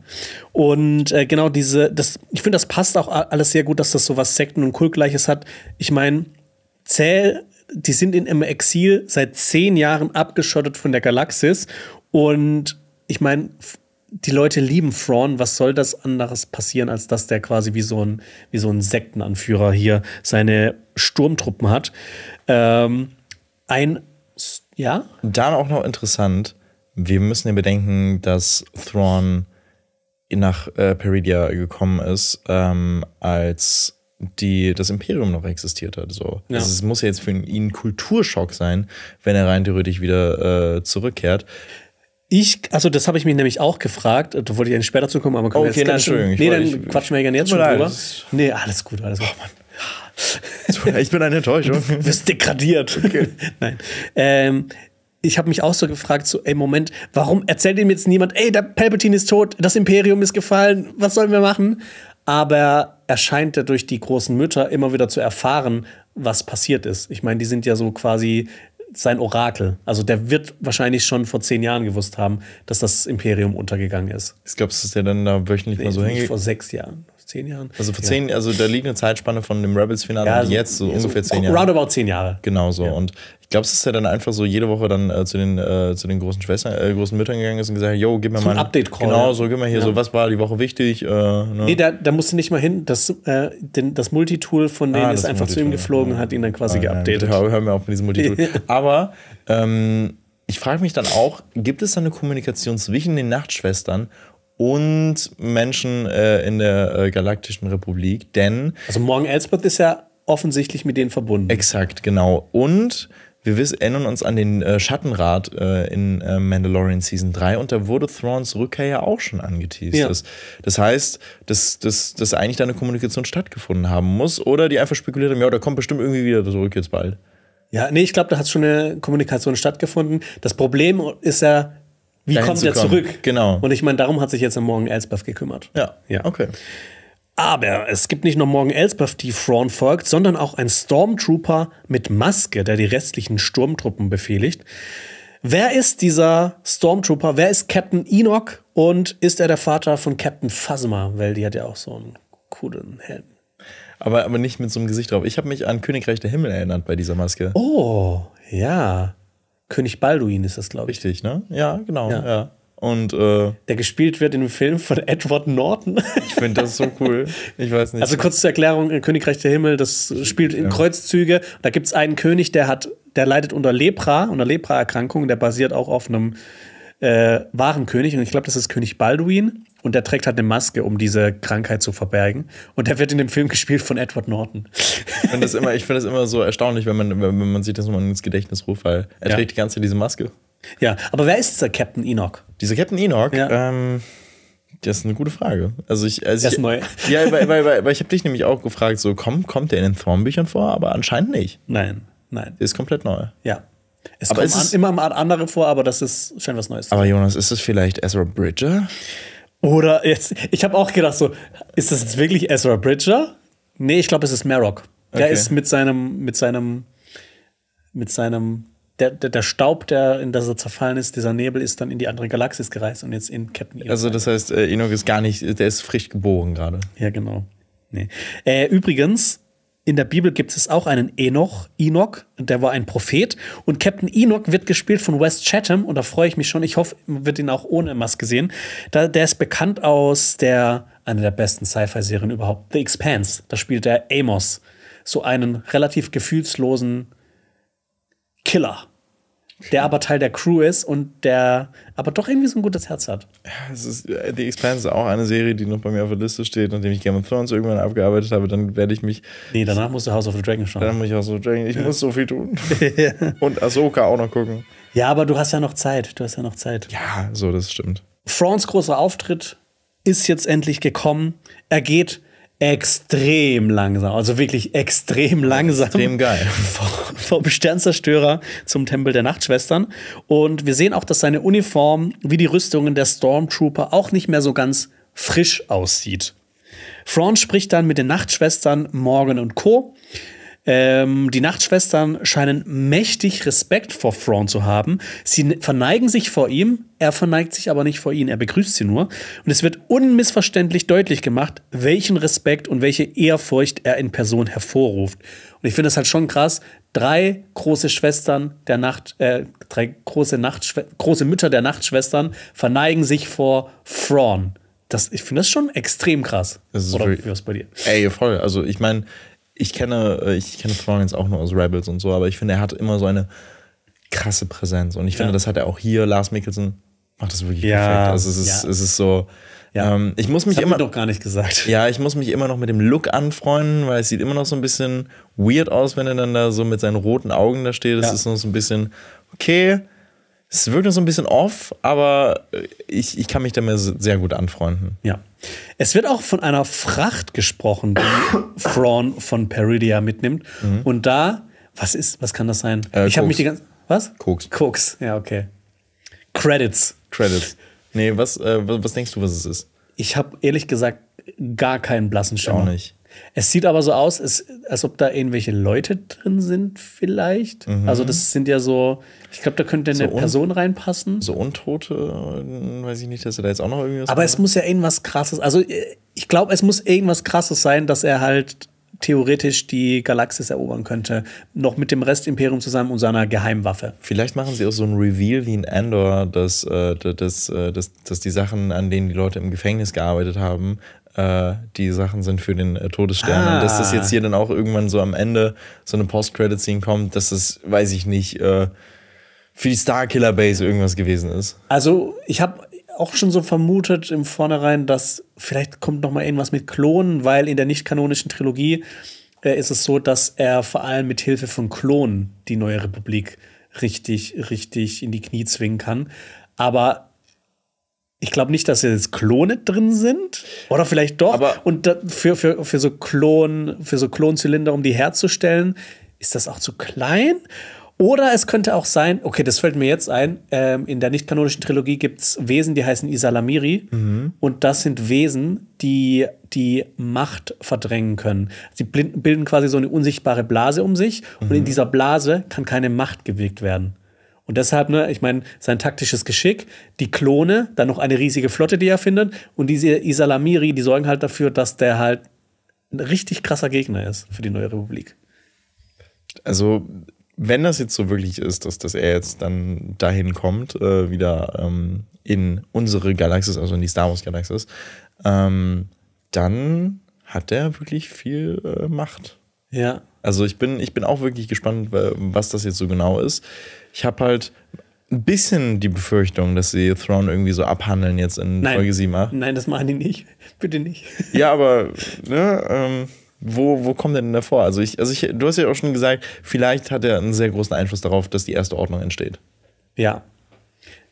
Und äh, genau diese, das, ich finde, das passt auch alles sehr gut, dass das so was Sekten- und Kultgleiches hat. Ich meine, Zähl die sind in einem Exil seit zehn Jahren abgeschottet von der Galaxis. Und ich meine, die Leute lieben Thrawn. Was soll das anderes passieren, als dass der quasi wie so ein, wie so ein Sektenanführer hier seine Sturmtruppen hat? Ähm, ein, ja? Dann auch noch interessant, wir müssen ja bedenken, dass Thrawn nach äh, Peridia gekommen ist, ähm, als die, das Imperium noch existiert hat. So. Also ja. Also es muss ja jetzt für ihn ein Kulturschock sein, wenn er rein theoretisch wieder äh, zurückkehrt. Ich, also das habe ich mich nämlich auch gefragt, da wollte ich dann später zukommen, aber können okay, wir jetzt nein, Nee, dann ich, quatschen wir ja gerne jetzt schon drüber. Nee, alles gut, alles gut. Oh, Mann. Ich bin eine Enttäuschung. Du bist degradiert. Okay. Nein. Ähm, ich habe mich auch so gefragt, so, ey, Moment, warum erzählt ihm jetzt niemand, ey, der Palpatine ist tot, das Imperium ist gefallen, was sollen wir machen? aber er scheint ja durch die großen Mütter immer wieder zu erfahren, was passiert ist. Ich meine, die sind ja so quasi sein Orakel. Also der wird wahrscheinlich schon vor zehn Jahren gewusst haben, dass das Imperium untergegangen ist. Ich glaube, es ist ja dann da wöchentlich nee, mal so hängen. Vor sechs Jahren zehn Jahren. Also vor zehn, ja. also da liegt eine Zeitspanne von dem Rebels-Finale ja, also jetzt so also ungefähr zehn Jahre. Roundabout zehn Jahre. Genau so. Ja. Und ich glaube, es ist ja dann einfach so jede Woche dann äh, zu den äh, zu den großen Schwestern, äh, großen Müttern gegangen ist und gesagt, yo, gib mir so mal ein Update Call. Genau, so gib mir hier so, was war die Woche wichtig? Äh, ne? Nee, da, da musst du nicht mal hin. Das äh, den, das Multitool von denen ah, ist einfach zu ihm geflogen und hat ihn dann quasi ah, geupdatet. Hör, hör mir auf mit diesem Multitool. Aber ähm, ich frage mich dann auch, gibt es da eine Kommunikation zwischen den Nachtschwestern und Menschen äh, in der äh, Galaktischen Republik, denn. Also Morgan Elsbeth ist ja offensichtlich mit denen verbunden. Exakt, genau. Und wir wissen, erinnern uns an den äh, Schattenrat äh, in äh, Mandalorian Season 3 und da wurde Thrawns Rückkehr ja auch schon angeteased. Ja. Das, das heißt, dass, dass, dass eigentlich da eine Kommunikation stattgefunden haben muss oder die einfach spekuliert haben, ja, da kommt bestimmt irgendwie wieder zurück jetzt bald. Ja, nee, ich glaube, da hat schon eine Kommunikation stattgefunden. Das Problem ist ja, wie kommt er zurück? Genau. Und ich meine, darum hat sich jetzt am Morgen Elsbeth gekümmert. Ja. ja. Okay. Aber es gibt nicht nur Morgan Elsbeth, die Thrawn folgt, sondern auch ein Stormtrooper mit Maske, der die restlichen Sturmtruppen befehligt. Wer ist dieser Stormtrooper? Wer ist Captain Enoch? Und ist er der Vater von Captain Phasma? Weil die hat ja auch so einen coolen Helm. Aber, aber nicht mit so einem Gesicht drauf. Ich habe mich an Königreich der Himmel erinnert bei dieser Maske. Oh, ja. König Balduin ist das, glaube ich. Richtig, ne? Ja, genau. Ja. ja. Und äh, der gespielt wird in dem Film von Edward Norton. ich finde das so cool. Ich weiß nicht. Also kurz zur Erklärung: äh, Königreich der Himmel, das spielt in ja. Kreuzzüge. Da gibt es einen König, der hat, der leidet unter Lepra, unter Lepra-Erkrankung. Der basiert auch auf einem äh, wahren König. Und ich glaube, das ist König Balduin. Und der trägt halt eine Maske, um diese Krankheit zu verbergen. Und der wird in dem Film gespielt von Edward Norton. Ich finde das, immer, find das immer so erstaunlich, wenn man, wenn man sieht, dass man ins Gedächtnis ruft, weil er ja. trägt die ganze Zeit diese Maske. Ja, aber wer ist dieser Captain Enoch? Dieser Captain Enoch? Ja. Ähm, das ist eine gute Frage. Also ich, also das ich, neu. Ja, weil, weil, weil, weil ich habe dich nämlich auch gefragt, so komm, kommt der in den Thornbüchern vor? Aber anscheinend nicht. Nein, nein. ist komplett neu. Ja. Es aber kommen ist an, immer andere vor, aber das ist schon was Neues. Aber Jonas, ist es vielleicht Ezra Bridger? Oder jetzt, ich habe auch gedacht, so, ist das jetzt wirklich Ezra Bridger? Nee, ich glaube, es ist Marok. Der okay. ist mit seinem, mit seinem, mit seinem, der, der, der Staub, der, in das er zerfallen ist, dieser Nebel ist dann in die andere Galaxis gereist und jetzt in Captain Enoch. Also, das heißt, äh, Enoch ist gar nicht, der ist frisch geboren gerade. Ja, genau. Nee. Äh, übrigens, in der Bibel gibt es auch einen Enoch, Enoch, der war ein Prophet. Und Captain Enoch wird gespielt von Wes Chatham, und da freue ich mich schon. Ich hoffe, man wird ihn auch ohne Maske sehen. Da, der ist bekannt aus der, einer der besten Sci-Fi-Serien überhaupt, The Expanse. Da spielt er Amos, so einen relativ gefühlslosen Killer der aber Teil der Crew ist und der aber doch irgendwie so ein gutes Herz hat. Ja, ist, äh, The Expanse ist auch eine Serie, die noch bei mir auf der Liste steht, nachdem ich Game of Thrones irgendwann abgearbeitet habe, dann werde ich mich. Nee, danach musst du House of the Dragon schauen. Dann muss ich House of the Dragon. Ich ja. muss so viel tun. und Ahsoka auch noch gucken. Ja, aber du hast ja noch Zeit. Du hast ja noch Zeit. Ja, so, das stimmt. Frons großer Auftritt ist jetzt endlich gekommen. Er geht extrem langsam. Also wirklich extrem langsam. Extrem geil. Vom Sternzerstörer zum Tempel der Nachtschwestern. Und wir sehen auch, dass seine Uniform wie die Rüstungen der Stormtrooper auch nicht mehr so ganz frisch aussieht. Thrawn spricht dann mit den Nachtschwestern Morgan und Co. Ähm, die Nachtschwestern scheinen mächtig Respekt vor Thrawn zu haben. Sie verneigen sich vor ihm, er verneigt sich aber nicht vor ihnen, er begrüßt sie nur. Und es wird unmissverständlich deutlich gemacht, welchen Respekt und welche Ehrfurcht er in Person hervorruft. Und ich finde das halt schon krass. Drei große Schwestern der Nacht, äh, drei große, große Mütter der Nachtschwestern verneigen sich vor Thrawn. Das, ich finde das schon extrem krass. Das ist Oder wie was bei dir? Ey, voll. Also ich meine, ich kenne, äh, ich kenne Florians auch nur aus Rebels und so, aber ich finde, er hat immer so eine krasse Präsenz. Und ich finde, ja. das hat er auch hier. Lars Mikkelsen macht das wirklich ja. perfekt. Also es ist, ja. es ist so. Ja. Ähm, ich muss mich das immer doch gar nicht gesagt. Ja, ich muss mich immer noch mit dem Look anfreunden, weil es sieht immer noch so ein bisschen weird aus, wenn er dann da so mit seinen roten Augen da steht. Das ist noch so ein bisschen okay es wirkt so ein bisschen off, aber äh, ich, ich kann mich damit sehr gut anfreunden. Ja. Es wird auch von einer Fracht gesprochen, die Fraun von Peridia mitnimmt. Mhm. Und da, was ist, was kann das sein? Äh, ich habe mich die ganze. Was? Koks. Koks, ja, okay. Credits. Credits. Nee, was, äh, was, was denkst du, was es ist? Ich habe ehrlich gesagt gar keinen blassen Schimmer. Auch nicht. Es sieht aber so aus, als, als ob da irgendwelche Leute drin sind, vielleicht. Mhm. Also, das sind ja so, ich glaube, da könnte eine so Person reinpassen. So Untote, äh, weiß ich nicht, dass er da jetzt auch noch irgendwas. Aber macht. es muss ja irgendwas krasses, also äh, ich glaube, es muss irgendwas krasses sein, dass er halt theoretisch die Galaxis erobern könnte. Noch mit dem Rest Imperium zusammen und seiner Geheimwaffe. Vielleicht machen sie auch so ein Reveal wie in Andor, dass, äh, dass, äh, dass, dass die Sachen, an denen die Leute im Gefängnis gearbeitet haben, äh, die Sachen sind für den äh, Todesstern. Ah. Und dass das jetzt hier dann auch irgendwann so am Ende so eine Post-Credit-Scene kommt, dass das, weiß ich nicht, äh, für die Starkiller Base irgendwas gewesen ist. Also, ich habe auch schon so vermutet im Vornherein, dass vielleicht kommt noch mal irgendwas mit Klonen, weil in der nicht-kanonischen Trilogie ist es so, dass er vor allem mit Hilfe von Klonen die neue Republik richtig, richtig in die Knie zwingen kann. Aber ich glaube nicht, dass jetzt Klone drin sind. Oder vielleicht doch. Aber und für, für, für so Klon, für so Klonzylinder, um die herzustellen, ist das auch zu klein? Oder es könnte auch sein, okay, das fällt mir jetzt ein, ähm, in der nicht-kanonischen Trilogie gibt es Wesen, die heißen Isalamiri. Mhm. Und das sind Wesen, die die Macht verdrängen können. Sie bilden quasi so eine unsichtbare Blase um sich. Mhm. Und in mhm. dieser Blase kann keine Macht gewirkt werden. Und deshalb, ne, ich meine, sein taktisches Geschick, die Klone, dann noch eine riesige Flotte, die er findet. Und diese Isalamiri, die sorgen halt dafür, dass der halt ein richtig krasser Gegner ist für die neue Republik. Also, wenn das jetzt so wirklich ist, dass, dass er jetzt dann dahin kommt, äh, wieder ähm, in unsere Galaxis, also in die Star Wars Galaxis, ähm, dann hat er wirklich viel äh, Macht. Ja. Also ich bin, ich bin auch wirklich gespannt, was das jetzt so genau ist. Ich habe halt ein bisschen die Befürchtung, dass sie Thrawn irgendwie so abhandeln jetzt in Nein. Folge 7. Ah? Nein, das machen die nicht. Bitte nicht. Ja, aber ne, ähm, wo, wo kommt der denn davor? Also ich, also ich, du hast ja auch schon gesagt, vielleicht hat er einen sehr großen Einfluss darauf, dass die erste Ordnung entsteht. Ja,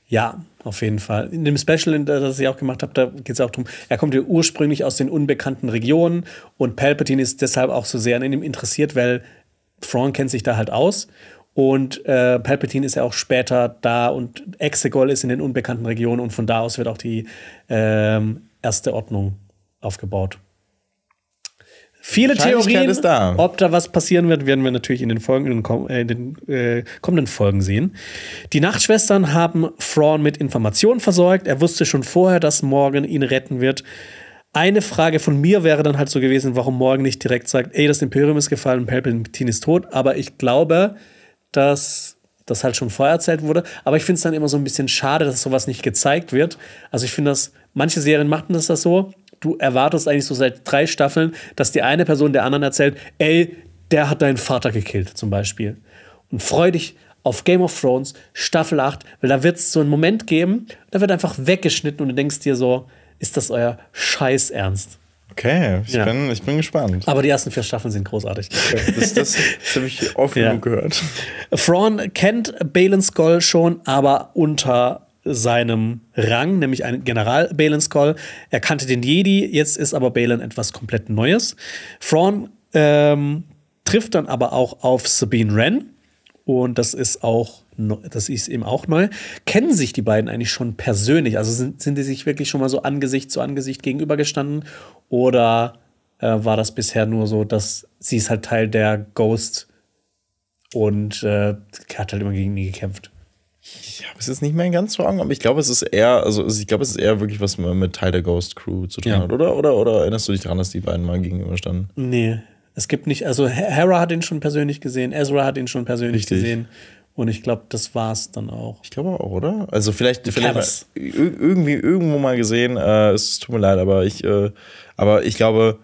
ja, auf jeden Fall. In dem Special, das ich auch gemacht habe, da geht es auch darum, er kommt ja ursprünglich aus den unbekannten Regionen und Palpatine ist deshalb auch so sehr an ihm interessiert, weil Thrawn kennt sich da halt aus. Und äh, Palpatine ist ja auch später da und Exegol ist in den unbekannten Regionen und von da aus wird auch die äh, erste Ordnung aufgebaut. Viele Theorien, ob da was passieren wird, werden wir natürlich in den, folgenden, äh, in den äh, kommenden Folgen sehen. Die Nachtschwestern haben Fraun mit Informationen versorgt. Er wusste schon vorher, dass Morgan ihn retten wird. Eine Frage von mir wäre dann halt so gewesen, warum Morgan nicht direkt sagt, ey, das Imperium ist gefallen, Palpatine ist tot. Aber ich glaube, dass das halt schon vorher erzählt wurde. Aber ich finde es dann immer so ein bisschen schade, dass sowas nicht gezeigt wird. Also ich finde dass manche Serien machten das so, du erwartest eigentlich so seit drei Staffeln, dass die eine Person der anderen erzählt, ey, der hat deinen Vater gekillt, zum Beispiel. Und freu dich auf Game of Thrones, Staffel 8, weil da wird es so einen Moment geben, da wird einfach weggeschnitten und du denkst dir so, ist das euer Scheiß ernst? Okay, ich, ja. bin, ich bin gespannt. Aber die ersten vier Staffeln sind großartig. Okay, das, das, das habe ich oft ja. gehört. Fraun kennt Balin Skull schon, aber unter seinem Rang, nämlich ein General Balins Call. Er kannte den Jedi, jetzt ist aber Balin etwas komplett Neues. Fraun ähm, trifft dann aber auch auf Sabine Wren und das ist auch das ist eben auch neu. Kennen sich die beiden eigentlich schon persönlich? Also sind, sind die sich wirklich schon mal so Angesicht zu Angesicht gegenübergestanden? Oder äh, war das bisher nur so, dass sie ist halt Teil der Ghost und äh, hat halt immer gegen ihn gekämpft? Ich habe es jetzt nicht mehr ganz so Augen, aber ich glaube, es ist eher, also ich glaube, es ist eher wirklich was mit Teil der Ghost Crew zu tun ja. hat, oder? oder? Oder erinnerst du dich daran, dass die beiden mal gegenüberstanden? Nee. Es gibt nicht, also Hera hat ihn schon persönlich gesehen, Ezra hat ihn schon persönlich Richtig. gesehen. Und ich glaube, das war es dann auch. Ich glaube auch, oder? Also vielleicht, vielleicht irgendwie irgendwo mal gesehen. Äh, es tut mir leid, aber ich, äh, aber ich glaube,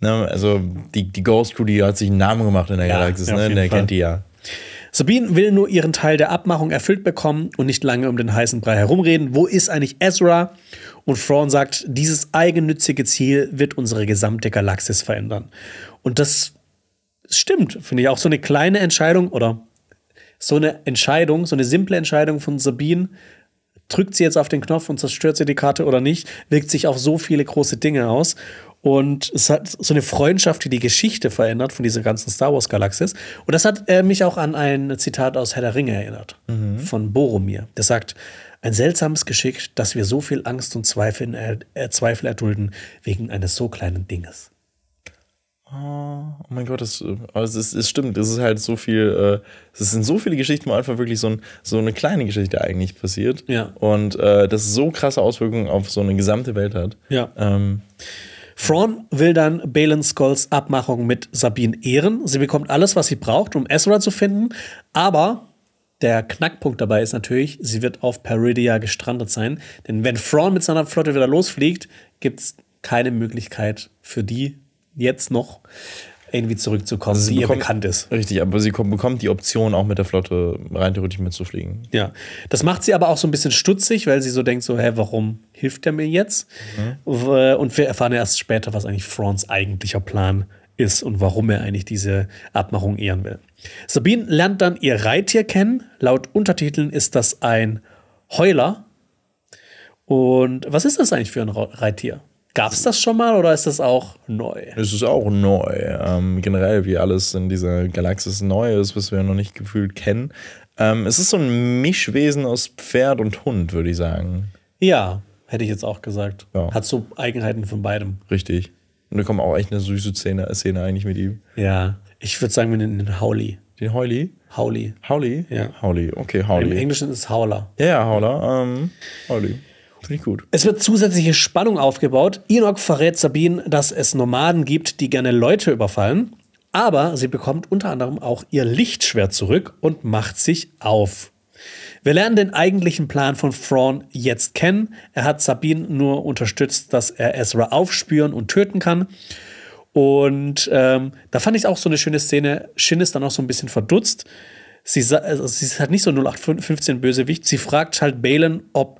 ne, also die, die Ghost Crew, die hat sich einen Namen gemacht in der ja, Galaxis, ja, ne? Der Fall. kennt die ja. Sabine will nur ihren Teil der Abmachung erfüllt bekommen und nicht lange um den heißen Brei herumreden. Wo ist eigentlich Ezra? Und Fraun sagt, dieses eigennützige Ziel wird unsere gesamte Galaxis verändern. Und das stimmt, finde ich auch so eine kleine Entscheidung oder so eine Entscheidung, so eine simple Entscheidung von Sabine, drückt sie jetzt auf den Knopf und zerstört sie die Karte oder nicht, wirkt sich auf so viele große Dinge aus. Und es hat so eine Freundschaft, die die Geschichte verändert von dieser ganzen Star Wars-Galaxis. Und das hat äh, mich auch an ein Zitat aus Herr der Ringe erinnert, mhm. von Boromir. Der sagt, ein seltsames Geschick, dass wir so viel Angst und Zweifel, äh, äh Zweifel erdulden wegen eines so kleinen Dinges. Ah, oh mein Gott, das, also es, es stimmt, es ist halt so viel, äh, es sind so viele Geschichten, wo einfach wirklich so, ein, so eine kleine Geschichte eigentlich passiert. Ja. Und äh, das so krasse Auswirkungen auf so eine gesamte Welt hat. Ja. Ähm, Fraun will dann Balen Skulls Abmachung mit Sabine ehren. Sie bekommt alles, was sie braucht, um Ezra zu finden. Aber der Knackpunkt dabei ist natürlich, sie wird auf Peridia gestrandet sein. Denn wenn Fraun mit seiner Flotte wieder losfliegt, gibt es keine Möglichkeit für die jetzt noch irgendwie zurückzukommen, also die bekommt, ihr bekannt ist. Richtig, aber sie bekommt die Option, auch mit der Flotte rein theoretisch mitzufliegen. Ja, das macht sie aber auch so ein bisschen stutzig, weil sie so denkt so, hä, warum hilft er mir jetzt? Mhm. Äh, und wir erfahren erst später, was eigentlich Frons eigentlicher Plan ist und warum er eigentlich diese Abmachung ehren will. Sabine lernt dann ihr Reittier kennen. Laut Untertiteln ist das ein Heuler. Und was ist das eigentlich für ein Reittier? Gab es das schon mal oder ist das auch neu? Es ist auch neu. Ähm, generell, wie alles in dieser Galaxis neu ist, was wir noch nicht gefühlt kennen. Ähm, es ist so ein Mischwesen aus Pferd und Hund, würde ich sagen. Ja, hätte ich jetzt auch gesagt. Ja. Hat so Eigenheiten von beidem. Richtig. Und da kommt auch echt eine süße Szene, Szene eigentlich mit ihm. Ja. Ich würde sagen, wir nennen den Howley. Den Howley? Howley. Howley? Ja. Howley, okay, Howley. Im Englischen ist es Howler. Ja, ja, Howler. Ähm, Howley. Finde ich gut. Es wird zusätzliche Spannung aufgebaut. Enoch verrät Sabine, dass es Nomaden gibt, die gerne Leute überfallen. Aber sie bekommt unter anderem auch ihr Lichtschwert zurück und macht sich auf. Wir lernen den eigentlichen Plan von Thrawn jetzt kennen. Er hat Sabine nur unterstützt, dass er Ezra aufspüren und töten kann. Und ähm, da fand ich auch so eine schöne Szene. Shin ist dann auch so ein bisschen verdutzt. Sie, also, sie ist halt nicht so 0815 Bösewicht. Sie fragt halt Balen, ob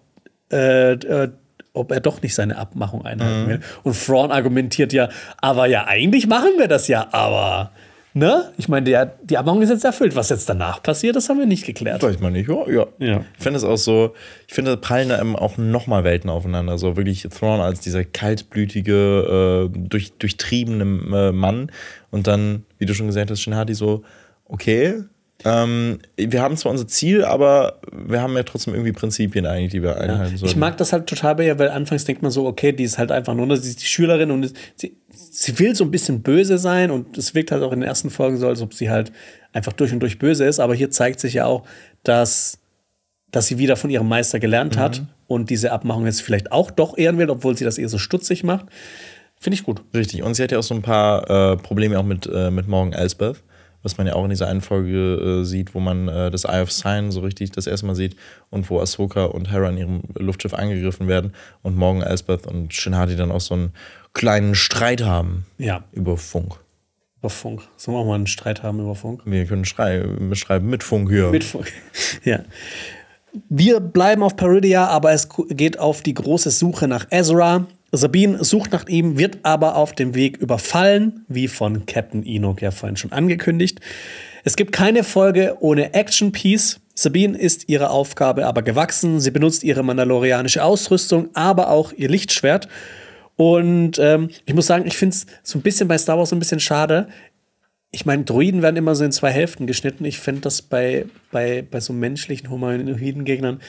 äh, äh, ob er doch nicht seine Abmachung einhalten mhm. will. Und Thrawn argumentiert ja, aber ja, eigentlich machen wir das ja, aber. Ne? Ich meine, die Abmachung ist jetzt erfüllt. Was jetzt danach passiert, das haben wir nicht geklärt. Ich meine, nicht, ja. ja. ja. Ich finde es auch so, ich finde, da prallen da eben auch nochmal Welten aufeinander. So wirklich Thrawn als dieser kaltblütige, äh, durch, durchtriebene äh, Mann. Und dann, wie du schon gesagt hast, Shinhati so, okay, ähm, wir haben zwar unser Ziel, aber wir haben ja trotzdem irgendwie Prinzipien eigentlich, die wir einhalten ja. sollen. Ich mag das halt total bei ihr, weil anfangs denkt man so, okay, die ist halt einfach nur, ne, sie ist die Schülerin und sie, sie will so ein bisschen böse sein und es wirkt halt auch in den ersten Folgen so, als ob sie halt einfach durch und durch böse ist, aber hier zeigt sich ja auch, dass, dass sie wieder von ihrem Meister gelernt hat mhm. und diese Abmachung jetzt vielleicht auch doch ehren will, obwohl sie das eher so stutzig macht. Finde ich gut. Richtig. Und sie hat ja auch so ein paar äh, Probleme auch mit, äh, mit Morgan Elsbeth was man ja auch in dieser einen Folge äh, sieht, wo man äh, das Eye of Sign so richtig das erste Mal sieht und wo Ahsoka und Hera in ihrem Luftschiff angegriffen werden und morgen Elspeth und Shin Hadi dann auch so einen kleinen Streit haben ja. über Funk. Über Funk. Sollen wir auch mal einen Streit haben über Funk? Wir können Schrei schreiben mit Funk hier. Mit Funk, ja. Wir bleiben auf Peridia, aber es geht auf die große Suche nach Ezra. Sabine sucht nach ihm, wird aber auf dem Weg überfallen, wie von Captain Enoch ja vorhin schon angekündigt. Es gibt keine Folge ohne Action-Piece. Sabine ist ihrer Aufgabe aber gewachsen. Sie benutzt ihre mandalorianische Ausrüstung, aber auch ihr Lichtschwert. Und ähm, ich muss sagen, ich finde es so ein bisschen bei Star Wars so ein bisschen schade. Ich meine, Druiden werden immer so in zwei Hälften geschnitten. Ich finde das bei, bei, bei so menschlichen humanoiden Gegnern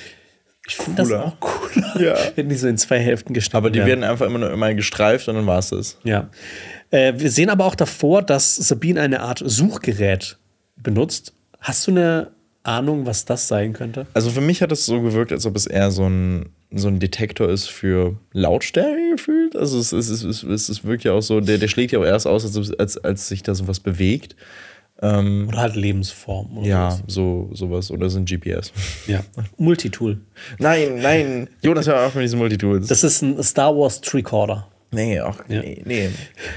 ich finde das auch cooler, ja. wenn die so in zwei Hälften geschnitten werden. Aber die werden. einfach immer nur immer gestreift und dann war es das. Ja. Äh, wir sehen aber auch davor, dass Sabine eine Art Suchgerät benutzt. Hast du eine Ahnung, was das sein könnte? Also für mich hat es so gewirkt, als ob es eher so ein, so ein Detektor ist für Lautstärke gefühlt. Also es, es, es, es, es wirkt ja auch so, der, der schlägt ja auch erst aus, als, als, als sich da sowas bewegt. Ähm, oder halt Lebensform. Oder ja, sowas. so sowas. Oder sind GPS. Ja. Multitool. Nein, nein. Jonas, hör auf mit diesen Multitools. Das ist ein Star Wars Tricorder. Nee, auch ja. nee, nee.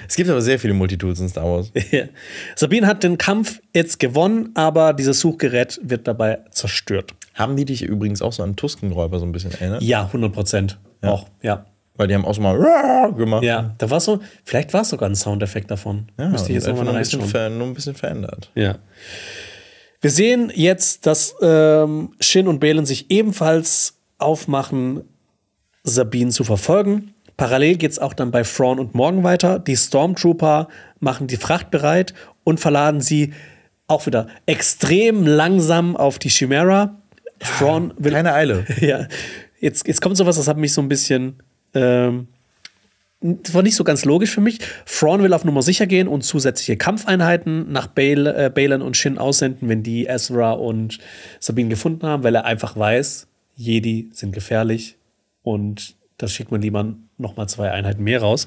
Es gibt aber sehr viele Multitools in Star Wars. Sabine hat den Kampf jetzt gewonnen, aber dieses Suchgerät wird dabei zerstört. Haben die dich übrigens auch so an Tuskenräuber so ein bisschen erinnert? Ja, 100 Prozent. Ja. Auch, ja. Weil die haben auch so mal gemacht. Ja, da war so, vielleicht war es sogar ein Soundeffekt davon. Ja, Müsste ich jetzt nochmal noch ein, bisschen nur ein bisschen verändert. Ja. Wir sehen jetzt, dass ähm, Shin und Balen sich ebenfalls aufmachen, Sabine zu verfolgen. Parallel geht es auch dann bei Fraun und Morgan weiter. Die Stormtrooper machen die Fracht bereit und verladen sie auch wieder extrem langsam auf die Chimera. Thrawn will. Keine Eile. ja. Jetzt, jetzt kommt sowas, das hat mich so ein bisschen ähm, das war nicht so ganz logisch für mich. Fraun will auf Nummer sicher gehen und zusätzliche Kampfeinheiten nach Bale, äh, und Shin aussenden, wenn die Ezra und Sabine gefunden haben, weil er einfach weiß, Jedi sind gefährlich und das schickt man lieber nochmal zwei Einheiten mehr raus.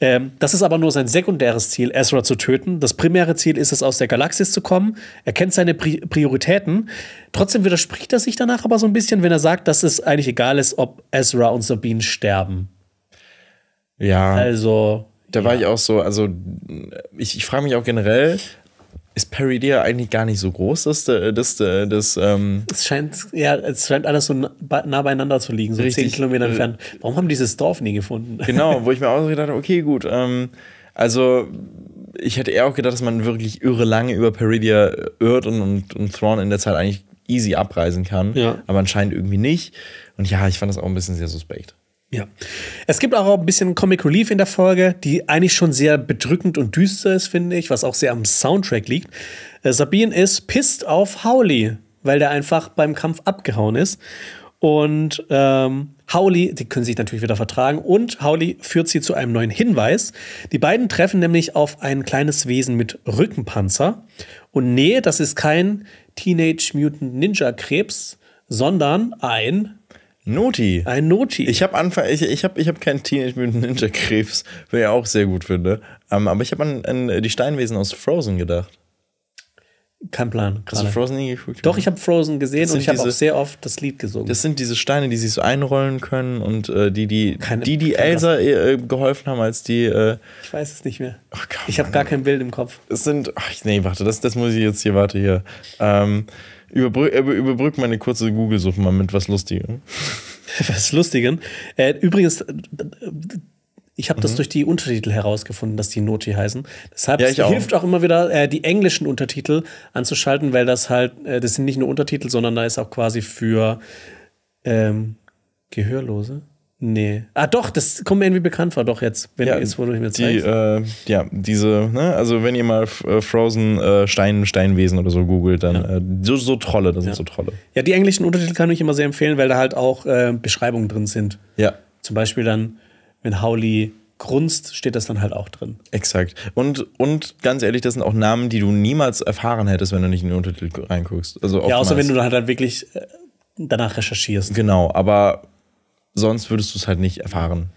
Ähm, das ist aber nur sein sekundäres Ziel, Ezra zu töten. Das primäre Ziel ist es, aus der Galaxis zu kommen. Er kennt seine Pri Prioritäten. Trotzdem widerspricht er sich danach aber so ein bisschen, wenn er sagt, dass es eigentlich egal ist, ob Ezra und Sabine sterben. Ja. Also. Da ja. war ich auch so, also ich, ich frage mich auch generell, ist Perry Deer eigentlich gar nicht so groß. Das, äh, das, das, äh, das, ähm es, scheint, ja, es scheint alles so nah beieinander zu liegen, so richtig, 10 Kilometer äh, entfernt. Warum haben die dieses Dorf nie gefunden? Genau, wo ich mir auch so gedacht habe, okay, gut. Ähm, also ich hätte eher auch gedacht, dass man wirklich irre lange über Peridia irrt und, und, und Thrawn in der Zeit eigentlich easy abreisen kann. Ja. Aber anscheinend irgendwie nicht. Und ja, ich fand das auch ein bisschen sehr suspekt. Ja. Es gibt auch ein bisschen Comic Relief in der Folge, die eigentlich schon sehr bedrückend und düster ist, finde ich, was auch sehr am Soundtrack liegt. Äh, Sabine ist pisst auf Howley, weil der einfach beim Kampf abgehauen ist. Und ähm, Howley, die können sich natürlich wieder vertragen, und Howley führt sie zu einem neuen Hinweis. Die beiden treffen nämlich auf ein kleines Wesen mit Rückenpanzer. Und nee, das ist kein Teenage Mutant Ninja Krebs, sondern ein Noti. Ein Noti. Ich habe Anfang, ich, ich habe ich hab keinen Teenage Mutant Ninja Krebs, den ich auch sehr gut finde. Um, ähm, aber ich habe an, an, die Steinwesen aus Frozen gedacht. Kein Plan. Hast du Frozen nie geguckt? Doch, ich habe Frozen gesehen und ich habe auch sehr oft das Lied gesungen. Das sind diese Steine, die sich so einrollen können und äh, die, die, Keine, die, die Elsa äh, geholfen haben, als die. Äh ich weiß es nicht mehr. Oh, Gott, ich habe gar kein Bild im Kopf. Es sind. Ach, nee, warte, das, das muss ich jetzt hier, warte hier. Ähm, Überbrück, äh, überbrück meine kurze Google-Suche mal mit was Lustigem. was Lustigem? Äh, übrigens, ich habe das mhm. durch die Untertitel herausgefunden, dass die Noti heißen. Deshalb ja, auch. hilft auch immer wieder, äh, die englischen Untertitel anzuschalten, weil das halt, äh, das sind nicht nur Untertitel, sondern da ist auch quasi für ähm, Gehörlose. Nee. Ah, doch, das kommt mir irgendwie bekannt vor. Doch, jetzt, wenn ja, jetzt, wo du mir zeigst. Die, äh, ja, diese, ne? also wenn ihr mal äh, Frozen äh, Stein, Steinwesen oder so googelt, dann ja. äh, so, so, Trolle, das ja. sind so Trolle. Ja, die englischen Untertitel kann ich immer sehr empfehlen, weil da halt auch äh, Beschreibungen drin sind. Ja. Zum Beispiel dann, wenn Howley grunzt, steht das dann halt auch drin. Exakt. Und, und ganz ehrlich, das sind auch Namen, die du niemals erfahren hättest, wenn du nicht in den Untertitel reinguckst. Also ja, außer wenn du dann halt, halt wirklich äh, danach recherchierst. Genau, aber sonst würdest du es halt nicht erfahren.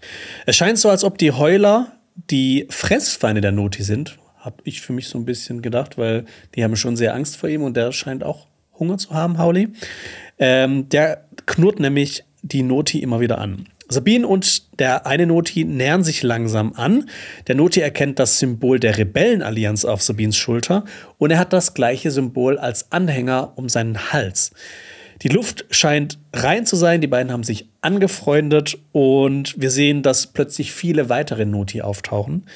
Es scheint so, als ob die Heuler die Fressfeinde der Noti sind, habe ich für mich so ein bisschen gedacht, weil die haben schon sehr Angst vor ihm und der scheint auch Hunger zu haben, Hauli. Ähm, der knurrt nämlich die Noti immer wieder an. Sabine und der eine Noti nähern sich langsam an. Der Noti erkennt das Symbol der Rebellenallianz auf Sabines Schulter und er hat das gleiche Symbol als Anhänger um seinen Hals. Die Luft scheint rein zu sein, die beiden haben sich angefreundet und wir sehen, dass plötzlich viele weitere Noti auftauchen.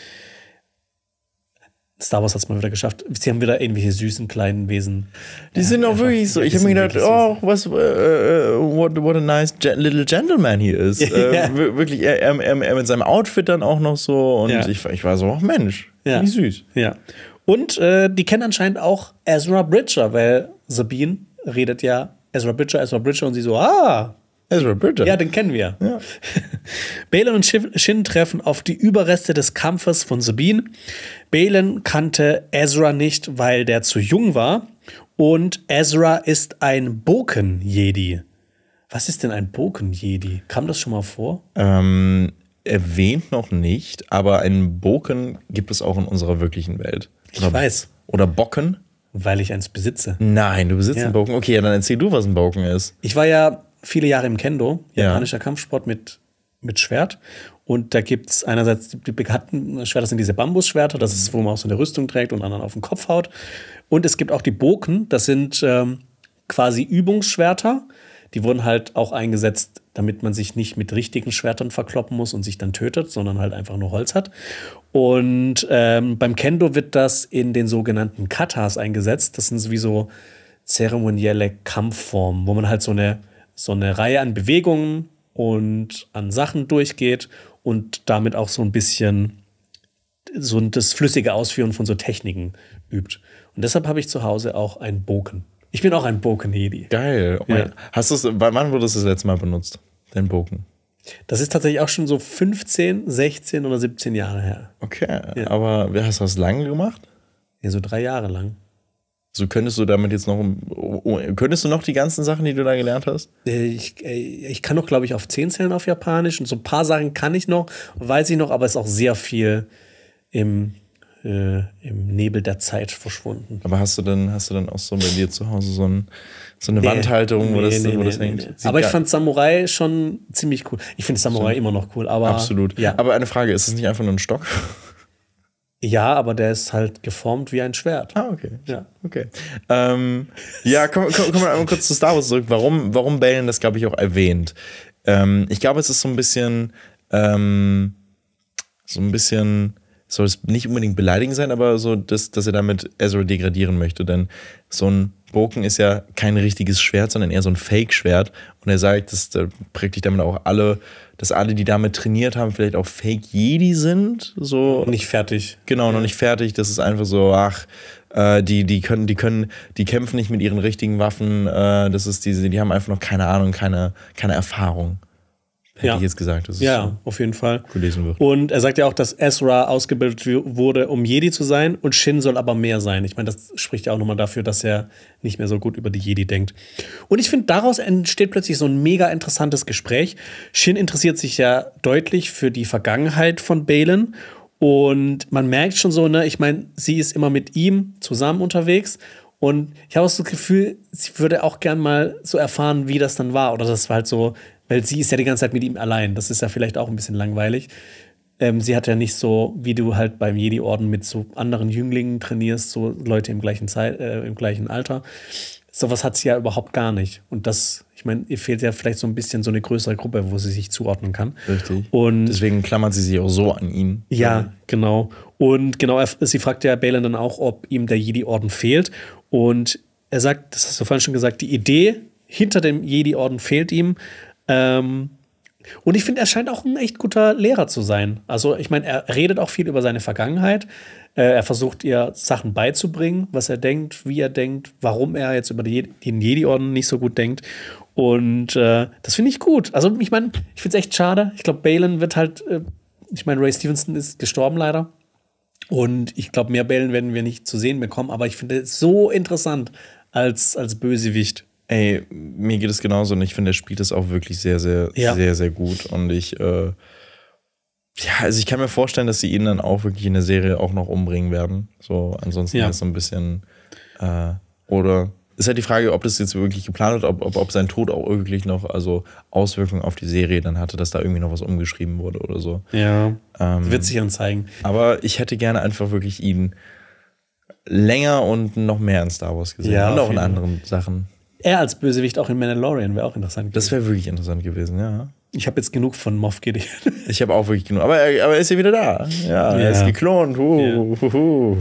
Star Wars hat es mal wieder geschafft. Sie haben wieder irgendwelche süßen kleinen Wesen. Die ja, sind auch wirklich so. Ich habe mir gedacht, oh, was, uh, what, what a nice little gentleman he is. Äh, ja. äh, wirklich, er, er, er, mit seinem Outfit dann auch noch so. Und ja. ich, ich war so, oh Mensch, wie süß. Ja. Und äh, die kennen anscheinend auch Ezra Bridger, weil Sabine redet ja Ezra Bridger, Ezra Bridger und sie so, ah, Ezra Bridger. Ja, den kennen wir. Ja. Balen und Shin treffen auf die Überreste des Kampfes von Sabine. Balen kannte Ezra nicht, weil der zu jung war. Und Ezra ist ein Boken-Jedi. Was ist denn ein Boken-Jedi? Kam das schon mal vor? Ähm, erwähnt noch nicht, aber einen Boken gibt es auch in unserer wirklichen Welt. Oder, ich weiß. Oder Bocken. Weil ich eins besitze. Nein, du besitzt ja. einen Boken. Okay, ja, dann erzähl du, was ein Boken ist. Ich war ja viele Jahre im Kendo, japanischer ja. Kampfsport mit, mit Schwert. Und da gibt es einerseits die bekannten Schwerter, das sind diese Bambusschwerter, das ist, wo man auch so eine Rüstung trägt und anderen auf den Kopf haut. Und es gibt auch die Boken, das sind ähm, quasi Übungsschwerter, die wurden halt auch eingesetzt, damit man sich nicht mit richtigen Schwertern verkloppen muss und sich dann tötet, sondern halt einfach nur Holz hat. Und ähm, beim Kendo wird das in den sogenannten Katas eingesetzt. Das sind wie so zeremonielle Kampfformen, wo man halt so eine, so eine Reihe an Bewegungen und an Sachen durchgeht und damit auch so ein bisschen so das flüssige Ausführen von so Techniken übt. Und deshalb habe ich zu Hause auch einen Bogen. Ich bin auch ein Bokenhedi. Geil. Oh ja. Hast du's, wann wurdest du das letzte Mal benutzt? Den Boken? Das ist tatsächlich auch schon so 15, 16 oder 17 Jahre her. Okay, ja. aber hast du das lange gemacht? Ja, so drei Jahre lang. So könntest du damit jetzt noch, oh, oh, könntest du noch die ganzen Sachen, die du da gelernt hast? Äh, ich, äh, ich kann noch, glaube ich, auf 10 Zellen auf Japanisch und so ein paar Sachen kann ich noch, weiß ich noch, aber es ist auch sehr viel im äh, im Nebel der Zeit verschwunden. Aber hast du dann, hast du dann auch so bei dir zu Hause so, ein, so eine nee, Wandhaltung, wo nee, das, nee, wo das hängt? Aber ich fand Samurai schon ziemlich cool. Ich finde Samurai so. immer noch cool, aber. Absolut. Ja. Aber eine Frage, ist es nicht einfach nur ein Stock? Ja, aber der ist halt geformt wie ein Schwert. Ah, okay. Ja, okay. Ähm, ja, kommen wir komm, komm einmal kurz zu Star Wars zurück. Warum, warum Balen das, glaube ich, auch erwähnt? Ähm, ich glaube, es ist so ein bisschen, ähm, so ein bisschen soll es nicht unbedingt beleidigend sein, aber so, dass, dass er damit Ezra degradieren möchte. Denn so ein Boken ist ja kein richtiges Schwert, sondern eher so ein Fake-Schwert. Und er sagt, dass äh, praktisch damit auch alle, dass alle, die damit trainiert haben, vielleicht auch Fake-Jedi sind. So. Nicht fertig. Genau, noch nicht fertig. Das ist einfach so, ach, äh, die, die können, die können, die kämpfen nicht mit ihren richtigen Waffen. Äh, das ist diese, die haben einfach noch keine Ahnung, keine, keine Erfahrung. Hätte ja. ich jetzt gesagt. Das ja, so auf jeden Fall. Gelesen wird. Und er sagt ja auch, dass Ezra ausgebildet wurde, um Jedi zu sein und Shin soll aber mehr sein. Ich meine, das spricht ja auch nochmal dafür, dass er nicht mehr so gut über die Jedi denkt. Und ich finde, daraus entsteht plötzlich so ein mega interessantes Gespräch. Shin interessiert sich ja deutlich für die Vergangenheit von Balen und man merkt schon so, ne, ich meine, sie ist immer mit ihm zusammen unterwegs. Und ich habe auch so das Gefühl, sie würde auch gern mal so erfahren, wie das dann war. Oder das war halt so weil sie ist ja die ganze Zeit mit ihm allein. Das ist ja vielleicht auch ein bisschen langweilig. Ähm, sie hat ja nicht so, wie du halt beim Jedi-Orden mit so anderen Jünglingen trainierst, so Leute im gleichen, Zeit, äh, im gleichen Alter. Sowas hat sie ja überhaupt gar nicht. Und das, ich meine, ihr fehlt ja vielleicht so ein bisschen so eine größere Gruppe, wo sie sich zuordnen kann. Richtig. Und deswegen klammert sie sich auch so an ihn. Ja, genau. Und genau, sie fragt ja Balen dann auch, ob ihm der Jedi-Orden fehlt. Und er sagt, das hast du vorhin schon gesagt, die Idee hinter dem Jedi-Orden fehlt ihm, ähm, und ich finde, er scheint auch ein echt guter Lehrer zu sein. Also, ich meine, er redet auch viel über seine Vergangenheit. Äh, er versucht ihr Sachen beizubringen, was er denkt, wie er denkt, warum er jetzt über den Jedi-Orden nicht so gut denkt. Und äh, das finde ich gut. Also, ich meine, ich finde es echt schade. Ich glaube, Balen wird halt, äh, ich meine, Ray Stevenson ist gestorben leider. Und ich glaube, mehr Balen werden wir nicht zu sehen bekommen. Aber ich finde es so interessant als, als Bösewicht. Ey, mir geht es genauso und ich finde, er spielt es auch wirklich sehr, sehr, ja. sehr, sehr gut. Und ich, äh, ja, also ich kann mir vorstellen, dass sie ihn dann auch wirklich in der Serie auch noch umbringen werden. So, ansonsten ja. ist so ein bisschen, äh, oder ist halt die Frage, ob das jetzt wirklich geplant wird, ob, ob, ob sein Tod auch wirklich noch also Auswirkungen auf die Serie dann hatte, dass da irgendwie noch was umgeschrieben wurde oder so. Ja. Ähm, wird sich dann zeigen. Aber ich hätte gerne einfach wirklich ihn länger und noch mehr in Star Wars gesehen ja, und auch in anderen Sachen er als Bösewicht auch in Mandalorian wäre auch interessant gewesen. Das wäre wirklich interessant gewesen, ja. Ich habe jetzt genug von Moff Gideon. Ich habe auch wirklich genug. Aber, aber er ist ja wieder da. Ja, ja. er ist geklont. Uh,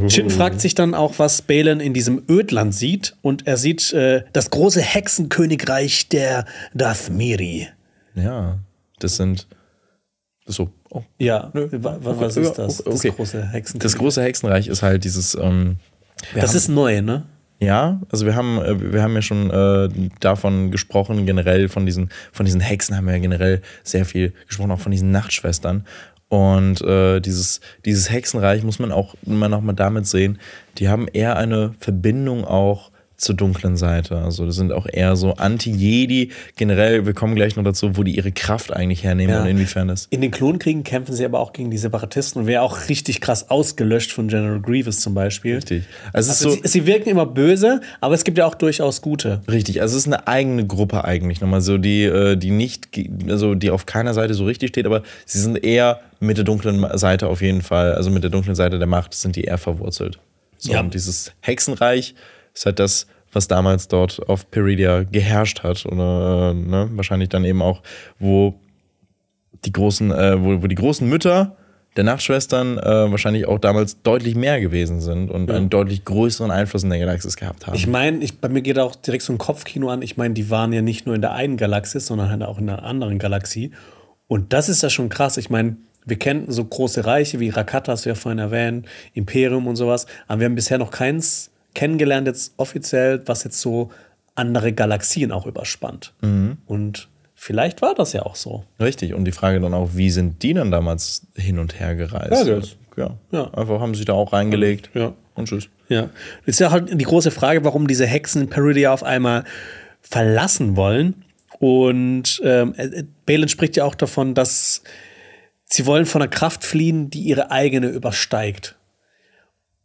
ja. Chin fragt sich dann auch, was Balen in diesem Ödland sieht. Und er sieht äh, das große Hexenkönigreich der Dathmiri. Ja, das sind. Das so. Oh. Ja, Nö. was ist das? Okay. Das große Hexenreich. Das große Hexenreich ist halt dieses. Ähm, das ist neu, ne? Ja, also wir haben, äh, wir haben ja schon äh, davon gesprochen, generell von diesen, von diesen Hexen haben wir ja generell sehr viel gesprochen, auch von diesen Nachtschwestern. Und äh, dieses, dieses Hexenreich muss man auch immer nochmal damit sehen, die haben eher eine Verbindung auch zur dunklen Seite. Also das sind auch eher so Anti-Jedi generell. Wir kommen gleich noch dazu, wo die ihre Kraft eigentlich hernehmen ja. und inwiefern das. In den Klonkriegen kämpfen sie aber auch gegen die Separatisten und wäre auch richtig krass ausgelöscht von General Grievous zum Beispiel. Richtig. Also, also so sie, sie, wirken immer böse, aber es gibt ja auch durchaus gute. Richtig. Also es ist eine eigene Gruppe eigentlich nochmal so die äh, die nicht also die auf keiner Seite so richtig steht, aber sie sind eher mit der dunklen Seite auf jeden Fall, also mit der dunklen Seite der Macht sind die eher verwurzelt. So, ja. und dieses Hexenreich ist halt das, was damals dort auf Peridia geherrscht hat. Oder äh, ne? wahrscheinlich dann eben auch, wo die großen, äh, wo, wo die großen Mütter der Nachtschwestern äh, wahrscheinlich auch damals deutlich mehr gewesen sind und ja. einen deutlich größeren Einfluss in der Galaxis gehabt haben. Ich meine, bei mir geht auch direkt so ein Kopfkino an. Ich meine, die waren ja nicht nur in der einen Galaxis, sondern halt auch in einer anderen Galaxie. Und das ist ja schon krass. Ich meine, wir kennen so große Reiche wie Rakata, hast du ja vorhin erwähnt, Imperium und sowas, aber wir haben bisher noch keins kennengelernt, jetzt offiziell, was jetzt so andere Galaxien auch überspannt. Mhm. Und vielleicht war das ja auch so. Richtig, und die Frage dann auch, wie sind die dann damals hin und her gereist? Ja, ja. ja. Einfach haben sie da auch reingelegt. Ja. Und tschüss. Ja. Das ist ja halt die große Frage, warum diese Hexen Peridia auf einmal verlassen wollen. Und ähm, äh, äh, Balin spricht ja auch davon, dass sie wollen von einer Kraft fliehen, die ihre eigene übersteigt.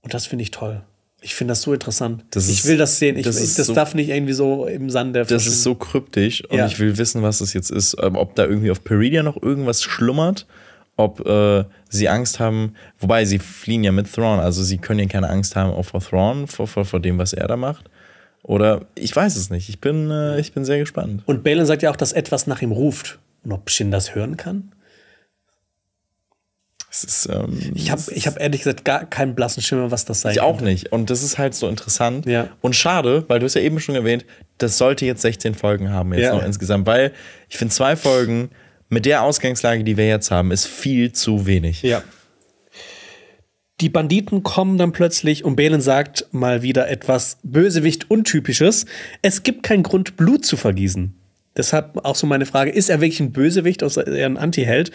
Und das finde ich toll. Ich finde das so interessant. Das ich ist, will das sehen. Ich, das, ich, das so, darf nicht irgendwie so im Sand Sande. Das ist so kryptisch und ja. ich will wissen, was das jetzt ist. Ähm, ob da irgendwie auf Peridia noch irgendwas schlummert, ob äh, sie Angst haben. Wobei sie fliehen ja mit Thrawn, also sie können ja keine Angst haben auch vor Thrawn, vor, vor, vor dem, was er da macht. Oder ich weiß es nicht. Ich bin, äh, ich bin sehr gespannt. Und Balin sagt ja auch, dass etwas nach ihm ruft. Und ob Shin das hören kann? Ist, ähm, ich habe ich hab ehrlich gesagt gar keinen blassen Schimmer, was das sein Ich könnte. auch nicht. Und das ist halt so interessant. Ja. Und schade, weil du es ja eben schon erwähnt, das sollte jetzt 16 Folgen haben, jetzt ja. noch insgesamt. Weil ich finde, zwei Folgen mit der Ausgangslage, die wir jetzt haben, ist viel zu wenig. Ja. Die Banditen kommen dann plötzlich und Belen sagt mal wieder etwas Bösewicht-Untypisches. Es gibt keinen Grund, Blut zu vergießen. Deshalb auch so meine Frage, ist er wirklich ein Bösewicht oder eher ein Antiheld?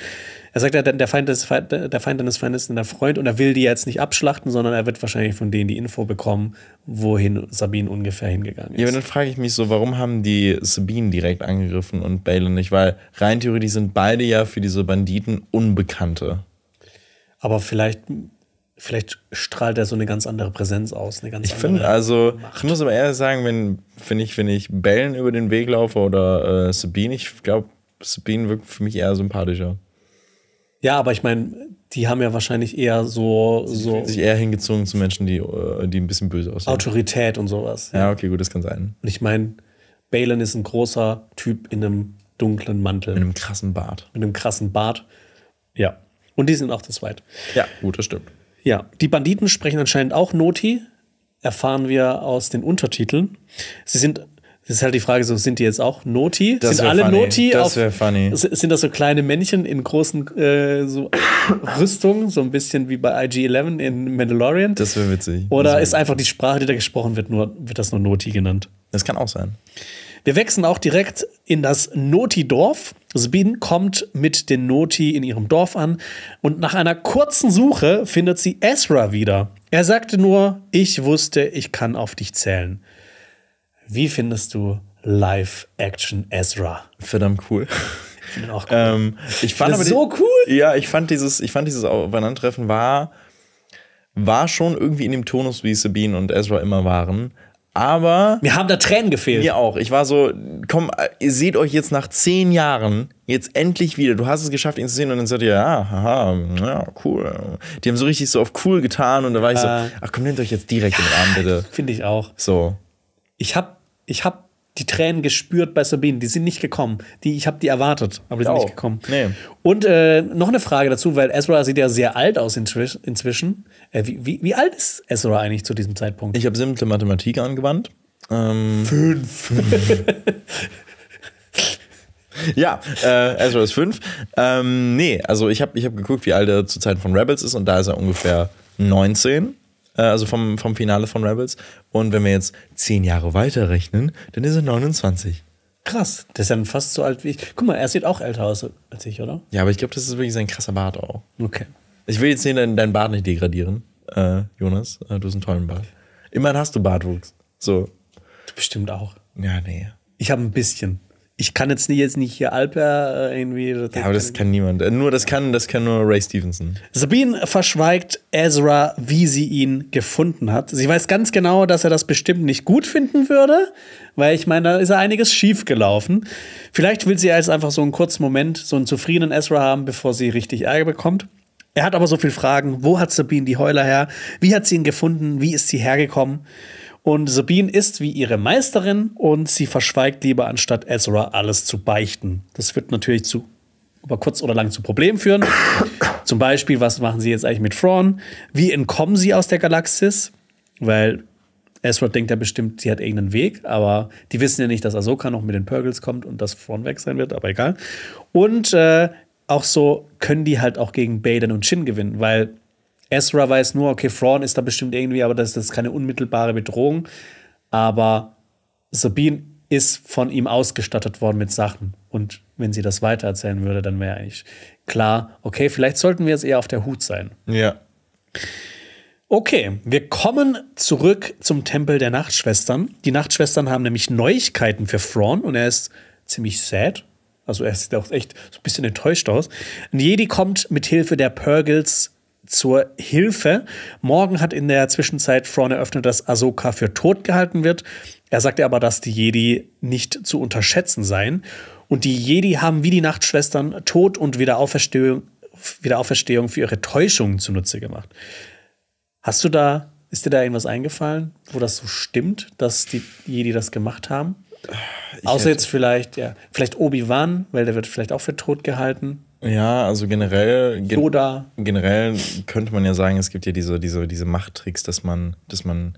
Er sagt ja, der Feind, des, Feind, der Feind deines Feindes ist dein Freund und er will die jetzt nicht abschlachten, sondern er wird wahrscheinlich von denen die Info bekommen, wohin Sabine ungefähr hingegangen ist. Ja, aber dann frage ich mich so, warum haben die Sabine direkt angegriffen und Balen nicht? Weil rein theoretisch sind beide ja für diese Banditen Unbekannte. Aber vielleicht vielleicht strahlt er so eine ganz andere Präsenz aus. Eine ganz ich finde, also, Macht. ich muss aber ehrlich sagen, wenn, wenn, ich, wenn ich Bellen über den Weg laufe oder äh, Sabine, ich glaube, Sabine wirkt für mich eher sympathischer. Ja, aber ich meine, die haben ja wahrscheinlich eher so. so sich eher hingezogen zu Menschen, die, äh, die ein bisschen böse aussehen. Autorität und sowas. ja okay, gut, das kann sein. Und ich meine, Balen ist ein großer Typ in einem dunklen Mantel. Mit einem krassen Bart. Mit einem krassen Bart. Ja. Und die sind auch zu zweit. Ja, gut, das stimmt. Ja, die Banditen sprechen anscheinend auch Noti, erfahren wir aus den Untertiteln. Sie sind, das ist halt die Frage, so sind die jetzt auch Noti? Das sind alle funny. Noti? Das wäre funny. Sind das so kleine Männchen in großen äh, so Rüstungen, so ein bisschen wie bei IG-11 in Mandalorian? Das wäre witzig. Oder wär ist einfach die Sprache, die da gesprochen wird, nur, wird das nur Noti genannt? Das kann auch sein. Wir wechseln auch direkt in das Noti-Dorf. Sabine kommt mit den Noti in ihrem Dorf an und nach einer kurzen Suche findet sie Ezra wieder. Er sagte nur, ich wusste, ich kann auf dich zählen. Wie findest du Live-Action Ezra? Verdammt cool. Ich auch cool. ähm, ich fand das so cool. Ja, ich fand dieses, ich fand dieses Aufeinandertreffen war, war schon irgendwie in dem Tonus, wie Sabine und Ezra immer waren. Aber. Mir haben da Tränen gefehlt. Mir auch. Ich war so, komm, ihr seht euch jetzt nach zehn Jahren jetzt endlich wieder. Du hast es geschafft, ihn zu sehen. Und dann sagt ihr, ja, haha, ja, cool. Die haben so richtig so auf cool getan. Und da war äh, ich so, äh, ach komm, nehmt euch jetzt direkt ja, in den Arm, bitte. Finde ich auch. So. Ich hab, ich hab die Tränen gespürt bei Sabine. Die sind nicht gekommen. Die, ich habe die erwartet, aber die sind oh, nicht gekommen. Nee. Und äh, noch eine Frage dazu, weil Ezra sieht ja sehr alt aus inzwischen. Äh, wie, wie, wie, alt ist Ezra eigentlich zu diesem Zeitpunkt? Ich habe simple Mathematik angewandt. Ähm fünf. ja, äh, Ezra ist fünf. Ähm, nee, also ich habe ich hab geguckt, wie alt er zu Zeiten von Rebels ist und da ist er ungefähr 19. Äh, also vom, vom Finale von Rebels. Und wenn wir jetzt zehn Jahre weiterrechnen, dann ist er 29. Krass, der ist dann fast so alt wie ich. Guck mal, er sieht auch älter aus als ich, oder? Ja, aber ich glaube, das ist wirklich sein krasser Bart auch. Okay. Ich will jetzt deinen dein Bart nicht degradieren, äh, Jonas. Äh, du hast einen tollen Bart. Immerhin hast du Bartwuchs. So. Du bestimmt auch. Ja, nee. Ich habe ein bisschen ich kann jetzt nicht, jetzt nicht hier Alper äh, irgendwie. Das ja, aber das kann niemand. Äh, nur das kann, das kann nur Ray Stevenson. Sabine verschweigt Ezra, wie sie ihn gefunden hat. Sie weiß ganz genau, dass er das bestimmt nicht gut finden würde, weil ich meine, da ist ja einiges schief gelaufen. Vielleicht will sie jetzt einfach so einen kurzen Moment, so einen zufriedenen Ezra haben, bevor sie richtig Ärger bekommt. Er hat aber so viele Fragen. Wo hat Sabine die Heuler her? Wie hat sie ihn gefunden? Wie ist sie hergekommen? Und Sabine ist wie ihre Meisterin und sie verschweigt lieber, anstatt Ezra alles zu beichten. Das wird natürlich zu über kurz oder lang zu Problemen führen. Zum Beispiel, was machen sie jetzt eigentlich mit Thrawn? Wie entkommen sie aus der Galaxis? Weil Ezra denkt ja bestimmt, sie hat irgendeinen Weg, aber die wissen ja nicht, dass Ahsoka noch mit den Purgles kommt und dass Thrawn weg sein wird, aber egal. Und äh, auch so können die halt auch gegen Baden und Shin gewinnen, weil Ezra weiß nur, okay, Thrawn ist da bestimmt irgendwie, aber das, das ist keine unmittelbare Bedrohung. Aber Sabine ist von ihm ausgestattet worden mit Sachen. Und wenn sie das weitererzählen würde, dann wäre eigentlich klar, okay, vielleicht sollten wir jetzt eher auf der Hut sein. Ja. Okay, wir kommen zurück zum Tempel der Nachtschwestern. Die Nachtschwestern haben nämlich Neuigkeiten für Thrawn und er ist ziemlich sad. Also er sieht auch echt so ein bisschen enttäuscht aus. Ein Jedi kommt mit Hilfe der Purgles zur Hilfe. Morgen hat in der Zwischenzeit Fraun eröffnet, dass Ahsoka für tot gehalten wird. Er sagte aber, dass die Jedi nicht zu unterschätzen seien. Und die Jedi haben wie die Nachtschwestern Tod und Wiederauferstehung, Wiederauferstehung für ihre Täuschungen zunutze gemacht. Hast du da, ist dir da irgendwas eingefallen, wo das so stimmt, dass die Jedi das gemacht haben? Ich Außer jetzt vielleicht, ja, vielleicht Obi-Wan, weil der wird vielleicht auch für tot gehalten. Ja, also generell, gen Yoda. generell könnte man ja sagen, es gibt ja diese, diese, diese Machttricks, dass man, dass man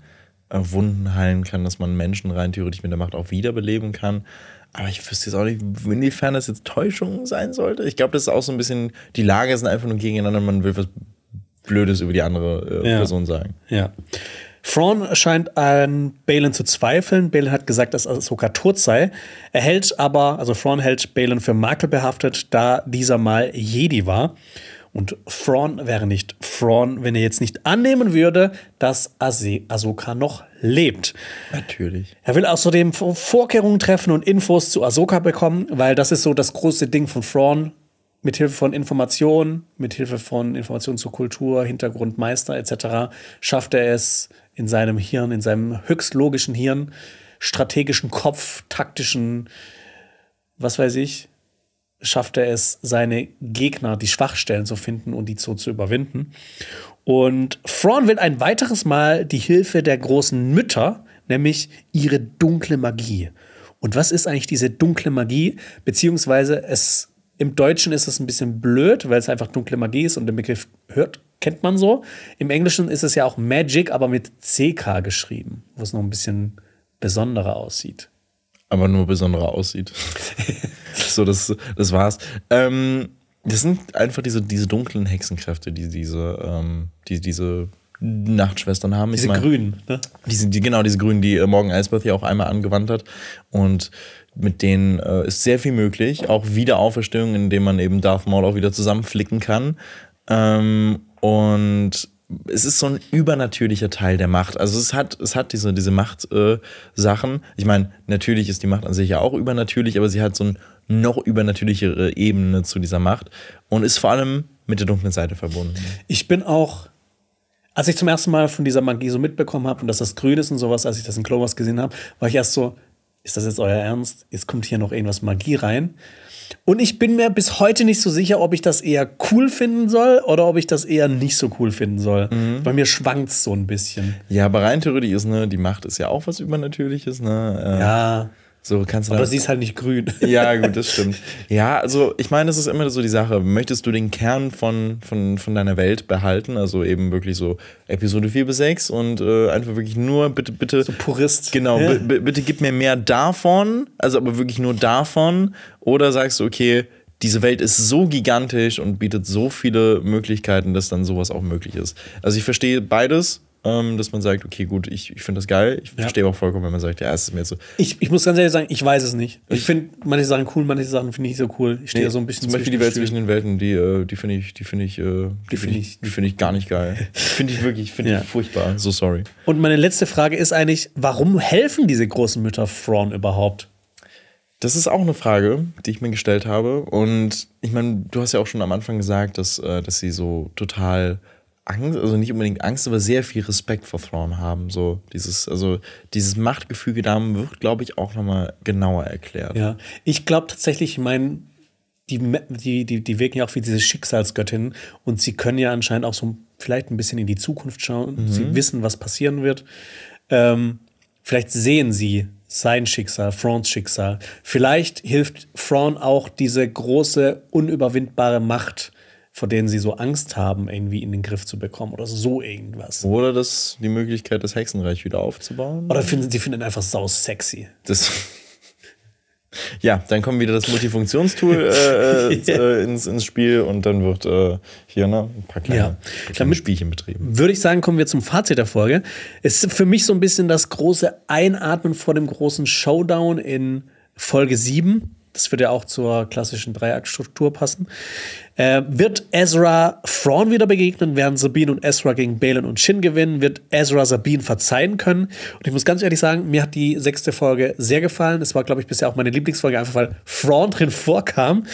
Wunden heilen kann, dass man Menschen rein theoretisch mit der Macht auch wiederbeleben kann. Aber ich wüsste jetzt auch nicht, inwiefern das jetzt Täuschung sein sollte. Ich glaube, das ist auch so ein bisschen, die Lage sind einfach nur gegeneinander, man will was Blödes über die andere äh, ja. Person sagen. Ja. Thrawn scheint an Balin zu zweifeln. Balin hat gesagt, dass Ahsoka tot sei. Er hält aber, also Thrawn hält Balin für makelbehaftet, da dieser mal Jedi war. Und Thrawn wäre nicht Thrawn, wenn er jetzt nicht annehmen würde, dass Ahsoka noch lebt. Natürlich. Er will außerdem Vorkehrungen treffen und Infos zu Ahsoka bekommen, weil das ist so das große Ding von Thrawn mithilfe von Informationen, mithilfe von Informationen zur Kultur, Hintergrund, Meister etc. schafft er es in seinem Hirn, in seinem höchst logischen Hirn, strategischen Kopf, taktischen, was weiß ich, schafft er es, seine Gegner, die Schwachstellen zu finden und die so zu überwinden. Und Fraun will ein weiteres Mal die Hilfe der großen Mütter, nämlich ihre dunkle Magie. Und was ist eigentlich diese dunkle Magie? Beziehungsweise es im Deutschen ist es ein bisschen blöd, weil es einfach dunkle Magie ist und den Begriff hört, kennt man so. Im Englischen ist es ja auch Magic, aber mit CK geschrieben, wo es noch ein bisschen besonderer aussieht. Aber nur besonderer aussieht. so, das, das war's. Ähm, das sind einfach diese, diese dunklen Hexenkräfte, die diese, ähm, die, diese Nachtschwestern haben. Diese ich mein, grünen, ne? Diese, die, genau, diese grünen, die äh, Morgan Elsbeth ja auch einmal angewandt hat. Und mit denen äh, ist sehr viel möglich. Auch Wiederauferstehung, indem man eben Darth Maul auch wieder zusammenflicken kann. Ähm, und es ist so ein übernatürlicher Teil der Macht. Also es hat, es hat diese, diese Macht-Sachen. Äh, ich meine, natürlich ist die Macht an sich ja auch übernatürlich, aber sie hat so eine noch übernatürlichere Ebene zu dieser Macht und ist vor allem mit der dunklen Seite verbunden. Ich bin auch, als ich zum ersten Mal von dieser Magie so mitbekommen habe und dass das grün ist und sowas, als ich das in Clovers gesehen habe, war ich erst so, ist das jetzt euer Ernst? Jetzt kommt hier noch irgendwas Magie rein. Und ich bin mir bis heute nicht so sicher, ob ich das eher cool finden soll oder ob ich das eher nicht so cool finden soll. Mhm. Bei mir schwankt es so ein bisschen. Ja, aber rein theoretisch ist, ne, die Macht ist ja auch was Übernatürliches, ne? Äh, ja. So kannst du Aber sie ist halt nicht grün. Ja, gut, das stimmt. ja, also ich meine, das ist immer so die Sache. Möchtest du den Kern von, von, von deiner Welt behalten? Also eben wirklich so Episode 4 bis 6 und äh, einfach wirklich nur bitte, bitte. So Purist. Genau, ja. bitte gib mir mehr davon, also aber wirklich nur davon. Oder sagst du, okay, diese Welt ist so gigantisch und bietet so viele Möglichkeiten, dass dann sowas auch möglich ist. Also ich verstehe beides ähm, dass man sagt, okay, gut, ich, ich finde das geil. Ich ja. verstehe auch vollkommen, wenn man sagt, ja, es ist mir jetzt so. Ich, ich muss ganz ehrlich sagen, ich weiß es nicht. Ich, ich finde manche Sachen cool, manche Sachen finde ich nicht so cool. Ich stehe nee, so ein bisschen Zum Beispiel die Welt Stühlen. zwischen den Welten, die, äh, die finde ich, die finde äh, ich, die, finde ich, die finde ich gar nicht geil. finde ich wirklich, finde ja. ich furchtbar. So sorry. Und meine letzte Frage ist eigentlich, warum helfen diese großen Mütter Frauen überhaupt? Das ist auch eine Frage, die ich mir gestellt habe. Und ich meine, du hast ja auch schon am Anfang gesagt, dass, äh, dass sie so total Angst, also nicht unbedingt Angst, aber sehr viel Respekt vor Thrawn haben. So dieses, also dieses Machtgefüge da wird, glaube ich, auch nochmal genauer erklärt. Ja, ich glaube tatsächlich, ich meine, die, die, die, die wirken ja auch wie diese Schicksalsgöttin und sie können ja anscheinend auch so vielleicht ein bisschen in die Zukunft schauen. Mhm. Sie wissen, was passieren wird. Ähm, vielleicht sehen sie sein Schicksal, Frauns Schicksal. Vielleicht hilft Fraun auch diese große, unüberwindbare Macht vor denen sie so Angst haben, irgendwie in den Griff zu bekommen oder so irgendwas. Oder das, die Möglichkeit, das Hexenreich wieder aufzubauen. Oder finden sie finden einfach sau sexy. Das. Ja, dann kommt wieder das Multifunktionstool äh, yeah. Äh, äh, ins, ins Spiel und dann wird äh, hier ne, ein paar kleine, ja. kleine Damit Spielchen betrieben. Würde ich sagen, kommen wir zum Fazit der Folge. Es ist für mich so ein bisschen das große Einatmen vor dem großen Showdown in Folge 7 das würde ja auch zur klassischen Dreiaktstruktur passen. Äh, wird Ezra Thrawn wieder begegnen? Werden Sabine und Ezra gegen Balin und Shin gewinnen? Wird Ezra Sabine verzeihen können? Und ich muss ganz ehrlich sagen, mir hat die sechste Folge sehr gefallen. Es war, glaube ich, bisher auch meine Lieblingsfolge, einfach weil Thrawn drin vorkam.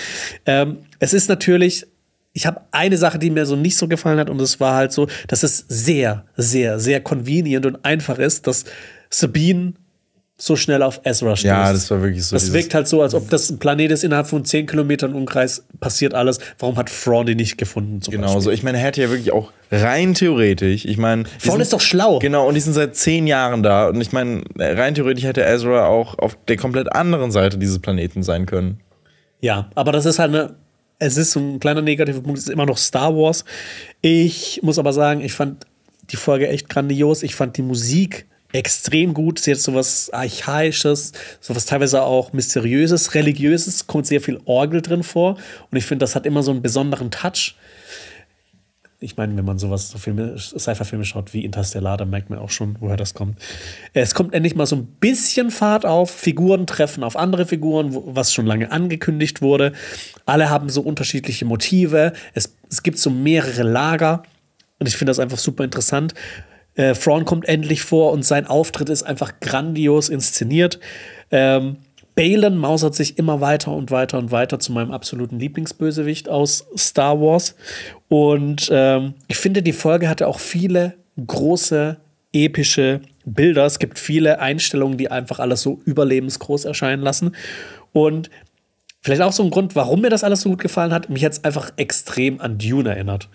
Ähm, es ist natürlich ich habe eine Sache, die mir so nicht so gefallen hat, und es war halt so, dass es sehr, sehr, sehr convenient und einfach ist, dass Sabine so schnell auf Ezra stößt. Ja, das war wirklich so. Das wirkt halt so, als ob das ein Planet ist, innerhalb von 10 Kilometern Umkreis passiert alles. Warum hat Thrawn ihn nicht gefunden? Zum genau Beispiel? so. Ich meine, er hätte ja wirklich auch rein theoretisch, ich meine. Thrawn ist doch schlau. Genau, und die sind seit 10 Jahren da. Und ich meine, rein theoretisch hätte Ezra auch auf der komplett anderen Seite dieses Planeten sein können. Ja, aber das ist halt eine. Es ist so ein kleiner negativer Punkt, es ist immer noch Star Wars. Ich muss aber sagen, ich fand die Folge echt grandios. Ich fand die Musik extrem gut. Sie hat sowas Archaisches, sowas teilweise auch Mysteriöses, Religiöses, kommt sehr viel Orgel drin vor. Und ich finde, das hat immer so einen besonderen Touch. Ich meine, wenn man sowas, so Filme, sci filme schaut wie Interstellar, dann merkt man auch schon, woher das kommt. Es kommt endlich mal so ein bisschen Fahrt auf. Figuren treffen auf andere Figuren, was schon lange angekündigt wurde. Alle haben so unterschiedliche Motive. Es, es gibt so mehrere Lager. Und ich finde das einfach super interessant. Äh, Thrawn kommt endlich vor und sein Auftritt ist einfach grandios inszeniert. Ähm, Balen mausert sich immer weiter und weiter und weiter zu meinem absoluten Lieblingsbösewicht aus Star Wars. Und ähm, ich finde, die Folge hatte auch viele große, epische Bilder. Es gibt viele Einstellungen, die einfach alles so überlebensgroß erscheinen lassen. Und vielleicht auch so ein Grund, warum mir das alles so gut gefallen hat. Mich jetzt einfach extrem an Dune erinnert.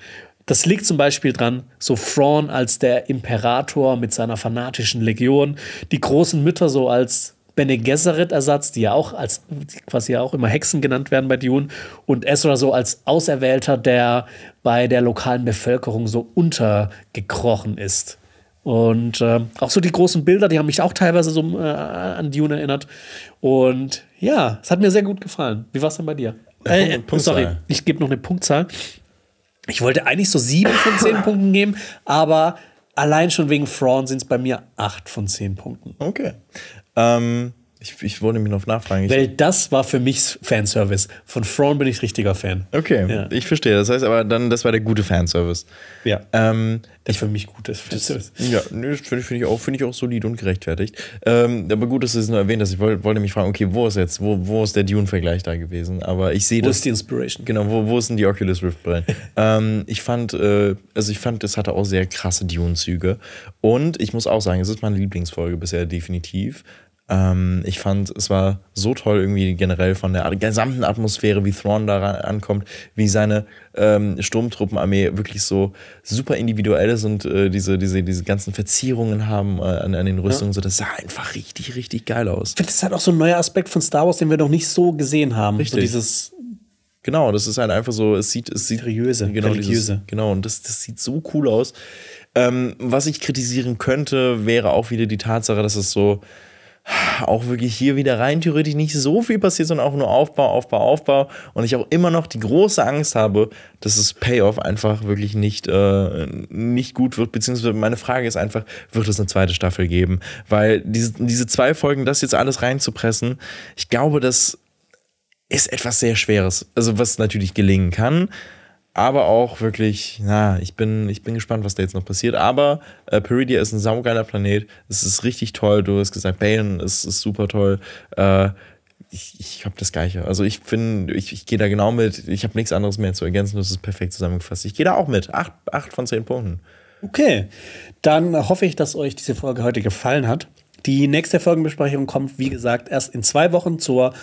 Das liegt zum Beispiel dran, so Fraun als der Imperator mit seiner fanatischen Legion, die großen Mütter so als Bene Gesserit-Ersatz, die ja auch als quasi ja auch immer Hexen genannt werden bei Dune, und Ezra so als Auserwählter, der bei der lokalen Bevölkerung so untergekrochen ist. Und äh, auch so die großen Bilder, die haben mich auch teilweise so äh, an Dune erinnert. Und ja, es hat mir sehr gut gefallen. Wie war es denn bei dir? Äh, Punktzahl. sorry, ich gebe noch eine Punktzahl. Ich wollte eigentlich so sieben von zehn Punkten geben, aber allein schon wegen Frauen sind es bei mir acht von zehn Punkten. Okay. Ähm, ich, ich wollte mich noch nachfragen. Weil das war für mich Fanservice. Von Thrawn bin ich richtiger Fan. Okay, ja. ich verstehe. Das heißt aber dann, das war der gute Fanservice. Ja. Ähm, das für mich gutes Fanservice. Ja, nö, finde ich, auch, find ich auch solid und gerechtfertigt. Ähm, aber gut, dass du es nur erwähnt hast. Ich wollte, wollte mich fragen, okay, wo ist jetzt, wo, wo ist der Dune-Vergleich da gewesen? Aber ich sehe das. Wo ist die Inspiration? Genau, wo, wo ist denn die Oculus Rift Brille? ähm, ich fand, äh, also ich fand, es hatte auch sehr krasse Dune-Züge. Und ich muss auch sagen, es ist meine Lieblingsfolge bisher definitiv. Ähm, ich fand, es war so toll irgendwie generell von der gesamten Atmosphäre, wie Thrawn da ankommt, wie seine ähm, Sturmtruppenarmee wirklich so super individuell ist und äh, diese, diese, diese ganzen Verzierungen haben äh, an, an den Rüstungen. Ja. So, das sah einfach richtig, richtig geil aus. Ich finde, das ist halt auch so ein neuer Aspekt von Star Wars, den wir noch nicht so gesehen haben. Richtig. So dieses Genau, das ist halt einfach so, es sieht, es sieht seriöse, genau, religiöse. Dieses, genau, und das, das sieht so cool aus. Ähm, was ich kritisieren könnte, wäre auch wieder die Tatsache, dass es so, auch wirklich hier wieder rein theoretisch nicht so viel passiert, sondern auch nur Aufbau, Aufbau, Aufbau. Und ich auch immer noch die große Angst habe, dass das Payoff einfach wirklich nicht, äh, nicht gut wird. Beziehungsweise meine Frage ist einfach, wird es eine zweite Staffel geben? Weil diese, diese zwei Folgen, das jetzt alles reinzupressen, ich glaube, das ist etwas sehr Schweres. Also was natürlich gelingen kann aber auch wirklich, na, ich bin, ich bin gespannt, was da jetzt noch passiert. Aber äh, Peridia ist ein saugeiler Planet. Es ist richtig toll. Du hast gesagt, Balen ist, ist super toll. Äh, ich, ich habe das Gleiche. Also ich finde, ich, ich gehe da genau mit. Ich habe nichts anderes mehr zu ergänzen. Das ist perfekt zusammengefasst. Ich gehe da auch mit. Acht, acht von zehn Punkten. Okay, dann hoffe ich, dass euch diese Folge heute gefallen hat. Die nächste Folgenbesprechung kommt, wie gesagt, erst in zwei Wochen zur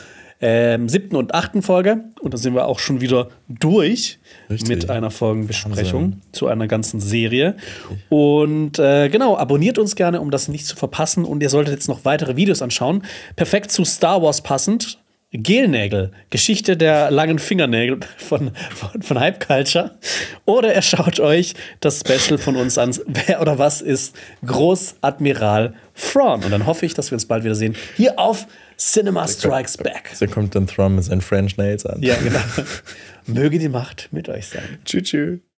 ähm, siebten und achten Folge. Und da sind wir auch schon wieder durch Richtig. mit einer Folgenbesprechung Wahnsinn. zu einer ganzen Serie. Richtig. Und äh, genau, abonniert uns gerne, um das nicht zu verpassen. Und ihr solltet jetzt noch weitere Videos anschauen. Perfekt zu Star Wars passend. Gelnägel, Geschichte der langen Fingernägel von, von, von Hype Culture. Oder er schaut euch das Special von uns an. Wer oder was ist Großadmiral Fraun? Und dann hoffe ich, dass wir uns bald wiedersehen hier auf Cinema Strikes kommt, Back. So kommt dann Thrum mit seinen French Nails an. Ja, genau. Möge die Macht mit euch sein. Tschüss, tschüss.